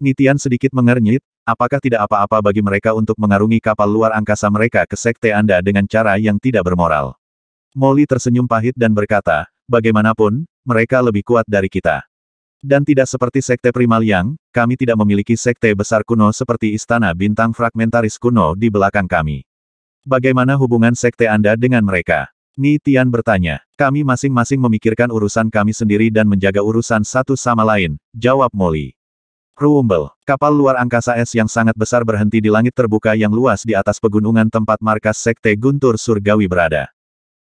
Nitian sedikit mengernyit, Apakah tidak apa-apa bagi mereka untuk mengarungi kapal luar angkasa mereka ke sekte Anda dengan cara yang tidak bermoral? Molly tersenyum pahit dan berkata, bagaimanapun, mereka lebih kuat dari kita. Dan tidak seperti Sekte Primal Yang, kami tidak memiliki Sekte Besar kuno seperti Istana Bintang Fragmentaris kuno di belakang kami. Bagaimana hubungan Sekte Anda dengan mereka? Ni Tian bertanya. Kami masing-masing memikirkan urusan kami sendiri dan menjaga urusan satu sama lain, jawab Molly. Rumble, kapal luar angkasa es yang sangat besar berhenti di langit terbuka yang luas di atas pegunungan tempat markas Sekte Guntur Surgawi berada.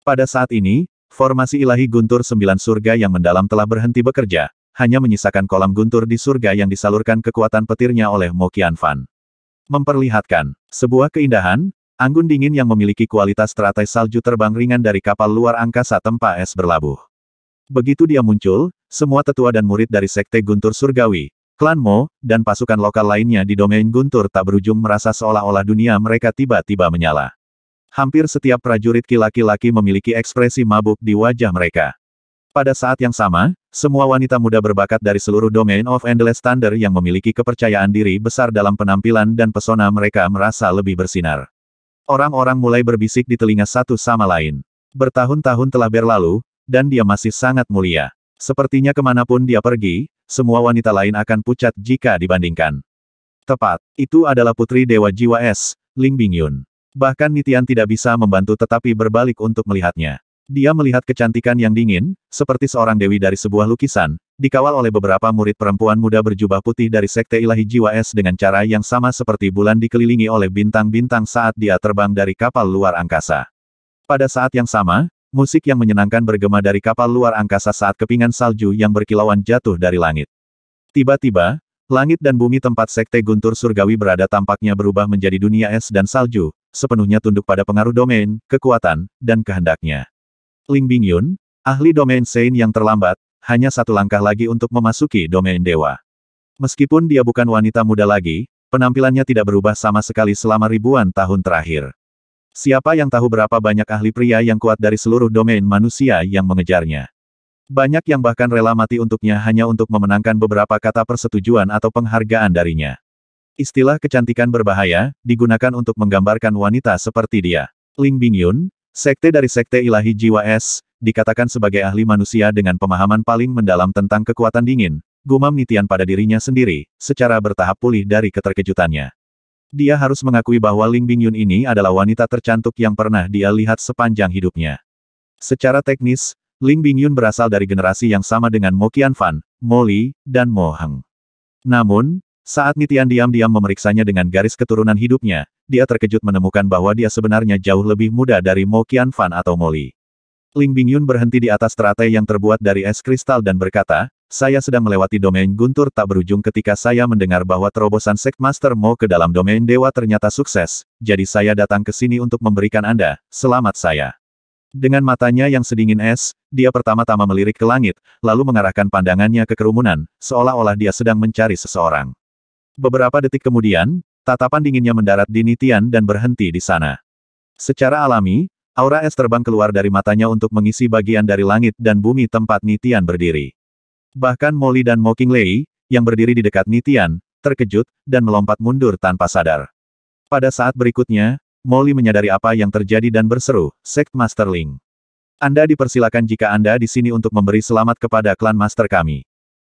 Pada saat ini, formasi ilahi Guntur Sembilan Surga yang mendalam telah berhenti bekerja, hanya menyisakan kolam Guntur di surga yang disalurkan kekuatan petirnya oleh Mo Fan. Memperlihatkan sebuah keindahan, anggun dingin yang memiliki kualitas teratai salju terbang ringan dari kapal luar angkasa tempa es berlabuh. Begitu dia muncul, semua tetua dan murid dari Sekte Guntur Surgawi, Klan Mo, dan pasukan lokal lainnya di domain guntur tak berujung merasa seolah-olah dunia mereka tiba-tiba menyala. Hampir setiap prajurit laki-laki memiliki ekspresi mabuk di wajah mereka. Pada saat yang sama, semua wanita muda berbakat dari seluruh domain of Endless Thunder yang memiliki kepercayaan diri besar dalam penampilan dan pesona mereka merasa lebih bersinar. Orang-orang mulai berbisik di telinga satu sama lain. Bertahun-tahun telah berlalu, dan dia masih sangat mulia. Sepertinya kemanapun dia pergi, semua wanita lain akan pucat jika dibandingkan. Tepat, itu adalah putri Dewa Jiwa Es, Ling Bingyun. Bahkan Nitian tidak bisa membantu tetapi berbalik untuk melihatnya. Dia melihat kecantikan yang dingin, seperti seorang dewi dari sebuah lukisan, dikawal oleh beberapa murid perempuan muda berjubah putih dari Sekte Ilahi Jiwa Es dengan cara yang sama seperti bulan dikelilingi oleh bintang-bintang saat dia terbang dari kapal luar angkasa. Pada saat yang sama, Musik yang menyenangkan bergema dari kapal luar angkasa saat kepingan salju yang berkilauan jatuh dari langit. Tiba-tiba, langit dan bumi tempat sekte guntur surgawi berada tampaknya berubah menjadi dunia es dan salju, sepenuhnya tunduk pada pengaruh domain, kekuatan, dan kehendaknya. Ling Bingyun, ahli domain Sein yang terlambat, hanya satu langkah lagi untuk memasuki domain dewa. Meskipun dia bukan wanita muda lagi, penampilannya tidak berubah sama sekali selama ribuan tahun terakhir. Siapa yang tahu berapa banyak ahli pria yang kuat dari seluruh domain manusia yang mengejarnya. Banyak yang bahkan rela mati untuknya hanya untuk memenangkan beberapa kata persetujuan atau penghargaan darinya. Istilah kecantikan berbahaya, digunakan untuk menggambarkan wanita seperti dia. Ling Bingyun, sekte dari sekte ilahi jiwa es, dikatakan sebagai ahli manusia dengan pemahaman paling mendalam tentang kekuatan dingin, gumam nitian pada dirinya sendiri, secara bertahap pulih dari keterkejutannya. Dia harus mengakui bahwa Ling Bingyun ini adalah wanita tercantik yang pernah dia lihat sepanjang hidupnya. Secara teknis, Ling Bingyun berasal dari generasi yang sama dengan Mo Qianfan, Mo Li, dan Mo Heng. Namun, saat Nitian diam-diam memeriksanya dengan garis keturunan hidupnya, dia terkejut menemukan bahwa dia sebenarnya jauh lebih muda dari Mo Qianfan atau Mo Li. Ling Bingyun berhenti di atas teratai yang terbuat dari es kristal dan berkata, saya sedang melewati domain guntur tak berujung ketika saya mendengar bahwa terobosan Sek Master Mo ke dalam domain dewa ternyata sukses, jadi saya datang ke sini untuk memberikan Anda, selamat saya. Dengan matanya yang sedingin es, dia pertama-tama melirik ke langit, lalu mengarahkan pandangannya ke kerumunan, seolah-olah dia sedang mencari seseorang. Beberapa detik kemudian, tatapan dinginnya mendarat di Nitian dan berhenti di sana. Secara alami, aura es terbang keluar dari matanya untuk mengisi bagian dari langit dan bumi tempat Nitian berdiri. Bahkan Molly dan Mocking Lei, yang berdiri di dekat Nitian, terkejut, dan melompat mundur tanpa sadar. Pada saat berikutnya, Molly menyadari apa yang terjadi dan berseru, Sekt Master Ling. Anda dipersilakan jika Anda di sini untuk memberi selamat kepada klan master kami.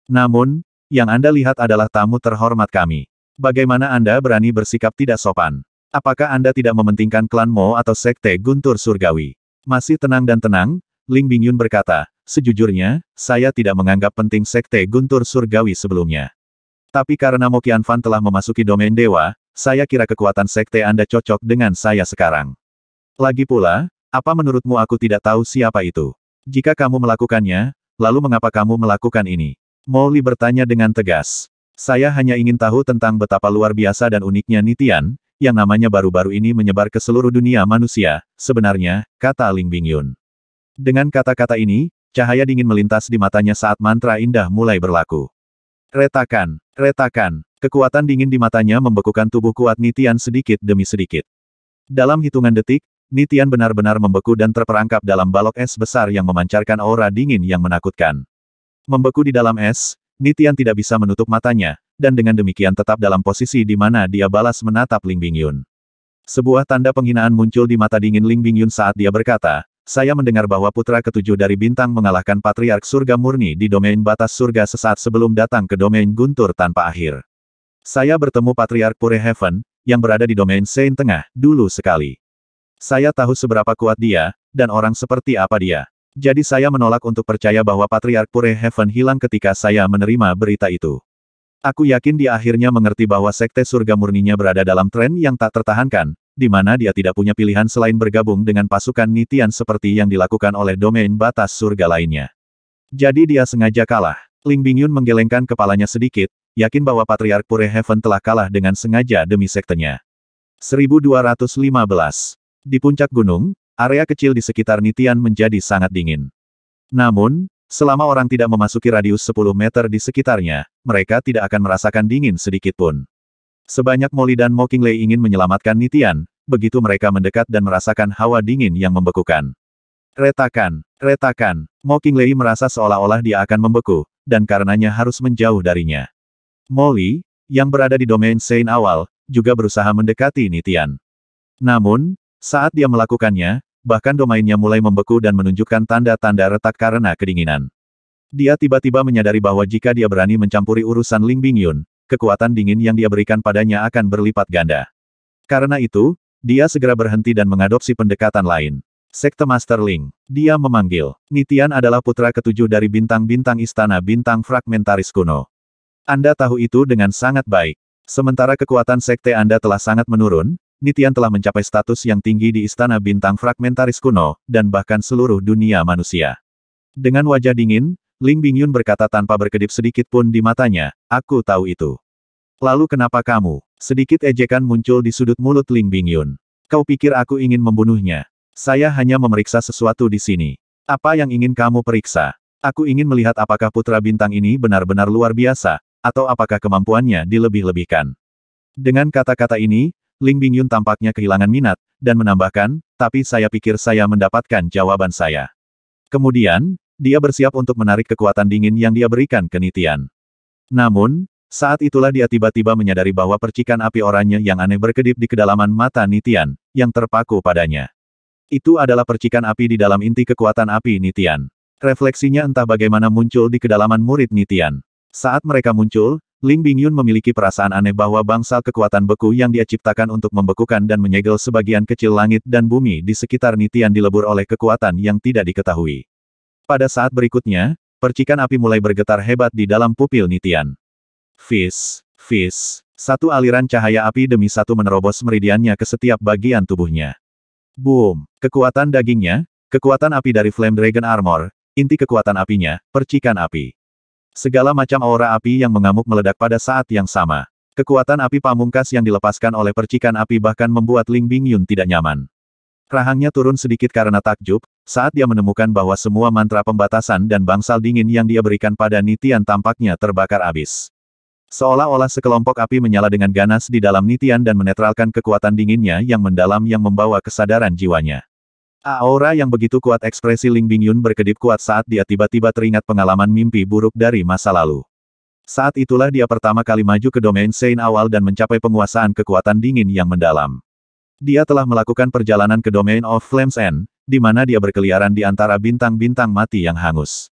Namun, yang Anda lihat adalah tamu terhormat kami. Bagaimana Anda berani bersikap tidak sopan? Apakah Anda tidak mementingkan klan Mo atau Sekte Guntur Surgawi? Masih tenang dan tenang, Ling Bingyun berkata, sejujurnya, saya tidak menganggap penting Sekte Guntur Surgawi sebelumnya. Tapi karena Mokian Fan telah memasuki domain dewa, saya kira kekuatan Sekte Anda cocok dengan saya sekarang. Lagi pula, apa menurutmu aku tidak tahu siapa itu? Jika kamu melakukannya, lalu mengapa kamu melakukan ini? Molly bertanya dengan tegas. Saya hanya ingin tahu tentang betapa luar biasa dan uniknya Nitian, yang namanya baru-baru ini menyebar ke seluruh dunia manusia, sebenarnya, kata Ling Bingyun. Dengan kata-kata ini, Cahaya dingin melintas di matanya saat mantra indah mulai berlaku. Retakan, retakan, kekuatan dingin di matanya membekukan tubuh kuat Nitian sedikit demi sedikit. Dalam hitungan detik, Nitian benar-benar membeku dan terperangkap dalam balok es besar yang memancarkan aura dingin yang menakutkan. Membeku di dalam es, Nitian tidak bisa menutup matanya, dan dengan demikian tetap dalam posisi di mana dia balas menatap Ling Bingyun. Sebuah tanda penghinaan muncul di mata dingin Ling Bingyun saat dia berkata, saya mendengar bahwa putra ketujuh dari bintang mengalahkan patriark surga murni di domain batas surga sesaat sebelum datang ke domain guntur tanpa akhir. Saya bertemu patriark Pure Heaven, yang berada di domain Sein Tengah, dulu sekali. Saya tahu seberapa kuat dia, dan orang seperti apa dia. Jadi saya menolak untuk percaya bahwa patriark Pure Heaven hilang ketika saya menerima berita itu. Aku yakin dia akhirnya mengerti bahwa sekte surga murninya berada dalam tren yang tak tertahankan, di mana dia tidak punya pilihan selain bergabung dengan pasukan Nitian seperti yang dilakukan oleh domain batas surga lainnya. Jadi dia sengaja kalah. Ling Bingyun menggelengkan kepalanya sedikit, yakin bahwa Patriark Pure Heaven telah kalah dengan sengaja demi sektenya. 1215. Di puncak gunung, area kecil di sekitar Nitian menjadi sangat dingin. Namun, Selama orang tidak memasuki radius 10 meter di sekitarnya, mereka tidak akan merasakan dingin sedikit pun. Sebanyak Molly dan Mockingley ingin menyelamatkan Nitian, begitu mereka mendekat dan merasakan hawa dingin yang membekukan. Retakan, retakan, Mockingley merasa seolah-olah dia akan membeku, dan karenanya harus menjauh darinya. Molly, yang berada di domain Sein awal, juga berusaha mendekati Nitian. Namun, saat dia melakukannya, bahkan domainnya mulai membeku dan menunjukkan tanda-tanda retak karena kedinginan. Dia tiba-tiba menyadari bahwa jika dia berani mencampuri urusan Ling Bingyun, kekuatan dingin yang dia berikan padanya akan berlipat ganda. Karena itu, dia segera berhenti dan mengadopsi pendekatan lain. Sekte Master Ling. Dia memanggil. Nitian adalah putra ketujuh dari bintang-bintang istana bintang fragmentaris kuno. Anda tahu itu dengan sangat baik. Sementara kekuatan sekte Anda telah sangat menurun, Nitian telah mencapai status yang tinggi di istana bintang fragmentaris kuno, dan bahkan seluruh dunia manusia. Dengan wajah dingin, Ling Bingyun berkata tanpa berkedip sedikit pun di matanya, aku tahu itu. Lalu kenapa kamu? Sedikit ejekan muncul di sudut mulut Ling Bingyun. Kau pikir aku ingin membunuhnya? Saya hanya memeriksa sesuatu di sini. Apa yang ingin kamu periksa? Aku ingin melihat apakah putra bintang ini benar-benar luar biasa, atau apakah kemampuannya dilebih-lebihkan. Dengan kata-kata ini, Ling Bingyun tampaknya kehilangan minat, dan menambahkan, tapi saya pikir saya mendapatkan jawaban saya. Kemudian, dia bersiap untuk menarik kekuatan dingin yang dia berikan ke Nitian. Namun, saat itulah dia tiba-tiba menyadari bahwa percikan api oranye yang aneh berkedip di kedalaman mata Nitian, yang terpaku padanya. Itu adalah percikan api di dalam inti kekuatan api Nitian. Refleksinya entah bagaimana muncul di kedalaman murid Nitian. Saat mereka muncul, Ling Bingyun memiliki perasaan aneh bahwa bangsal kekuatan beku yang dia ciptakan untuk membekukan dan menyegel sebagian kecil langit dan bumi di sekitar Nitian dilebur oleh kekuatan yang tidak diketahui. Pada saat berikutnya, percikan api mulai bergetar hebat di dalam pupil Nitian. Fis, fis, satu aliran cahaya api demi satu menerobos meridiannya ke setiap bagian tubuhnya. Boom, kekuatan dagingnya, kekuatan api dari Flame Dragon Armor, inti kekuatan apinya, percikan api. Segala macam aura api yang mengamuk meledak pada saat yang sama. Kekuatan api pamungkas yang dilepaskan oleh percikan api bahkan membuat Ling Bingyun tidak nyaman. Rahangnya turun sedikit karena takjub, saat dia menemukan bahwa semua mantra pembatasan dan bangsal dingin yang dia berikan pada Nitian tampaknya terbakar abis. Seolah-olah sekelompok api menyala dengan ganas di dalam Nitian dan menetralkan kekuatan dinginnya yang mendalam yang membawa kesadaran jiwanya. Aura yang begitu kuat ekspresi Ling Bingyun berkedip kuat saat dia tiba-tiba teringat pengalaman mimpi buruk dari masa lalu. Saat itulah dia pertama kali maju ke domain Sein awal dan mencapai penguasaan kekuatan dingin yang mendalam. Dia telah melakukan perjalanan ke Domain of Flames End, di mana dia berkeliaran di antara bintang-bintang mati yang hangus.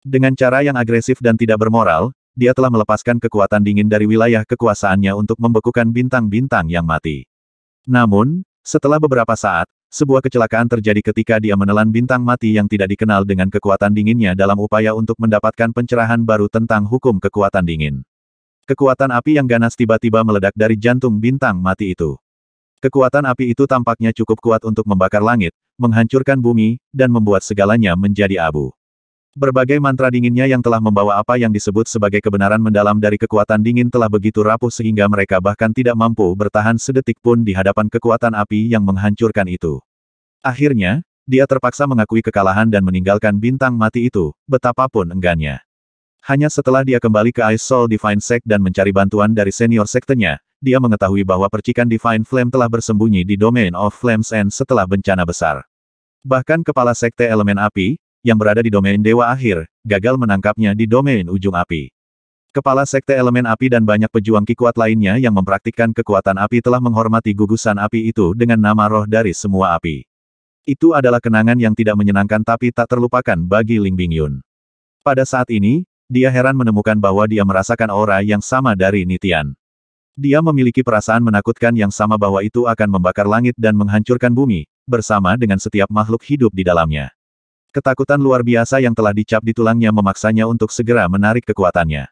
Dengan cara yang agresif dan tidak bermoral, dia telah melepaskan kekuatan dingin dari wilayah kekuasaannya untuk membekukan bintang-bintang yang mati. Namun, setelah beberapa saat, sebuah kecelakaan terjadi ketika dia menelan bintang mati yang tidak dikenal dengan kekuatan dinginnya dalam upaya untuk mendapatkan pencerahan baru tentang hukum kekuatan dingin. Kekuatan api yang ganas tiba-tiba meledak dari jantung bintang mati itu. Kekuatan api itu tampaknya cukup kuat untuk membakar langit, menghancurkan bumi, dan membuat segalanya menjadi abu. Berbagai mantra dinginnya yang telah membawa apa yang disebut sebagai kebenaran mendalam dari kekuatan dingin telah begitu rapuh sehingga mereka bahkan tidak mampu bertahan sedetik pun di hadapan kekuatan api yang menghancurkan itu. Akhirnya, dia terpaksa mengakui kekalahan dan meninggalkan bintang mati itu, betapapun enggannya. Hanya setelah dia kembali ke Ice Soul Divine Sect dan mencari bantuan dari senior sektenya, dia mengetahui bahwa percikan Divine Flame telah bersembunyi di Domain of Flames End setelah bencana besar. Bahkan kepala sekte elemen api, yang berada di domain dewa akhir, gagal menangkapnya di domain ujung api. Kepala sekte elemen api dan banyak pejuang kikuat lainnya yang mempraktikkan kekuatan api telah menghormati gugusan api itu dengan nama roh dari semua api. Itu adalah kenangan yang tidak menyenangkan tapi tak terlupakan bagi Ling Bingyun. Pada saat ini, dia heran menemukan bahwa dia merasakan aura yang sama dari Nitian. Dia memiliki perasaan menakutkan yang sama bahwa itu akan membakar langit dan menghancurkan bumi, bersama dengan setiap makhluk hidup di dalamnya. Ketakutan luar biasa yang telah dicap di tulangnya memaksanya untuk segera menarik kekuatannya.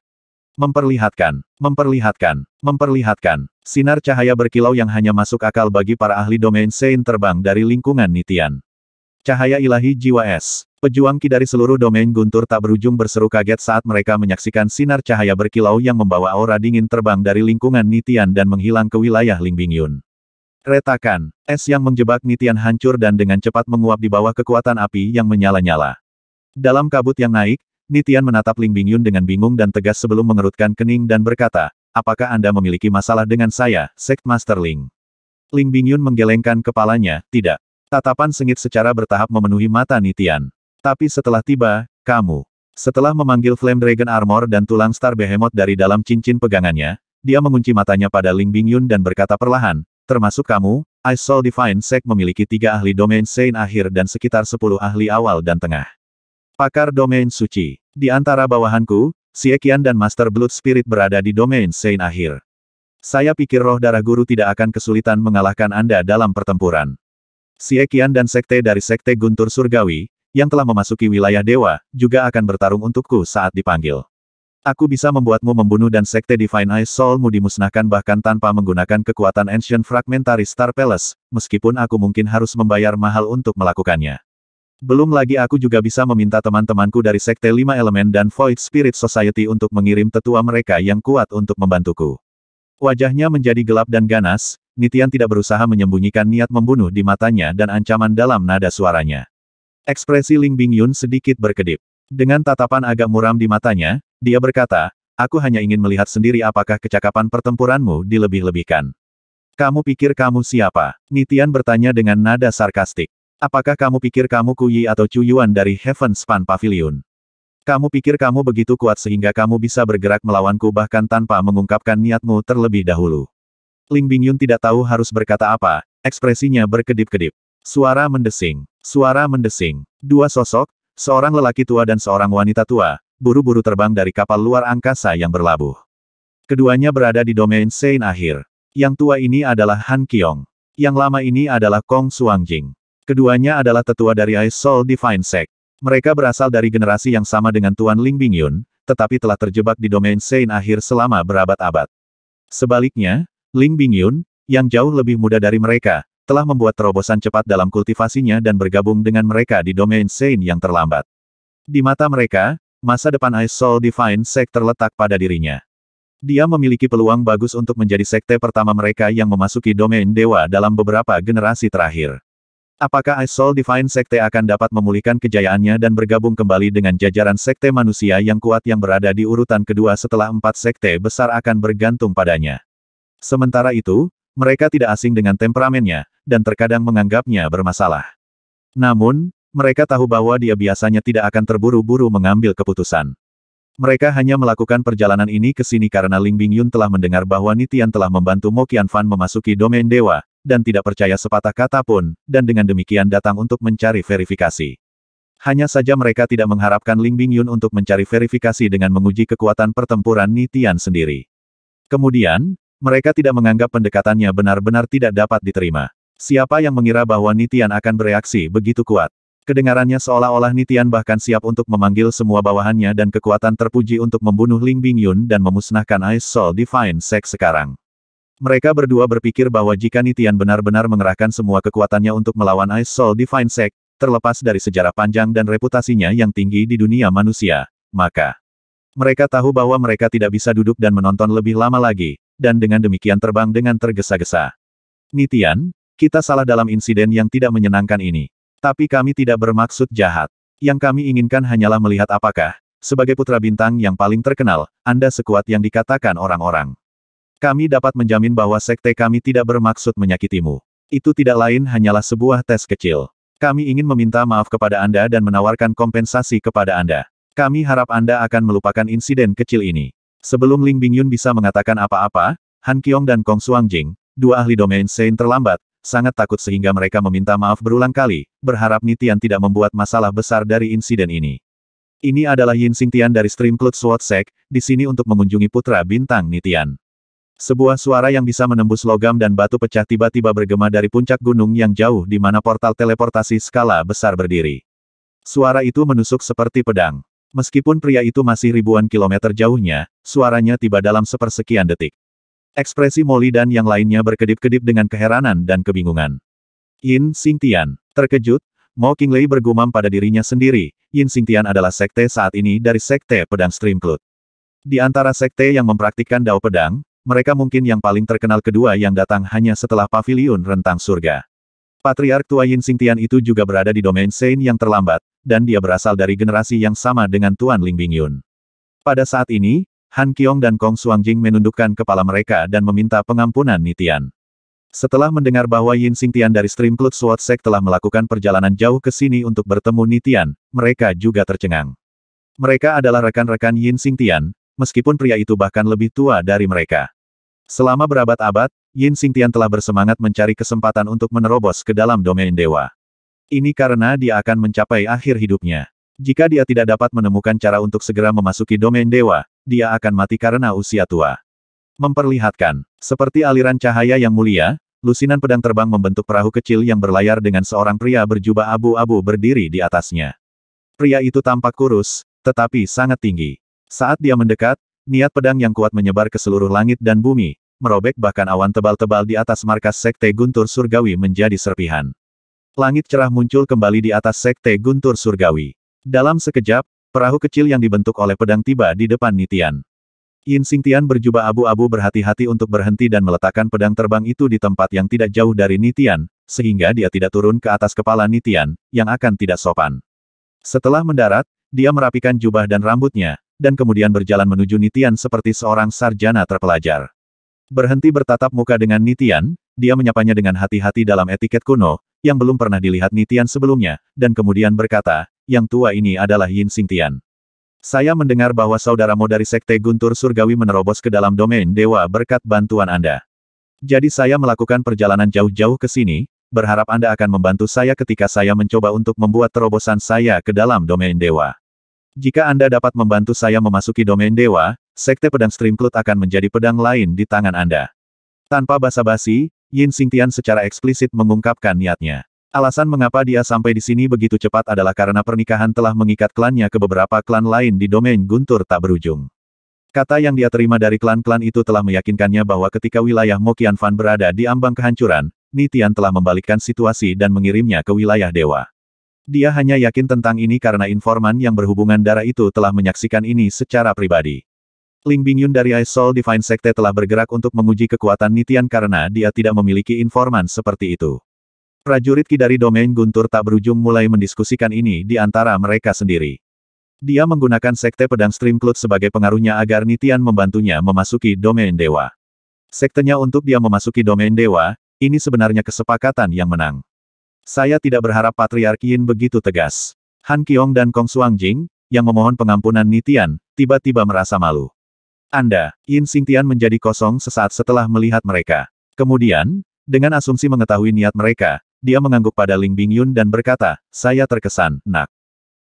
Memperlihatkan, memperlihatkan, memperlihatkan. Sinar cahaya berkilau yang hanya masuk akal bagi para ahli domain Sein terbang dari lingkungan Nitian. Cahaya ilahi jiwa es. Pejuang Ki dari seluruh domain guntur tak berujung berseru kaget saat mereka menyaksikan sinar cahaya berkilau yang membawa aura dingin terbang dari lingkungan Nitian dan menghilang ke wilayah Lingbingyun. Retakan, es yang menjebak Nitian hancur dan dengan cepat menguap di bawah kekuatan api yang menyala-nyala. Dalam kabut yang naik, Nitian menatap Lingbingyun dengan bingung dan tegas sebelum mengerutkan kening dan berkata, apakah Anda memiliki masalah dengan saya, Sekt Master Ling? Ling Bingyun menggelengkan kepalanya, tidak. Tatapan sengit secara bertahap memenuhi mata Nitian. Tapi setelah tiba, kamu. Setelah memanggil Flame Dragon Armor dan tulang Star Behemoth dari dalam cincin pegangannya, dia mengunci matanya pada Ling Bingyun dan berkata perlahan, termasuk kamu, I Soul Divine Sect memiliki tiga ahli domain sein akhir dan sekitar sepuluh ahli awal dan tengah. Pakar domain suci. Di antara bawahanku, Siekian dan Master Blood Spirit berada di domain sein akhir. Saya pikir roh darah guru tidak akan kesulitan mengalahkan Anda dalam pertempuran. Siekian dan sekte dari sekte Guntur Surgawi, yang telah memasuki wilayah dewa, juga akan bertarung untukku saat dipanggil. Aku bisa membuatmu membunuh dan sekte Divine Eye Soulmu dimusnahkan bahkan tanpa menggunakan kekuatan Ancient Fragmentary Star Palace, meskipun aku mungkin harus membayar mahal untuk melakukannya. Belum lagi aku juga bisa meminta teman-temanku dari sekte Lima Elemen dan Void Spirit Society untuk mengirim tetua mereka yang kuat untuk membantuku. Wajahnya menjadi gelap dan ganas, Nitian tidak berusaha menyembunyikan niat membunuh di matanya dan ancaman dalam nada suaranya. Ekspresi Ling Bingyun sedikit berkedip. Dengan tatapan agak muram di matanya, dia berkata, aku hanya ingin melihat sendiri apakah kecakapan pertempuranmu dilebih-lebihkan. Kamu pikir kamu siapa? Nitian bertanya dengan nada sarkastik. Apakah kamu pikir kamu Kuyi atau Cuyuan dari Heaven Span Pavilion? Kamu pikir kamu begitu kuat sehingga kamu bisa bergerak melawanku bahkan tanpa mengungkapkan niatmu terlebih dahulu. Ling Bingyun tidak tahu harus berkata apa, ekspresinya berkedip-kedip. Suara mendesing, suara mendesing. Dua sosok, seorang lelaki tua dan seorang wanita tua, buru-buru terbang dari kapal luar angkasa yang berlabuh. Keduanya berada di domain Sein akhir. Yang tua ini adalah Han Kiong. Yang lama ini adalah Kong Suangjing. Keduanya adalah tetua dari Ice Soul Divine Sect. Mereka berasal dari generasi yang sama dengan Tuan Ling Bingyun, tetapi telah terjebak di domain Sein akhir selama berabad-abad. Sebaliknya, Ling Bingyun, yang jauh lebih muda dari mereka, telah membuat terobosan cepat dalam kultivasinya dan bergabung dengan mereka di domain Sein yang terlambat. Di mata mereka, masa depan Ice Soul Divine Sect terletak pada dirinya. Dia memiliki peluang bagus untuk menjadi sekte pertama mereka yang memasuki domain dewa dalam beberapa generasi terakhir. Apakah Ice Soul Divine Sekte akan dapat memulihkan kejayaannya dan bergabung kembali dengan jajaran sekte manusia yang kuat yang berada di urutan kedua setelah empat sekte besar akan bergantung padanya? Sementara itu, mereka tidak asing dengan temperamennya, dan terkadang menganggapnya bermasalah. Namun, mereka tahu bahwa dia biasanya tidak akan terburu-buru mengambil keputusan. Mereka hanya melakukan perjalanan ini ke sini karena Ling Bingyun telah mendengar bahwa Nitian telah membantu Mo Qianfan memasuki domain dewa, dan tidak percaya sepatah kata pun, dan dengan demikian datang untuk mencari verifikasi. Hanya saja mereka tidak mengharapkan Ling Bingyun untuk mencari verifikasi dengan menguji kekuatan pertempuran Nitian sendiri. Kemudian, mereka tidak menganggap pendekatannya benar-benar tidak dapat diterima. Siapa yang mengira bahwa Nitian akan bereaksi begitu kuat? Kedengarannya seolah-olah Nitian bahkan siap untuk memanggil semua bawahannya dan kekuatan terpuji untuk membunuh Ling Bingyun dan memusnahkan Ice Soul Divine Sect sekarang. Mereka berdua berpikir bahwa jika Nitian benar-benar mengerahkan semua kekuatannya untuk melawan Ice Soul Divine Sect, terlepas dari sejarah panjang dan reputasinya yang tinggi di dunia manusia, maka mereka tahu bahwa mereka tidak bisa duduk dan menonton lebih lama lagi, dan dengan demikian terbang dengan tergesa-gesa. Nitian, kita salah dalam insiden yang tidak menyenangkan ini. Tapi kami tidak bermaksud jahat. Yang kami inginkan hanyalah melihat apakah, sebagai putra bintang yang paling terkenal, Anda sekuat yang dikatakan orang-orang. Kami dapat menjamin bahwa sekte kami tidak bermaksud menyakitimu. Itu tidak lain hanyalah sebuah tes kecil. Kami ingin meminta maaf kepada Anda dan menawarkan kompensasi kepada Anda. Kami harap Anda akan melupakan insiden kecil ini. Sebelum Ling Bingyun bisa mengatakan apa-apa, Han Kiong dan Kong Jing, dua ahli domain Sein terlambat, sangat takut sehingga mereka meminta maaf berulang kali, berharap Nitian tidak membuat masalah besar dari insiden ini. Ini adalah Yin Tian dari Stream Cloud Sword Sek, di sini untuk mengunjungi putra bintang Nitian. Sebuah suara yang bisa menembus logam dan batu pecah tiba-tiba bergema dari puncak gunung yang jauh di mana portal teleportasi skala besar berdiri. Suara itu menusuk seperti pedang. Meskipun pria itu masih ribuan kilometer jauhnya, suaranya tiba dalam sepersekian detik. Ekspresi Molly dan yang lainnya berkedip-kedip dengan keheranan dan kebingungan. Yin Xingtian, terkejut, Mo Qinglei bergumam pada dirinya sendiri, Yin Xingtian adalah sekte saat ini dari sekte pedang Streamclut. Di antara sekte yang mempraktikkan dao pedang, mereka mungkin yang paling terkenal kedua yang datang hanya setelah Paviliun rentang surga. Patriark tua Yin Xingtian itu juga berada di domain Sein yang terlambat, dan dia berasal dari generasi yang sama dengan Tuan Ling Bingyun. Pada saat ini, Han Kiong dan Kong Jing menundukkan kepala mereka dan meminta pengampunan Nitian. Setelah mendengar bahwa Yin Tian dari Stream Cloud Sword Sect telah melakukan perjalanan jauh ke sini untuk bertemu Nitian, mereka juga tercengang. Mereka adalah rekan-rekan Yin Tian, meskipun pria itu bahkan lebih tua dari mereka. Selama berabad-abad, Yin Tian telah bersemangat mencari kesempatan untuk menerobos ke dalam domain dewa. Ini karena dia akan mencapai akhir hidupnya. Jika dia tidak dapat menemukan cara untuk segera memasuki domain dewa, dia akan mati karena usia tua. Memperlihatkan, seperti aliran cahaya yang mulia, lusinan pedang terbang membentuk perahu kecil yang berlayar dengan seorang pria berjubah abu-abu berdiri di atasnya. Pria itu tampak kurus, tetapi sangat tinggi. Saat dia mendekat, niat pedang yang kuat menyebar ke seluruh langit dan bumi, merobek bahkan awan tebal-tebal di atas markas Sekte Guntur Surgawi menjadi serpihan. Langit cerah muncul kembali di atas sekte guntur surgawi. Dalam sekejap, perahu kecil yang dibentuk oleh pedang tiba di depan Nitian. Yin Tian berjubah abu-abu berhati-hati untuk berhenti dan meletakkan pedang terbang itu di tempat yang tidak jauh dari Nitian, sehingga dia tidak turun ke atas kepala Nitian, yang akan tidak sopan. Setelah mendarat, dia merapikan jubah dan rambutnya, dan kemudian berjalan menuju Nitian seperti seorang sarjana terpelajar. Berhenti bertatap muka dengan Nitian, dia menyapanya dengan hati-hati dalam etiket kuno, yang belum pernah dilihat Nitian sebelumnya, dan kemudian berkata, yang tua ini adalah Yin Tian. Saya mendengar bahwa saudaramu dari Sekte Guntur Surgawi menerobos ke dalam domain dewa berkat bantuan Anda. Jadi saya melakukan perjalanan jauh-jauh ke sini, berharap Anda akan membantu saya ketika saya mencoba untuk membuat terobosan saya ke dalam domain dewa. Jika Anda dapat membantu saya memasuki domain dewa, Sekte Pedang Streamclut akan menjadi pedang lain di tangan Anda. Tanpa basa-basi, Yin Xingtian secara eksplisit mengungkapkan niatnya. Alasan mengapa dia sampai di sini begitu cepat adalah karena pernikahan telah mengikat klannya ke beberapa klan lain di domain guntur tak berujung. Kata yang dia terima dari klan-klan itu telah meyakinkannya bahwa ketika wilayah Mokian Fan berada di ambang kehancuran, Nitian telah membalikkan situasi dan mengirimnya ke wilayah dewa. Dia hanya yakin tentang ini karena informan yang berhubungan darah itu telah menyaksikan ini secara pribadi. Ling Bingyun dari Ice Soul Divine Sekte telah bergerak untuk menguji kekuatan Nitian karena dia tidak memiliki informan seperti itu. Prajurit Ki dari domain Guntur tak berujung mulai mendiskusikan ini di antara mereka sendiri. Dia menggunakan Sekte Pedang Stream Streamcloud sebagai pengaruhnya agar Nitian membantunya memasuki domain dewa. Sektenya untuk dia memasuki domain dewa, ini sebenarnya kesepakatan yang menang. Saya tidak berharap Patriark begitu tegas. Han Kiong dan Kong Jing, yang memohon pengampunan Nitian, tiba-tiba merasa malu. Anda, Yin Xingtian menjadi kosong sesaat setelah melihat mereka. Kemudian, dengan asumsi mengetahui niat mereka, dia mengangguk pada Ling Bingyun dan berkata, saya terkesan, nak.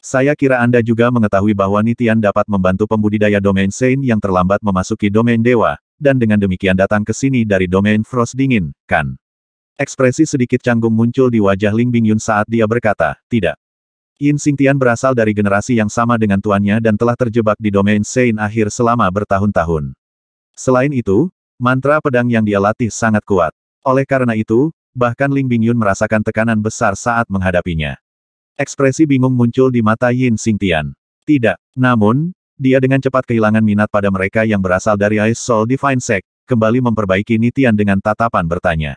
Saya kira Anda juga mengetahui bahwa Nitian dapat membantu pembudidaya domain Sein yang terlambat memasuki domain dewa, dan dengan demikian datang ke sini dari domain Frost Dingin, kan? Ekspresi sedikit canggung muncul di wajah Ling Bingyun saat dia berkata, tidak. Yin Xingtian berasal dari generasi yang sama dengan tuannya dan telah terjebak di domain Sein akhir selama bertahun-tahun. Selain itu, mantra pedang yang dia latih sangat kuat. Oleh karena itu, bahkan Ling Bingyun merasakan tekanan besar saat menghadapinya. Ekspresi bingung muncul di mata Yin Xingtian. Tidak, namun, dia dengan cepat kehilangan minat pada mereka yang berasal dari Ice Soul Divine Sect, kembali memperbaiki Nitian dengan tatapan bertanya.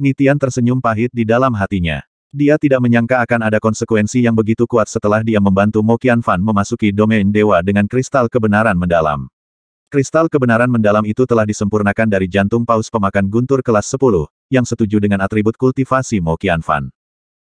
Nitian tersenyum pahit di dalam hatinya. Dia tidak menyangka akan ada konsekuensi yang begitu kuat setelah dia membantu Mo Qianfan memasuki domain dewa dengan kristal kebenaran mendalam. Kristal kebenaran mendalam itu telah disempurnakan dari jantung paus pemakan guntur kelas 10, yang setuju dengan atribut kultivasi Mo Qianfan.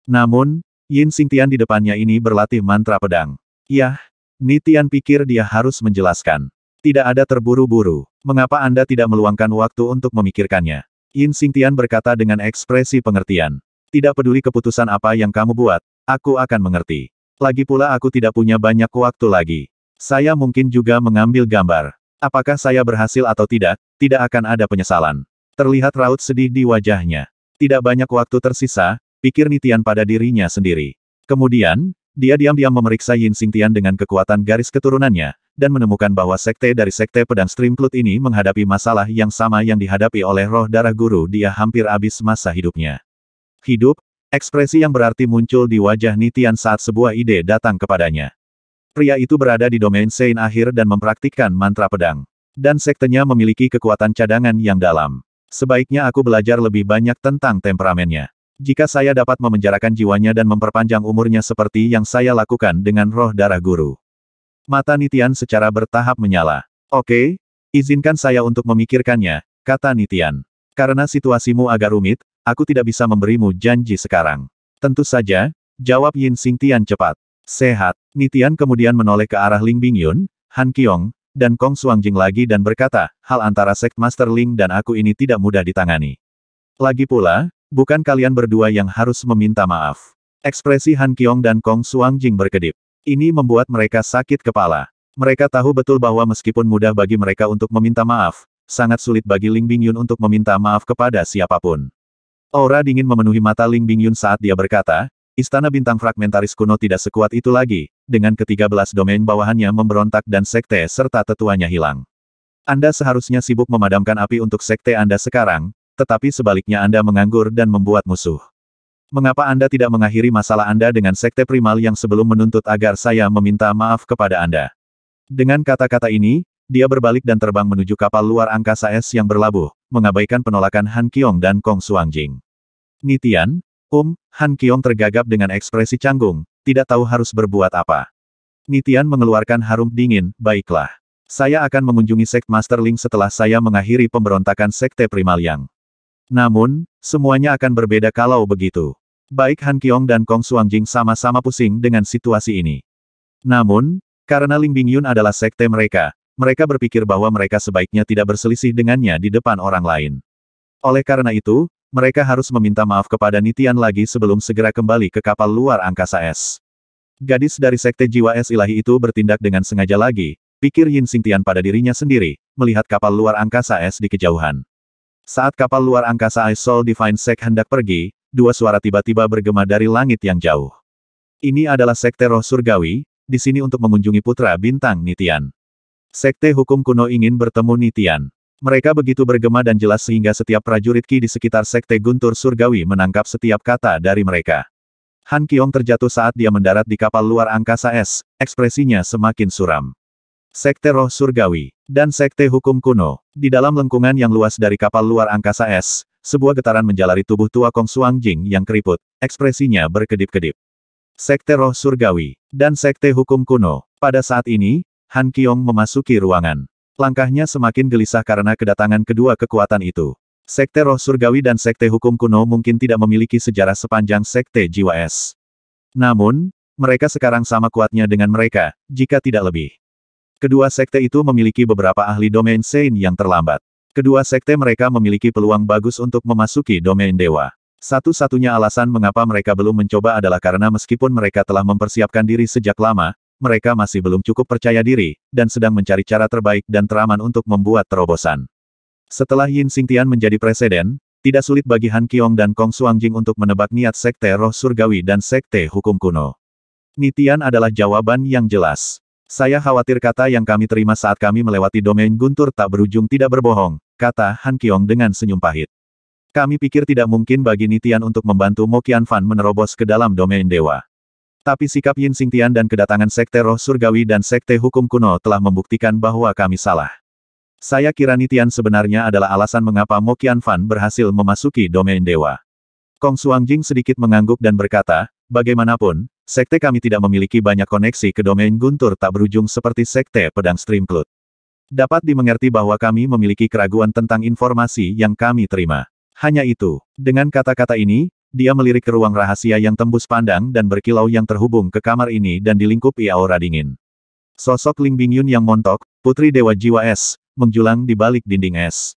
Namun, Yin Xingtian di depannya ini berlatih mantra pedang. Yah, Nitian pikir dia harus menjelaskan. Tidak ada terburu-buru. Mengapa Anda tidak meluangkan waktu untuk memikirkannya? Yin Xingtian berkata dengan ekspresi pengertian. Tidak peduli keputusan apa yang kamu buat, aku akan mengerti. Lagi pula aku tidak punya banyak waktu lagi. Saya mungkin juga mengambil gambar. Apakah saya berhasil atau tidak, tidak akan ada penyesalan. Terlihat raut sedih di wajahnya. Tidak banyak waktu tersisa, pikir Nitian pada dirinya sendiri. Kemudian, dia diam-diam memeriksa Yin Sing Tian dengan kekuatan garis keturunannya, dan menemukan bahwa sekte dari sekte pedang Stream Plut ini menghadapi masalah yang sama yang dihadapi oleh roh darah guru dia hampir habis masa hidupnya. Hidup, ekspresi yang berarti muncul di wajah Nitian saat sebuah ide datang kepadanya. Pria itu berada di domain Sein akhir dan mempraktikkan mantra pedang. Dan sektenya memiliki kekuatan cadangan yang dalam. Sebaiknya aku belajar lebih banyak tentang temperamennya. Jika saya dapat memenjarakan jiwanya dan memperpanjang umurnya seperti yang saya lakukan dengan roh darah guru. Mata Nitian secara bertahap menyala. Oke, izinkan saya untuk memikirkannya, kata Nitian. Karena situasimu agak rumit, aku tidak bisa memberimu janji sekarang. Tentu saja, jawab Yin Tian cepat. Sehat, Nitian kemudian menoleh ke arah Ling Bingyun, Han Qiong, dan Kong Jing lagi dan berkata, hal antara Sek Master Ling dan aku ini tidak mudah ditangani. Lagi pula, bukan kalian berdua yang harus meminta maaf. Ekspresi Han Qiong dan Kong Jing berkedip. Ini membuat mereka sakit kepala. Mereka tahu betul bahwa meskipun mudah bagi mereka untuk meminta maaf, sangat sulit bagi Ling Bingyun untuk meminta maaf kepada siapapun. Aura dingin memenuhi mata Ling Bingyun saat dia berkata, Istana Bintang Fragmentaris kuno tidak sekuat itu lagi, dengan ketiga belas domain bawahannya memberontak dan sekte serta tetuanya hilang. Anda seharusnya sibuk memadamkan api untuk sekte Anda sekarang, tetapi sebaliknya Anda menganggur dan membuat musuh. Mengapa Anda tidak mengakhiri masalah Anda dengan sekte primal yang sebelum menuntut agar saya meminta maaf kepada Anda? Dengan kata-kata ini, dia berbalik dan terbang menuju kapal luar angkasa es yang berlabuh, mengabaikan penolakan Han Kiong dan Kong Suangjing. Nitian, Um, Han Kiong tergagap dengan ekspresi canggung, tidak tahu harus berbuat apa. Nitian mengeluarkan harum dingin, baiklah. Saya akan mengunjungi Sekt Master Ling setelah saya mengakhiri pemberontakan Sekte Primaliang. Namun, semuanya akan berbeda kalau begitu. Baik Han Kiong dan Kong Suangjing sama-sama pusing dengan situasi ini. Namun, karena Ling Bingyun adalah sekte mereka, mereka berpikir bahwa mereka sebaiknya tidak berselisih dengannya di depan orang lain. Oleh karena itu, mereka harus meminta maaf kepada Nitian lagi sebelum segera kembali ke kapal luar angkasa es. Gadis dari Sekte Jiwa Es Ilahi itu bertindak dengan sengaja lagi, pikir Yin Tian pada dirinya sendiri, melihat kapal luar angkasa es di kejauhan. Saat kapal luar angkasa es Soul Divine Sect hendak pergi, dua suara tiba-tiba bergema dari langit yang jauh. Ini adalah Sekte Roh Surgawi, di sini untuk mengunjungi putra bintang Nitian. Sekte hukum kuno ingin bertemu Nitian. Mereka begitu bergema dan jelas sehingga setiap prajurit Ki di sekitar Sekte Guntur Surgawi menangkap setiap kata dari mereka. Han Kiong terjatuh saat dia mendarat di kapal luar angkasa es, ekspresinya semakin suram. Sekte Roh Surgawi dan Sekte Hukum Kuno. Di dalam lengkungan yang luas dari kapal luar angkasa es, sebuah getaran menjalari tubuh tua Kong Suang Jing yang keriput, ekspresinya berkedip-kedip. Sekte Roh Surgawi dan Sekte Hukum Kuno. Pada saat ini, Han Kiong memasuki ruangan. Langkahnya semakin gelisah karena kedatangan kedua kekuatan itu. Sekte roh surgawi dan sekte hukum kuno mungkin tidak memiliki sejarah sepanjang sekte jiwa es. Namun, mereka sekarang sama kuatnya dengan mereka, jika tidak lebih. Kedua sekte itu memiliki beberapa ahli domain Sein yang terlambat. Kedua sekte mereka memiliki peluang bagus untuk memasuki domain dewa. Satu-satunya alasan mengapa mereka belum mencoba adalah karena meskipun mereka telah mempersiapkan diri sejak lama, mereka masih belum cukup percaya diri, dan sedang mencari cara terbaik dan teraman untuk membuat terobosan. Setelah Yin Xingtian menjadi presiden, tidak sulit bagi Han Qiong dan Kong Suangjing untuk menebak niat Sekte Roh Surgawi dan Sekte Hukum Kuno. Nitian adalah jawaban yang jelas. Saya khawatir kata yang kami terima saat kami melewati domain guntur tak berujung tidak berbohong, kata Han Qiong dengan senyum pahit. Kami pikir tidak mungkin bagi Nitian untuk membantu Mo Qianfan menerobos ke dalam domain dewa. Tapi sikap Yin Xingtian dan kedatangan Sekte Roh Surgawi dan Sekte Hukum Kuno telah membuktikan bahwa kami salah. Saya kira Nitian sebenarnya adalah alasan mengapa Mo Qianfan berhasil memasuki domain dewa. Kong Suangjing sedikit mengangguk dan berkata, bagaimanapun, sekte kami tidak memiliki banyak koneksi ke domain guntur tak berujung seperti sekte pedang streamclut. Dapat dimengerti bahwa kami memiliki keraguan tentang informasi yang kami terima. Hanya itu, dengan kata-kata ini, dia melirik ke ruang rahasia yang tembus pandang dan berkilau yang terhubung ke kamar ini dan dilingkupi aura dingin. Sosok Ling Bingyun yang montok, putri dewa jiwa es, menjulang di balik dinding es.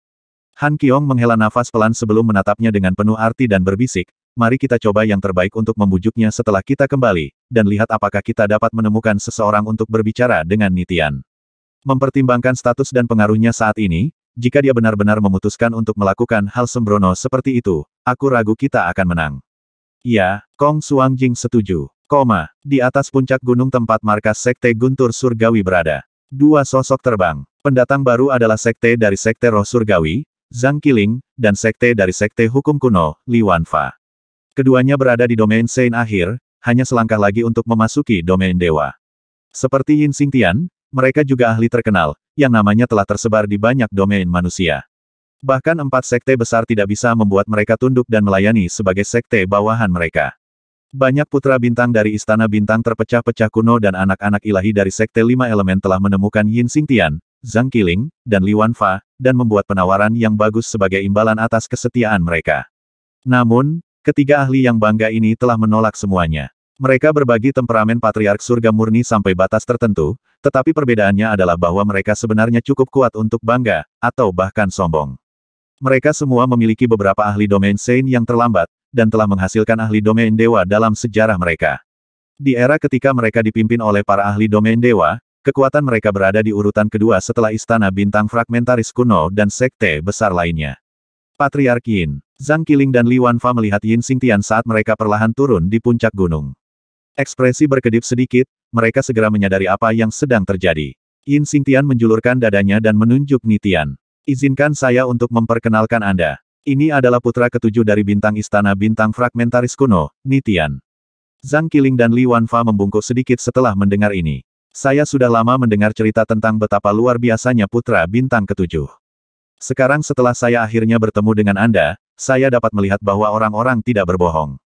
Han Kiong menghela nafas pelan sebelum menatapnya dengan penuh arti dan berbisik, mari kita coba yang terbaik untuk membujuknya setelah kita kembali, dan lihat apakah kita dapat menemukan seseorang untuk berbicara dengan Nitian. Mempertimbangkan status dan pengaruhnya saat ini, jika dia benar-benar memutuskan untuk melakukan hal sembrono seperti itu, Aku ragu kita akan menang. Ya, Kong Suang Jing setuju. Koma, di atas puncak gunung tempat markas Sekte Guntur Surgawi berada. Dua sosok terbang. Pendatang baru adalah Sekte dari Sekte Roh Surgawi, Zhang Qiling, dan Sekte dari Sekte Hukum Kuno, Li Wanfa. Keduanya berada di domain Sein akhir, hanya selangkah lagi untuk memasuki domain dewa. Seperti Yin Tian, mereka juga ahli terkenal, yang namanya telah tersebar di banyak domain manusia. Bahkan empat sekte besar tidak bisa membuat mereka tunduk dan melayani sebagai sekte bawahan mereka. Banyak putra bintang dari istana bintang terpecah-pecah kuno dan anak-anak ilahi dari sekte lima elemen telah menemukan Yin Xingtian, Zhang Qiling, dan Li Wanfa, dan membuat penawaran yang bagus sebagai imbalan atas kesetiaan mereka. Namun, ketiga ahli yang bangga ini telah menolak semuanya. Mereka berbagi temperamen patriark surga murni sampai batas tertentu, tetapi perbedaannya adalah bahwa mereka sebenarnya cukup kuat untuk bangga, atau bahkan sombong. Mereka semua memiliki beberapa ahli domain Sein yang terlambat, dan telah menghasilkan ahli domain dewa dalam sejarah mereka. Di era ketika mereka dipimpin oleh para ahli domain dewa, kekuatan mereka berada di urutan kedua setelah Istana Bintang Fragmentaris kuno dan Sekte besar lainnya. Patriark Yin, Zhang Qiling dan Li Wanfa melihat Yin Xingtian saat mereka perlahan turun di puncak gunung. Ekspresi berkedip sedikit, mereka segera menyadari apa yang sedang terjadi. Yin Xingtian menjulurkan dadanya dan menunjuk Nitian. Izinkan saya untuk memperkenalkan Anda. Ini adalah putra ketujuh dari bintang istana bintang fragmentaris kuno, Nitian. Zhang Qiling dan Li Wanfa membungkuk sedikit setelah mendengar ini. Saya sudah lama mendengar cerita tentang betapa luar biasanya putra bintang ketujuh. Sekarang setelah saya akhirnya bertemu dengan Anda, saya dapat melihat bahwa orang-orang tidak berbohong.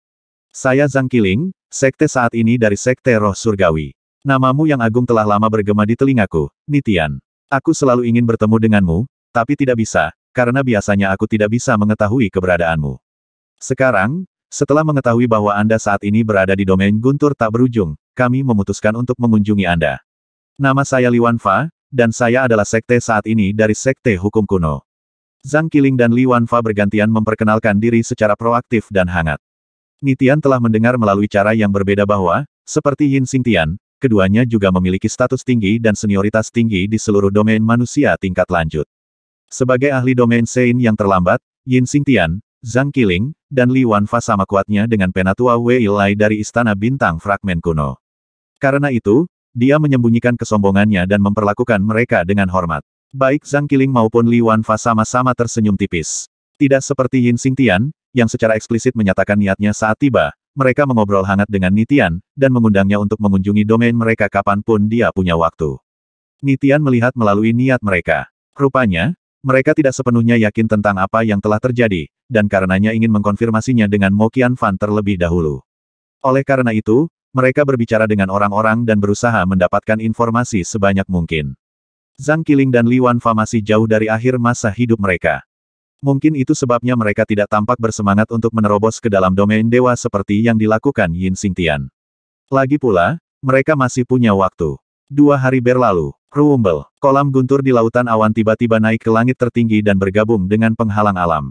Saya Zhang Qiling, sekte saat ini dari sekte roh surgawi. Namamu yang agung telah lama bergema di telingaku, Nitian. Aku selalu ingin bertemu denganmu, tapi tidak bisa, karena biasanya aku tidak bisa mengetahui keberadaanmu. Sekarang, setelah mengetahui bahwa Anda saat ini berada di domain guntur tak berujung, kami memutuskan untuk mengunjungi Anda. Nama saya Li Wanfa, dan saya adalah sekte saat ini dari Sekte Hukum Kuno. Zhang Qiling dan Li Wanfa bergantian memperkenalkan diri secara proaktif dan hangat. Nitian telah mendengar melalui cara yang berbeda bahwa, seperti Yin Tian, keduanya juga memiliki status tinggi dan senioritas tinggi di seluruh domain manusia tingkat lanjut. Sebagai ahli domain Sein yang terlambat, Yin Xingtian, Zhang Qiling, dan Li Wanfa sama kuatnya dengan penatua Wei Lai dari Istana Bintang Fragmen Kuno. Karena itu, dia menyembunyikan kesombongannya dan memperlakukan mereka dengan hormat. Baik Zhang Qiling maupun Li Wanfa sama-sama tersenyum tipis. Tidak seperti Yin Xingtian, yang secara eksplisit menyatakan niatnya saat tiba, mereka mengobrol hangat dengan Nitian, dan mengundangnya untuk mengunjungi domain mereka kapanpun dia punya waktu. Nitian melihat melalui niat mereka. Rupanya, mereka tidak sepenuhnya yakin tentang apa yang telah terjadi, dan karenanya ingin mengkonfirmasinya dengan Mo Qian Fan terlebih dahulu. Oleh karena itu, mereka berbicara dengan orang-orang dan berusaha mendapatkan informasi sebanyak mungkin. Zhang Qiling dan Li Wanfa masih jauh dari akhir masa hidup mereka. Mungkin itu sebabnya mereka tidak tampak bersemangat untuk menerobos ke dalam domain dewa seperti yang dilakukan Yin Xingtian. Lagi pula, mereka masih punya waktu. Dua hari berlalu, Kruumbel, kolam guntur di lautan awan tiba-tiba naik ke langit tertinggi dan bergabung dengan penghalang alam.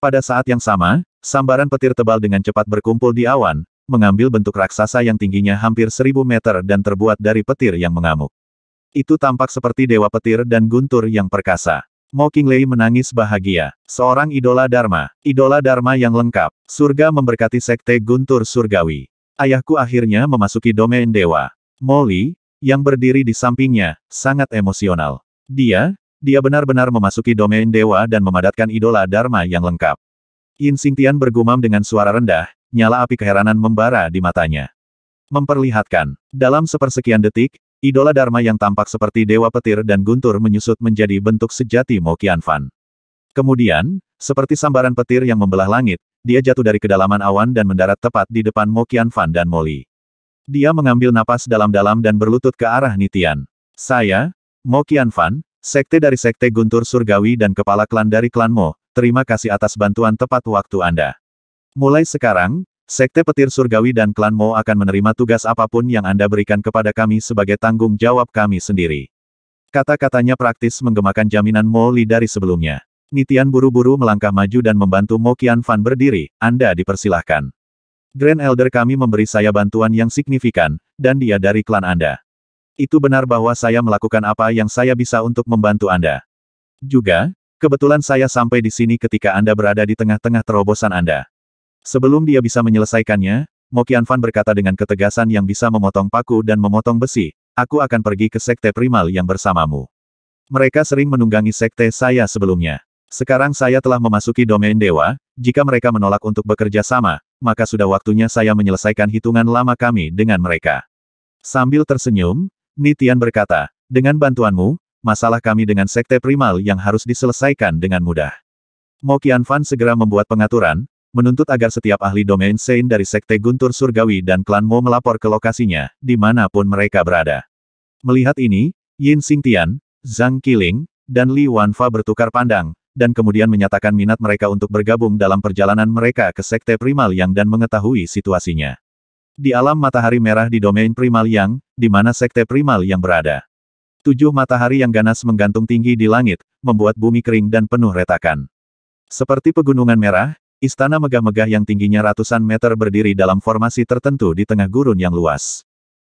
Pada saat yang sama, sambaran petir tebal dengan cepat berkumpul di awan, mengambil bentuk raksasa yang tingginya hampir seribu meter dan terbuat dari petir yang mengamuk. Itu tampak seperti dewa petir dan guntur yang perkasa. Mo menangis bahagia. Seorang idola Dharma, idola Dharma yang lengkap, surga memberkati sekte guntur surgawi. Ayahku akhirnya memasuki domain dewa. Molly yang berdiri di sampingnya, sangat emosional. Dia, dia benar-benar memasuki domain dewa dan memadatkan idola Dharma yang lengkap. Yin Xingtian bergumam dengan suara rendah, nyala api keheranan membara di matanya. Memperlihatkan, dalam sepersekian detik, idola Dharma yang tampak seperti dewa petir dan guntur menyusut menjadi bentuk sejati Mo Qianfan. Kemudian, seperti sambaran petir yang membelah langit, dia jatuh dari kedalaman awan dan mendarat tepat di depan Mo Qianfan dan Molly. Dia mengambil napas dalam-dalam dan berlutut ke arah Nitian. Saya, Mo Qianfan, sekte dari sekte Guntur Surgawi dan kepala klan dari klan Mo, terima kasih atas bantuan tepat waktu Anda. Mulai sekarang, sekte petir Surgawi dan klan Mo akan menerima tugas apapun yang Anda berikan kepada kami sebagai tanggung jawab kami sendiri. Kata-katanya praktis menggemakan jaminan Mo Li dari sebelumnya. Nitian buru-buru melangkah maju dan membantu Mo Qianfan berdiri, Anda dipersilahkan. Grand Elder kami memberi saya bantuan yang signifikan, dan dia dari klan Anda. Itu benar bahwa saya melakukan apa yang saya bisa untuk membantu Anda. Juga, kebetulan saya sampai di sini ketika Anda berada di tengah-tengah terobosan Anda. Sebelum dia bisa menyelesaikannya, Mokian Fan berkata dengan ketegasan yang bisa memotong paku dan memotong besi, aku akan pergi ke sekte primal yang bersamamu. Mereka sering menunggangi sekte saya sebelumnya. Sekarang saya telah memasuki domain dewa, jika mereka menolak untuk bekerja sama, maka sudah waktunya saya menyelesaikan hitungan lama kami dengan mereka. Sambil tersenyum, Nitian berkata, dengan bantuanmu, masalah kami dengan Sekte Primal yang harus diselesaikan dengan mudah. Mo Qianfan segera membuat pengaturan, menuntut agar setiap ahli domain Sein dari Sekte Guntur Surgawi dan klan Mo melapor ke lokasinya, dimanapun mereka berada. Melihat ini, Yin Xingtian, Zhang Qiling, dan Li Wanfa bertukar pandang, dan kemudian menyatakan minat mereka untuk bergabung dalam perjalanan mereka ke Sekte Primal Yang dan mengetahui situasinya. Di alam matahari merah di domain Primal Yang, di mana Sekte Primal Yang berada. Tujuh matahari yang ganas menggantung tinggi di langit, membuat bumi kering dan penuh retakan. Seperti pegunungan merah, istana megah-megah yang tingginya ratusan meter berdiri dalam formasi tertentu di tengah gurun yang luas.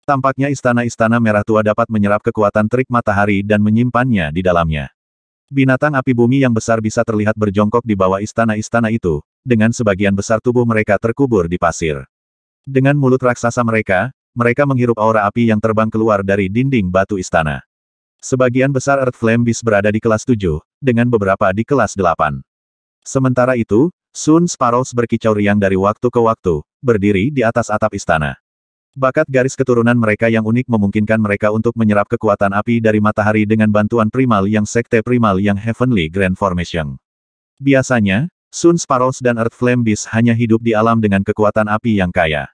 Tampaknya istana-istana merah tua dapat menyerap kekuatan terik matahari dan menyimpannya di dalamnya. Binatang api bumi yang besar bisa terlihat berjongkok di bawah istana-istana itu, dengan sebagian besar tubuh mereka terkubur di pasir. Dengan mulut raksasa mereka, mereka menghirup aura api yang terbang keluar dari dinding batu istana. Sebagian besar Earth Flame Beast berada di kelas 7, dengan beberapa di kelas 8. Sementara itu, Sun Sparrows berkicau riang dari waktu ke waktu, berdiri di atas atap istana. Bakat garis keturunan mereka yang unik memungkinkan mereka untuk menyerap kekuatan api dari matahari dengan bantuan primal yang sekte primal yang Heavenly Grand Formation. Biasanya, Sun Sparrows dan Earth Flame Beast hanya hidup di alam dengan kekuatan api yang kaya.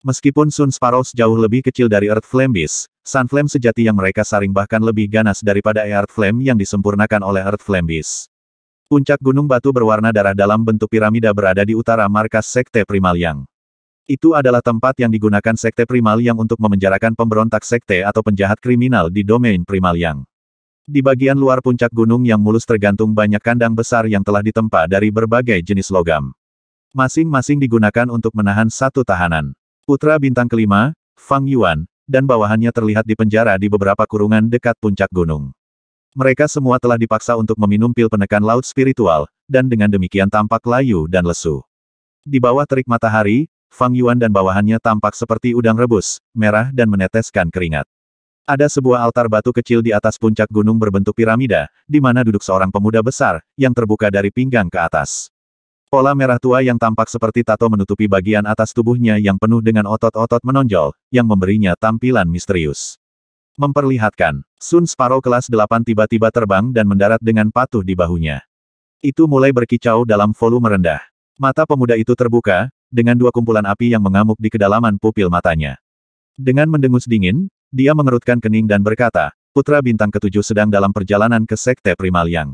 Meskipun Sun Sparrows jauh lebih kecil dari Earth Flame Beast, Sun Flame sejati yang mereka saring bahkan lebih ganas daripada Earth Flame yang disempurnakan oleh Earth Flame Beast. Puncak gunung batu berwarna darah dalam bentuk piramida berada di utara markas sekte primal yang. Itu adalah tempat yang digunakan Sekte Primal Yang untuk memenjarakan pemberontak sekte atau penjahat kriminal di domain Primal Yang. Di bagian luar puncak gunung yang mulus tergantung banyak kandang besar yang telah ditempa dari berbagai jenis logam. Masing-masing digunakan untuk menahan satu tahanan. Putra bintang kelima, Fang Yuan, dan bawahannya terlihat dipenjara di beberapa kurungan dekat puncak gunung. Mereka semua telah dipaksa untuk meminum pil penekan laut spiritual, dan dengan demikian tampak layu dan lesu. Di bawah terik matahari, Fang Yuan dan bawahannya tampak seperti udang rebus, merah dan meneteskan keringat. Ada sebuah altar batu kecil di atas puncak gunung berbentuk piramida, di mana duduk seorang pemuda besar, yang terbuka dari pinggang ke atas. Pola merah tua yang tampak seperti tato menutupi bagian atas tubuhnya yang penuh dengan otot-otot menonjol, yang memberinya tampilan misterius. Memperlihatkan, Sun Sparrow kelas 8 tiba-tiba terbang dan mendarat dengan patuh di bahunya. Itu mulai berkicau dalam volume rendah. Mata pemuda itu terbuka, dengan dua kumpulan api yang mengamuk di kedalaman pupil matanya. Dengan mendengus dingin, dia mengerutkan kening dan berkata, Putra Bintang Ketujuh sedang dalam perjalanan ke Sekte Primalyang.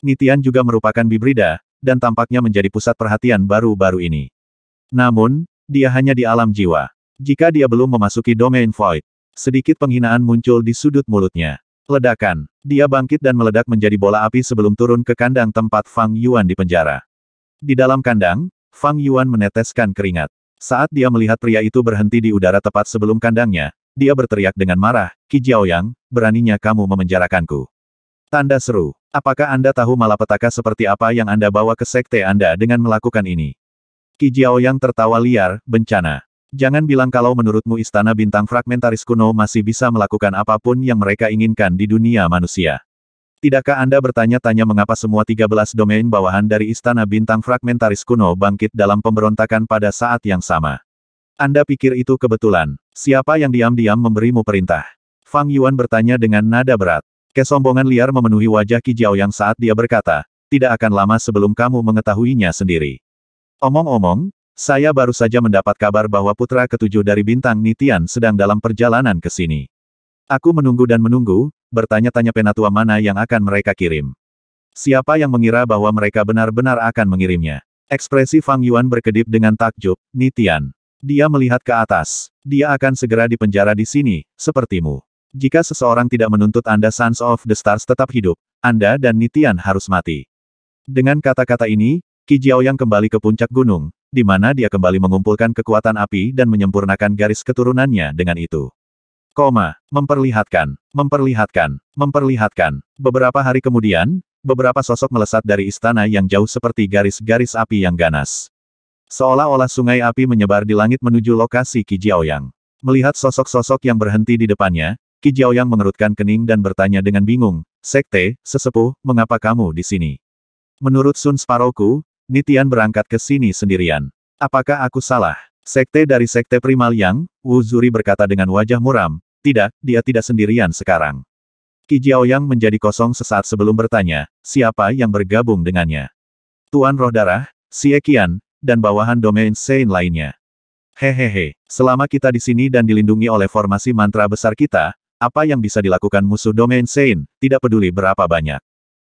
Nitian juga merupakan bibrida, dan tampaknya menjadi pusat perhatian baru-baru ini. Namun, dia hanya di alam jiwa. Jika dia belum memasuki domain void, sedikit penghinaan muncul di sudut mulutnya. Ledakan. Dia bangkit dan meledak menjadi bola api sebelum turun ke kandang tempat Fang Yuan di penjara. Di dalam kandang, Fang Yuan meneteskan keringat. Saat dia melihat pria itu berhenti di udara tepat sebelum kandangnya, dia berteriak dengan marah, Qi Jiaoyang, beraninya kamu memenjarakanku. Tanda seru. Apakah Anda tahu malapetaka seperti apa yang Anda bawa ke sekte Anda dengan melakukan ini? Qi Jiaoyang tertawa liar, bencana. Jangan bilang kalau menurutmu istana bintang fragmentaris kuno masih bisa melakukan apapun yang mereka inginkan di dunia manusia. Tidakkah Anda bertanya-tanya mengapa semua 13 domain bawahan dari Istana Bintang Fragmentaris kuno bangkit dalam pemberontakan pada saat yang sama? Anda pikir itu kebetulan? Siapa yang diam-diam memberimu perintah? Fang Yuan bertanya dengan nada berat. Kesombongan liar memenuhi wajah Ki Jiao yang saat dia berkata, tidak akan lama sebelum kamu mengetahuinya sendiri. Omong-omong, saya baru saja mendapat kabar bahwa putra ketujuh dari bintang Nitian sedang dalam perjalanan ke sini. Aku menunggu dan menunggu, bertanya-tanya penatua mana yang akan mereka kirim. Siapa yang mengira bahwa mereka benar-benar akan mengirimnya? Ekspresi Fang Yuan berkedip dengan takjub, Nitian. Dia melihat ke atas. Dia akan segera dipenjara di sini, sepertimu. Jika seseorang tidak menuntut Anda Sons of the Stars tetap hidup, Anda dan Nitian harus mati. Dengan kata-kata ini, Qi yang kembali ke puncak gunung, di mana dia kembali mengumpulkan kekuatan api dan menyempurnakan garis keturunannya dengan itu. Koma, memperlihatkan, memperlihatkan, memperlihatkan. Beberapa hari kemudian, beberapa sosok melesat dari istana yang jauh seperti garis-garis api yang ganas. Seolah-olah sungai api menyebar di langit menuju lokasi Ki Yang. Melihat sosok-sosok yang berhenti di depannya, Ki Yang mengerutkan kening dan bertanya dengan bingung, Sekte, sesepuh, mengapa kamu di sini? Menurut Sun Sparoku, Nitian berangkat ke sini sendirian. Apakah aku salah? Sekte dari Sekte Primal Yang, Wu Zuri berkata dengan wajah muram, tidak, dia tidak sendirian sekarang. Qi Jiaoyang menjadi kosong sesaat sebelum bertanya, siapa yang bergabung dengannya? Tuan Roh Darah, Xie Qian, dan bawahan domain Sein lainnya. Hehehe, selama kita di sini dan dilindungi oleh formasi mantra besar kita, apa yang bisa dilakukan musuh domain Sein, tidak peduli berapa banyak.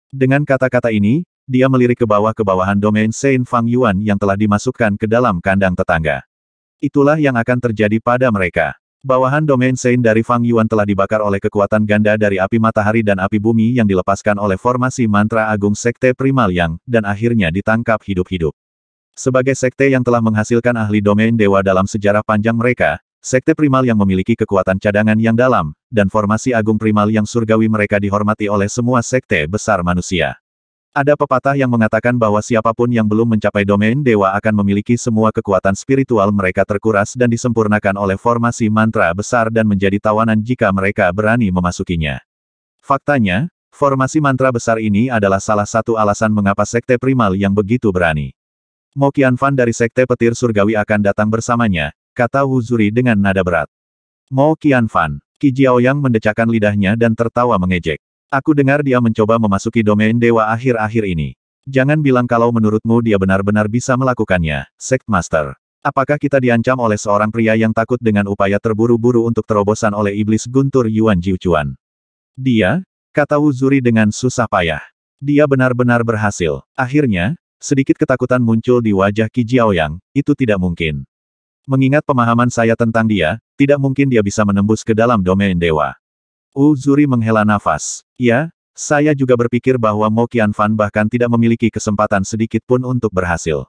Dengan kata-kata ini, dia melirik ke bawah ke bawahan domain Sein Fang Yuan yang telah dimasukkan ke dalam kandang tetangga. Itulah yang akan terjadi pada mereka. Bawahan domain Saint dari Fang Yuan telah dibakar oleh kekuatan ganda dari api matahari dan api bumi yang dilepaskan oleh formasi mantra agung Sekte Primal Yang, dan akhirnya ditangkap hidup-hidup. Sebagai sekte yang telah menghasilkan ahli domain dewa dalam sejarah panjang mereka, Sekte primal yang memiliki kekuatan cadangan yang dalam, dan formasi agung primal yang surgawi mereka dihormati oleh semua sekte besar manusia. Ada pepatah yang mengatakan bahwa siapapun yang belum mencapai domain dewa akan memiliki semua kekuatan spiritual mereka terkuras dan disempurnakan oleh formasi mantra besar dan menjadi tawanan jika mereka berani memasukinya. Faktanya, formasi mantra besar ini adalah salah satu alasan mengapa Sekte Primal yang begitu berani. Mokian Fan dari Sekte Petir Surgawi akan datang bersamanya, kata Zuri dengan nada berat. Mo Qian Fan, Qi Jiaoyang mendecakkan lidahnya dan tertawa mengejek. Aku dengar dia mencoba memasuki domain dewa akhir-akhir ini. Jangan bilang kalau menurutmu dia benar-benar bisa melakukannya, Sect Master. Apakah kita diancam oleh seorang pria yang takut dengan upaya terburu-buru untuk terobosan oleh iblis guntur Yuan Jiuchuan? Dia, kata Wuzuri dengan susah payah. Dia benar-benar berhasil. Akhirnya, sedikit ketakutan muncul di wajah Qi Jiaoyang, itu tidak mungkin. Mengingat pemahaman saya tentang dia, tidak mungkin dia bisa menembus ke dalam domain dewa. Uzuri menghela nafas. Ya, saya juga berpikir bahwa Mo Fan bahkan tidak memiliki kesempatan sedikit pun untuk berhasil.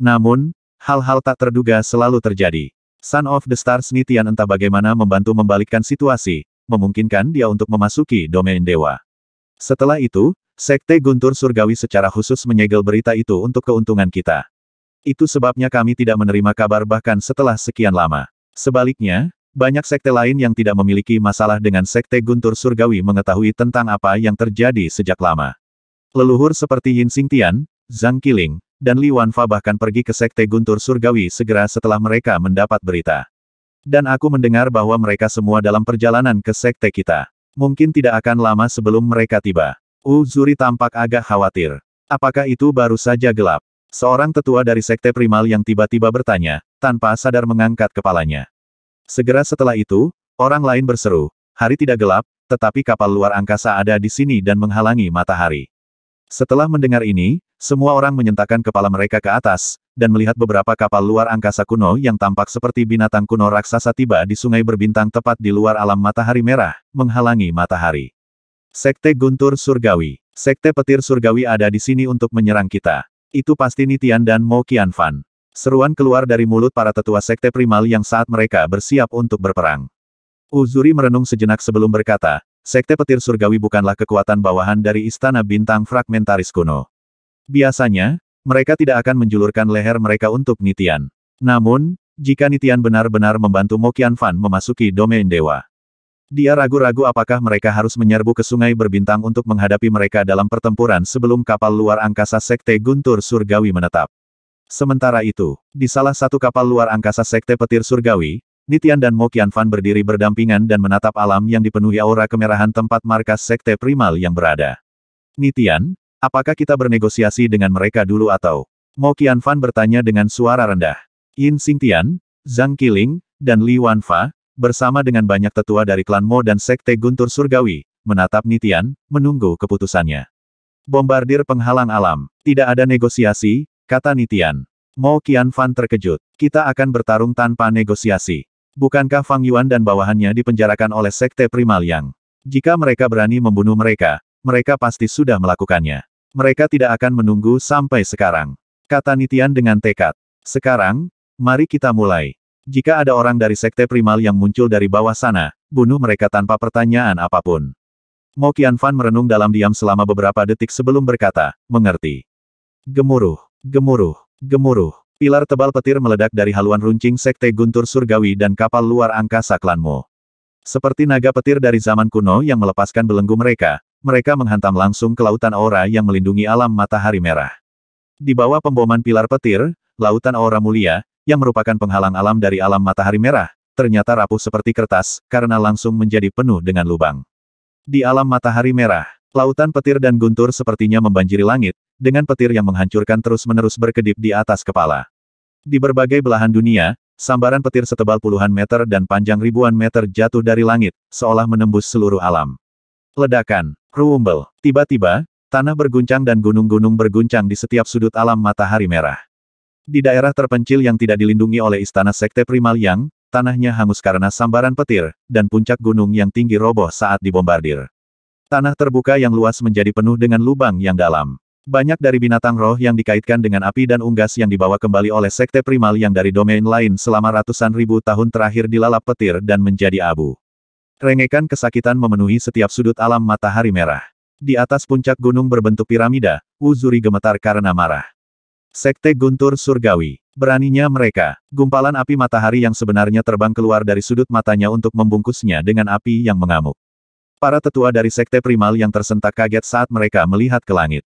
Namun, hal-hal tak terduga selalu terjadi. Son of the Stars Nitian entah bagaimana membantu membalikkan situasi, memungkinkan dia untuk memasuki domain dewa. Setelah itu, Sekte Guntur Surgawi secara khusus menyegel berita itu untuk keuntungan kita. Itu sebabnya kami tidak menerima kabar bahkan setelah sekian lama. Sebaliknya, banyak sekte lain yang tidak memiliki masalah dengan sekte Guntur Surgawi mengetahui tentang apa yang terjadi sejak lama. Leluhur seperti Yin Tian, Zhang Qiling, dan Li Wanfa bahkan pergi ke sekte Guntur Surgawi segera setelah mereka mendapat berita. Dan aku mendengar bahwa mereka semua dalam perjalanan ke sekte kita. Mungkin tidak akan lama sebelum mereka tiba. Wu Zuri tampak agak khawatir. Apakah itu baru saja gelap? Seorang tetua dari sekte primal yang tiba-tiba bertanya, tanpa sadar mengangkat kepalanya. Segera setelah itu, orang lain berseru, hari tidak gelap, tetapi kapal luar angkasa ada di sini dan menghalangi matahari. Setelah mendengar ini, semua orang menyentakkan kepala mereka ke atas, dan melihat beberapa kapal luar angkasa kuno yang tampak seperti binatang kuno raksasa tiba di sungai berbintang tepat di luar alam matahari merah, menghalangi matahari. Sekte Guntur Surgawi Sekte Petir Surgawi ada di sini untuk menyerang kita. Itu pasti Nitian dan Mo Fan. Seruan keluar dari mulut para tetua sekte primal yang saat mereka bersiap untuk berperang. Uzuri merenung sejenak sebelum berkata, sekte petir surgawi bukanlah kekuatan bawahan dari istana bintang fragmentaris kuno. Biasanya, mereka tidak akan menjulurkan leher mereka untuk Nitian. Namun, jika Nitian benar-benar membantu Mokian Fan memasuki domain dewa, dia ragu-ragu apakah mereka harus menyerbu ke sungai berbintang untuk menghadapi mereka dalam pertempuran sebelum kapal luar angkasa sekte Guntur Surgawi menetap. Sementara itu, di salah satu kapal luar angkasa Sekte Petir Surgawi, Nitian dan Mo Fan berdiri berdampingan dan menatap alam yang dipenuhi aura kemerahan tempat markas Sekte Primal yang berada. Nitian, apakah kita bernegosiasi dengan mereka dulu atau? Mo Fan bertanya dengan suara rendah. Yin Tian, Zhang Qiling, dan Li Wanfa, bersama dengan banyak tetua dari klan Mo dan Sekte Guntur Surgawi, menatap Nitian, menunggu keputusannya. Bombardir penghalang alam, tidak ada negosiasi, Kata Nitian. Mo Fan terkejut. Kita akan bertarung tanpa negosiasi. Bukankah Fang Yuan dan bawahannya dipenjarakan oleh Sekte Primal Yang? Jika mereka berani membunuh mereka, mereka pasti sudah melakukannya. Mereka tidak akan menunggu sampai sekarang. Kata Nitian dengan tekad. Sekarang, mari kita mulai. Jika ada orang dari Sekte Primal yang muncul dari bawah sana, bunuh mereka tanpa pertanyaan apapun. Mo Fan merenung dalam diam selama beberapa detik sebelum berkata, mengerti. Gemuruh. Gemuruh, gemuruh. Pilar tebal petir meledak dari haluan runcing Sekte Guntur Surgawi dan kapal luar angkasa klanmu. Seperti naga petir dari zaman kuno yang melepaskan belenggu mereka, mereka menghantam langsung ke lautan aura yang melindungi alam matahari merah. Di bawah pemboman pilar petir, lautan aura mulia, yang merupakan penghalang alam dari alam matahari merah, ternyata rapuh seperti kertas, karena langsung menjadi penuh dengan lubang. Di alam matahari merah, lautan petir dan guntur sepertinya membanjiri langit, dengan petir yang menghancurkan terus-menerus berkedip di atas kepala. Di berbagai belahan dunia, sambaran petir setebal puluhan meter dan panjang ribuan meter jatuh dari langit, seolah menembus seluruh alam. Ledakan, ruumbel, tiba-tiba, tanah berguncang dan gunung-gunung berguncang di setiap sudut alam matahari merah. Di daerah terpencil yang tidak dilindungi oleh istana sekte primal yang, tanahnya hangus karena sambaran petir, dan puncak gunung yang tinggi roboh saat dibombardir. Tanah terbuka yang luas menjadi penuh dengan lubang yang dalam. Banyak dari binatang roh yang dikaitkan dengan api dan unggas yang dibawa kembali oleh sekte primal yang dari domain lain selama ratusan ribu tahun terakhir dilalap petir dan menjadi abu. Rengekan kesakitan memenuhi setiap sudut alam matahari merah. Di atas puncak gunung berbentuk piramida, Uzuri gemetar karena marah. Sekte Guntur Surgawi. Beraninya mereka. Gumpalan api matahari yang sebenarnya terbang keluar dari sudut matanya untuk membungkusnya dengan api yang mengamuk. Para tetua dari Sekte Primal yang tersentak kaget saat mereka melihat ke langit.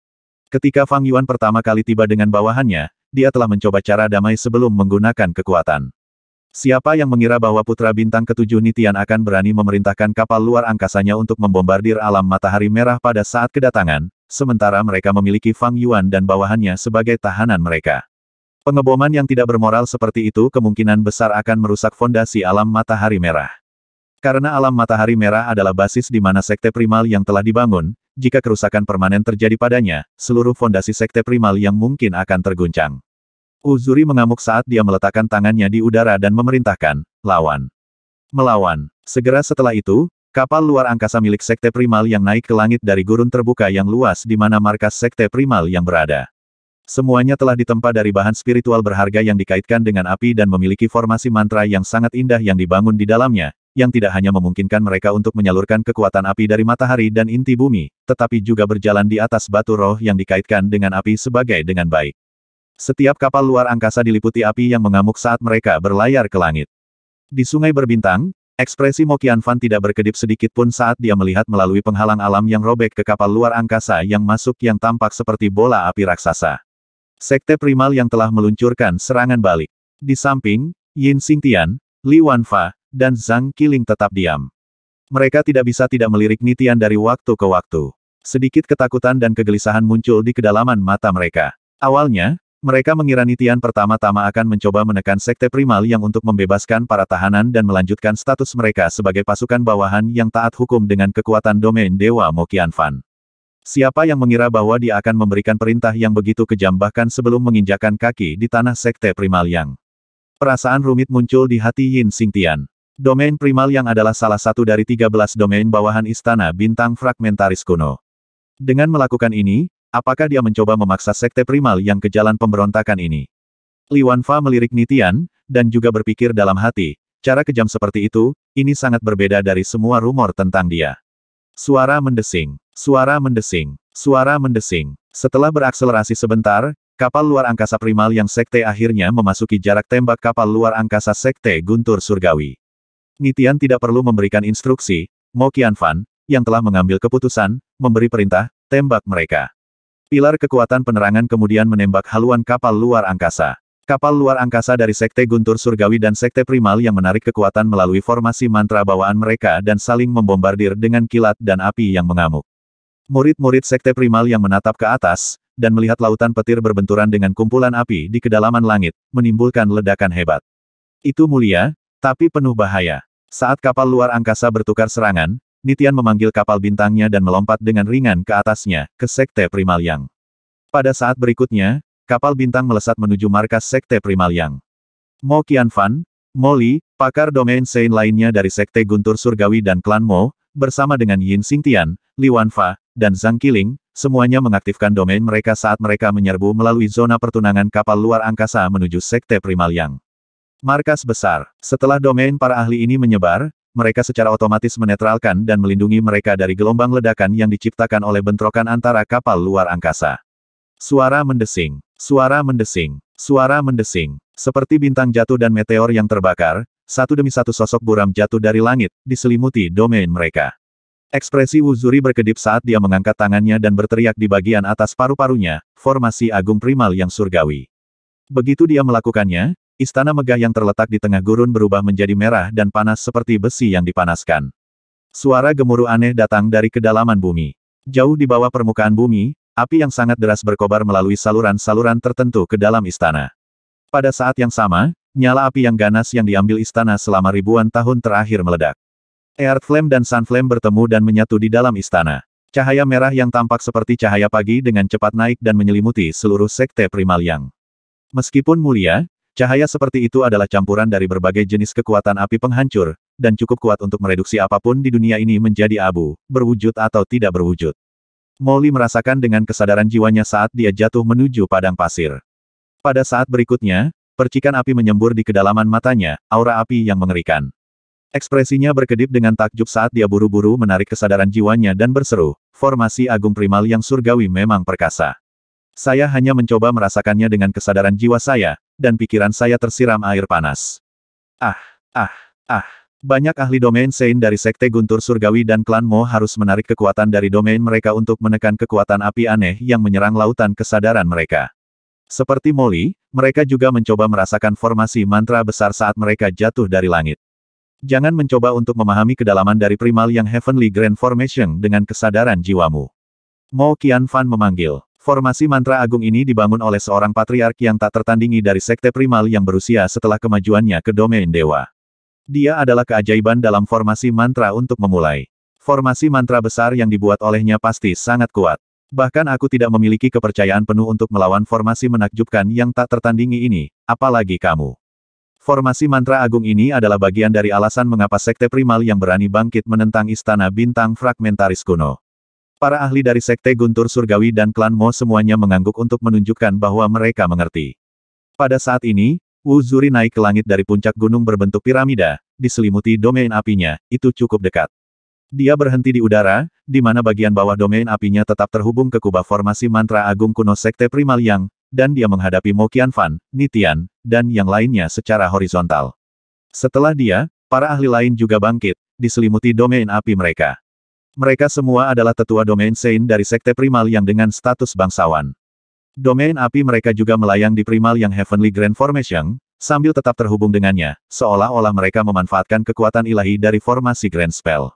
Ketika Fang Yuan pertama kali tiba dengan bawahannya, dia telah mencoba cara damai sebelum menggunakan kekuatan. Siapa yang mengira bahwa putra bintang ketujuh Nitian akan berani memerintahkan kapal luar angkasanya untuk membombardir alam matahari merah pada saat kedatangan, sementara mereka memiliki Fang Yuan dan bawahannya sebagai tahanan mereka. Pengeboman yang tidak bermoral seperti itu kemungkinan besar akan merusak fondasi alam matahari merah. Karena alam matahari merah adalah basis di mana sekte primal yang telah dibangun, jika kerusakan permanen terjadi padanya, seluruh fondasi sekte primal yang mungkin akan terguncang. Uzuri mengamuk saat dia meletakkan tangannya di udara dan memerintahkan, lawan. Melawan. Segera setelah itu, kapal luar angkasa milik sekte primal yang naik ke langit dari gurun terbuka yang luas di mana markas sekte primal yang berada. Semuanya telah ditempa dari bahan spiritual berharga yang dikaitkan dengan api dan memiliki formasi mantra yang sangat indah yang dibangun di dalamnya, yang tidak hanya memungkinkan mereka untuk menyalurkan kekuatan api dari matahari dan inti bumi, tetapi juga berjalan di atas batu roh yang dikaitkan dengan api sebagai dengan baik. Setiap kapal luar angkasa diliputi api yang mengamuk saat mereka berlayar ke langit. Di sungai berbintang, ekspresi Mokian Fan tidak berkedip sedikit pun saat dia melihat melalui penghalang alam yang robek ke kapal luar angkasa yang masuk yang tampak seperti bola api raksasa. Sekte primal yang telah meluncurkan serangan balik. Di samping, Yin Xingtian, Li Wanfa, dan Zhang Qiling tetap diam. Mereka tidak bisa tidak melirik Nitian dari waktu ke waktu. Sedikit ketakutan dan kegelisahan muncul di kedalaman mata mereka. Awalnya, mereka mengira Nitian pertama-tama akan mencoba menekan Sekte Primal yang untuk membebaskan para tahanan dan melanjutkan status mereka sebagai pasukan bawahan yang taat hukum dengan kekuatan domain Dewa Mokian Fan. Siapa yang mengira bahwa dia akan memberikan perintah yang begitu kejam bahkan sebelum menginjakan kaki di tanah Sekte Primal Yang. Perasaan rumit muncul di hati Yin Tian. Domain primal yang adalah salah satu dari 13 domain bawahan istana bintang fragmentaris kuno. Dengan melakukan ini, apakah dia mencoba memaksa sekte primal yang ke jalan pemberontakan ini? Li Wanfa melirik Nitian, dan juga berpikir dalam hati, cara kejam seperti itu, ini sangat berbeda dari semua rumor tentang dia. Suara mendesing, suara mendesing, suara mendesing. Setelah berakselerasi sebentar, kapal luar angkasa primal yang sekte akhirnya memasuki jarak tembak kapal luar angkasa sekte Guntur Surgawi. Nitian tidak perlu memberikan instruksi, Mo Qianfan, yang telah mengambil keputusan, memberi perintah, tembak mereka. Pilar kekuatan penerangan kemudian menembak haluan kapal luar angkasa. Kapal luar angkasa dari Sekte Guntur Surgawi dan Sekte Primal yang menarik kekuatan melalui formasi mantra bawaan mereka dan saling membombardir dengan kilat dan api yang mengamuk. Murid-murid Sekte Primal yang menatap ke atas, dan melihat lautan petir berbenturan dengan kumpulan api di kedalaman langit, menimbulkan ledakan hebat. Itu mulia, tapi penuh bahaya. Saat kapal luar angkasa bertukar serangan, Nitian memanggil kapal bintangnya dan melompat dengan ringan ke atasnya, ke Sekte Primalyang. Pada saat berikutnya, kapal bintang melesat menuju markas Sekte Primalyang. Mo Qianfan, Mo Li, pakar domain Sein lainnya dari Sekte Guntur Surgawi dan klan Mo, bersama dengan Yin Xingtian, Li Wanfa, dan Zhang Qiling, semuanya mengaktifkan domain mereka saat mereka menyerbu melalui zona pertunangan kapal luar angkasa menuju Sekte Primalyang. Markas besar. Setelah domain para ahli ini menyebar, mereka secara otomatis menetralkan dan melindungi mereka dari gelombang ledakan yang diciptakan oleh bentrokan antara kapal luar angkasa. Suara mendesing, suara mendesing, suara mendesing. Seperti bintang jatuh dan meteor yang terbakar, satu demi satu sosok buram jatuh dari langit, diselimuti domain mereka. Ekspresi Wuzuri berkedip saat dia mengangkat tangannya dan berteriak di bagian atas paru-parunya, formasi agung primal yang surgawi. Begitu dia melakukannya, Istana megah yang terletak di tengah gurun berubah menjadi merah dan panas seperti besi yang dipanaskan. Suara gemuruh aneh datang dari kedalaman bumi. Jauh di bawah permukaan bumi, api yang sangat deras berkobar melalui saluran-saluran tertentu ke dalam istana. Pada saat yang sama, nyala api yang ganas yang diambil istana selama ribuan tahun terakhir meledak. Air Flame dan Sun Flame bertemu dan menyatu di dalam istana. Cahaya merah yang tampak seperti cahaya pagi dengan cepat naik dan menyelimuti seluruh sekte Primal Yang. Meskipun mulia, Cahaya seperti itu adalah campuran dari berbagai jenis kekuatan api penghancur, dan cukup kuat untuk mereduksi apapun di dunia ini menjadi abu, berwujud atau tidak berwujud. Molly merasakan dengan kesadaran jiwanya saat dia jatuh menuju padang pasir. Pada saat berikutnya, percikan api menyembur di kedalaman matanya, aura api yang mengerikan. Ekspresinya berkedip dengan takjub saat dia buru-buru menarik kesadaran jiwanya dan berseru, formasi agung primal yang surgawi memang perkasa. Saya hanya mencoba merasakannya dengan kesadaran jiwa saya, dan pikiran saya tersiram air panas. Ah, ah, ah. Banyak ahli domain Sein dari Sekte Guntur Surgawi dan klan Mo harus menarik kekuatan dari domain mereka untuk menekan kekuatan api aneh yang menyerang lautan kesadaran mereka. Seperti Molly, mereka juga mencoba merasakan formasi mantra besar saat mereka jatuh dari langit. Jangan mencoba untuk memahami kedalaman dari primal yang Heavenly Grand Formation dengan kesadaran jiwamu. Mo Qian Fan memanggil. Formasi mantra agung ini dibangun oleh seorang patriark yang tak tertandingi dari sekte primal yang berusia setelah kemajuannya ke domain dewa. Dia adalah keajaiban dalam formasi mantra untuk memulai. Formasi mantra besar yang dibuat olehnya pasti sangat kuat. Bahkan aku tidak memiliki kepercayaan penuh untuk melawan formasi menakjubkan yang tak tertandingi ini, apalagi kamu. Formasi mantra agung ini adalah bagian dari alasan mengapa sekte primal yang berani bangkit menentang istana bintang fragmentaris kuno. Para ahli dari Sekte Guntur Surgawi dan klan Mo semuanya mengangguk untuk menunjukkan bahwa mereka mengerti. Pada saat ini, Wu Zuri naik ke langit dari puncak gunung berbentuk piramida, diselimuti domain apinya, itu cukup dekat. Dia berhenti di udara, di mana bagian bawah domain apinya tetap terhubung ke kubah formasi mantra agung kuno Sekte Primal Yang, dan dia menghadapi Mo Qianfan, Nitian, dan yang lainnya secara horizontal. Setelah dia, para ahli lain juga bangkit, diselimuti domain api mereka. Mereka semua adalah tetua domain Sein dari Sekte Primal yang dengan status bangsawan. Domain api mereka juga melayang di Primal yang Heavenly Grand Formation, sambil tetap terhubung dengannya, seolah-olah mereka memanfaatkan kekuatan ilahi dari formasi Grand Spell.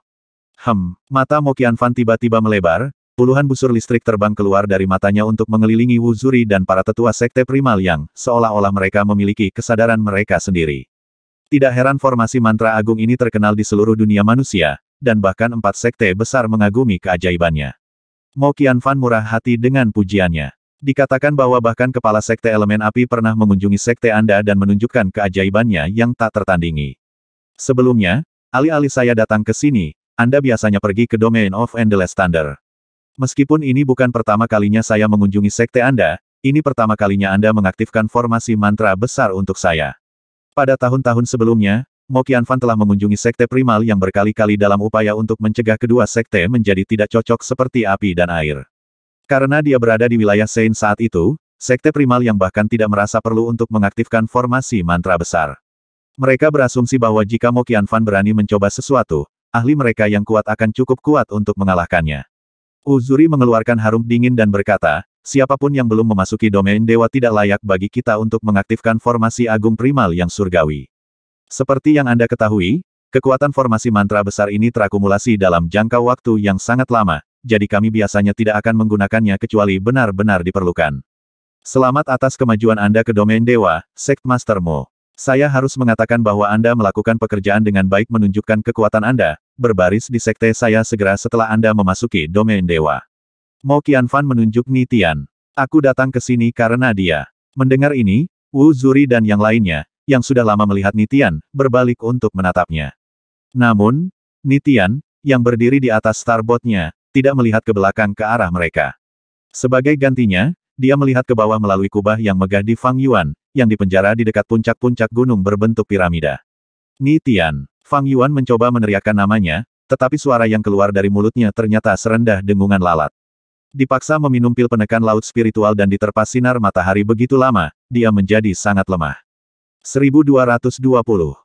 Hem, mata Mokian Fan tiba-tiba melebar, puluhan busur listrik terbang keluar dari matanya untuk mengelilingi Wuzuri dan para tetua Sekte Primal yang, seolah-olah mereka memiliki kesadaran mereka sendiri. Tidak heran formasi mantra agung ini terkenal di seluruh dunia manusia, dan bahkan empat sekte besar mengagumi keajaibannya. Mo Qian Fan murah hati dengan pujiannya. Dikatakan bahwa bahkan kepala sekte elemen api pernah mengunjungi sekte Anda dan menunjukkan keajaibannya yang tak tertandingi. Sebelumnya, alih-alih saya datang ke sini, Anda biasanya pergi ke Domain of Endless Thunder. Meskipun ini bukan pertama kalinya saya mengunjungi sekte Anda, ini pertama kalinya Anda mengaktifkan formasi mantra besar untuk saya. Pada tahun-tahun sebelumnya, Mokianfan telah mengunjungi sekte primal yang berkali-kali dalam upaya untuk mencegah kedua sekte menjadi tidak cocok seperti api dan air. Karena dia berada di wilayah Sein saat itu, sekte primal yang bahkan tidak merasa perlu untuk mengaktifkan formasi mantra besar. Mereka berasumsi bahwa jika Mokianfan berani mencoba sesuatu, ahli mereka yang kuat akan cukup kuat untuk mengalahkannya. Uzuri mengeluarkan harum dingin dan berkata, siapapun yang belum memasuki domain dewa tidak layak bagi kita untuk mengaktifkan formasi agung primal yang surgawi. Seperti yang Anda ketahui, kekuatan formasi mantra besar ini terakumulasi dalam jangka waktu yang sangat lama, jadi kami biasanya tidak akan menggunakannya kecuali benar-benar diperlukan. Selamat atas kemajuan Anda ke domain dewa, Sect Master Mo. Saya harus mengatakan bahwa Anda melakukan pekerjaan dengan baik menunjukkan kekuatan Anda, berbaris di sekte saya segera setelah Anda memasuki domain dewa. Mo Qianfan menunjuk Nitian. Aku datang ke sini karena dia. Mendengar ini, Wu Zuri dan yang lainnya, yang sudah lama melihat Nitian, berbalik untuk menatapnya. Namun, Nitian, yang berdiri di atas starbotnya tidak melihat ke belakang ke arah mereka. Sebagai gantinya, dia melihat ke bawah melalui kubah yang megah di Fang Yuan, yang dipenjara di dekat puncak-puncak gunung berbentuk piramida. Nitian, Fang Yuan mencoba meneriakkan namanya, tetapi suara yang keluar dari mulutnya ternyata serendah dengungan lalat. Dipaksa meminum pil penekan laut spiritual dan diterpa sinar matahari begitu lama, dia menjadi sangat lemah. 1220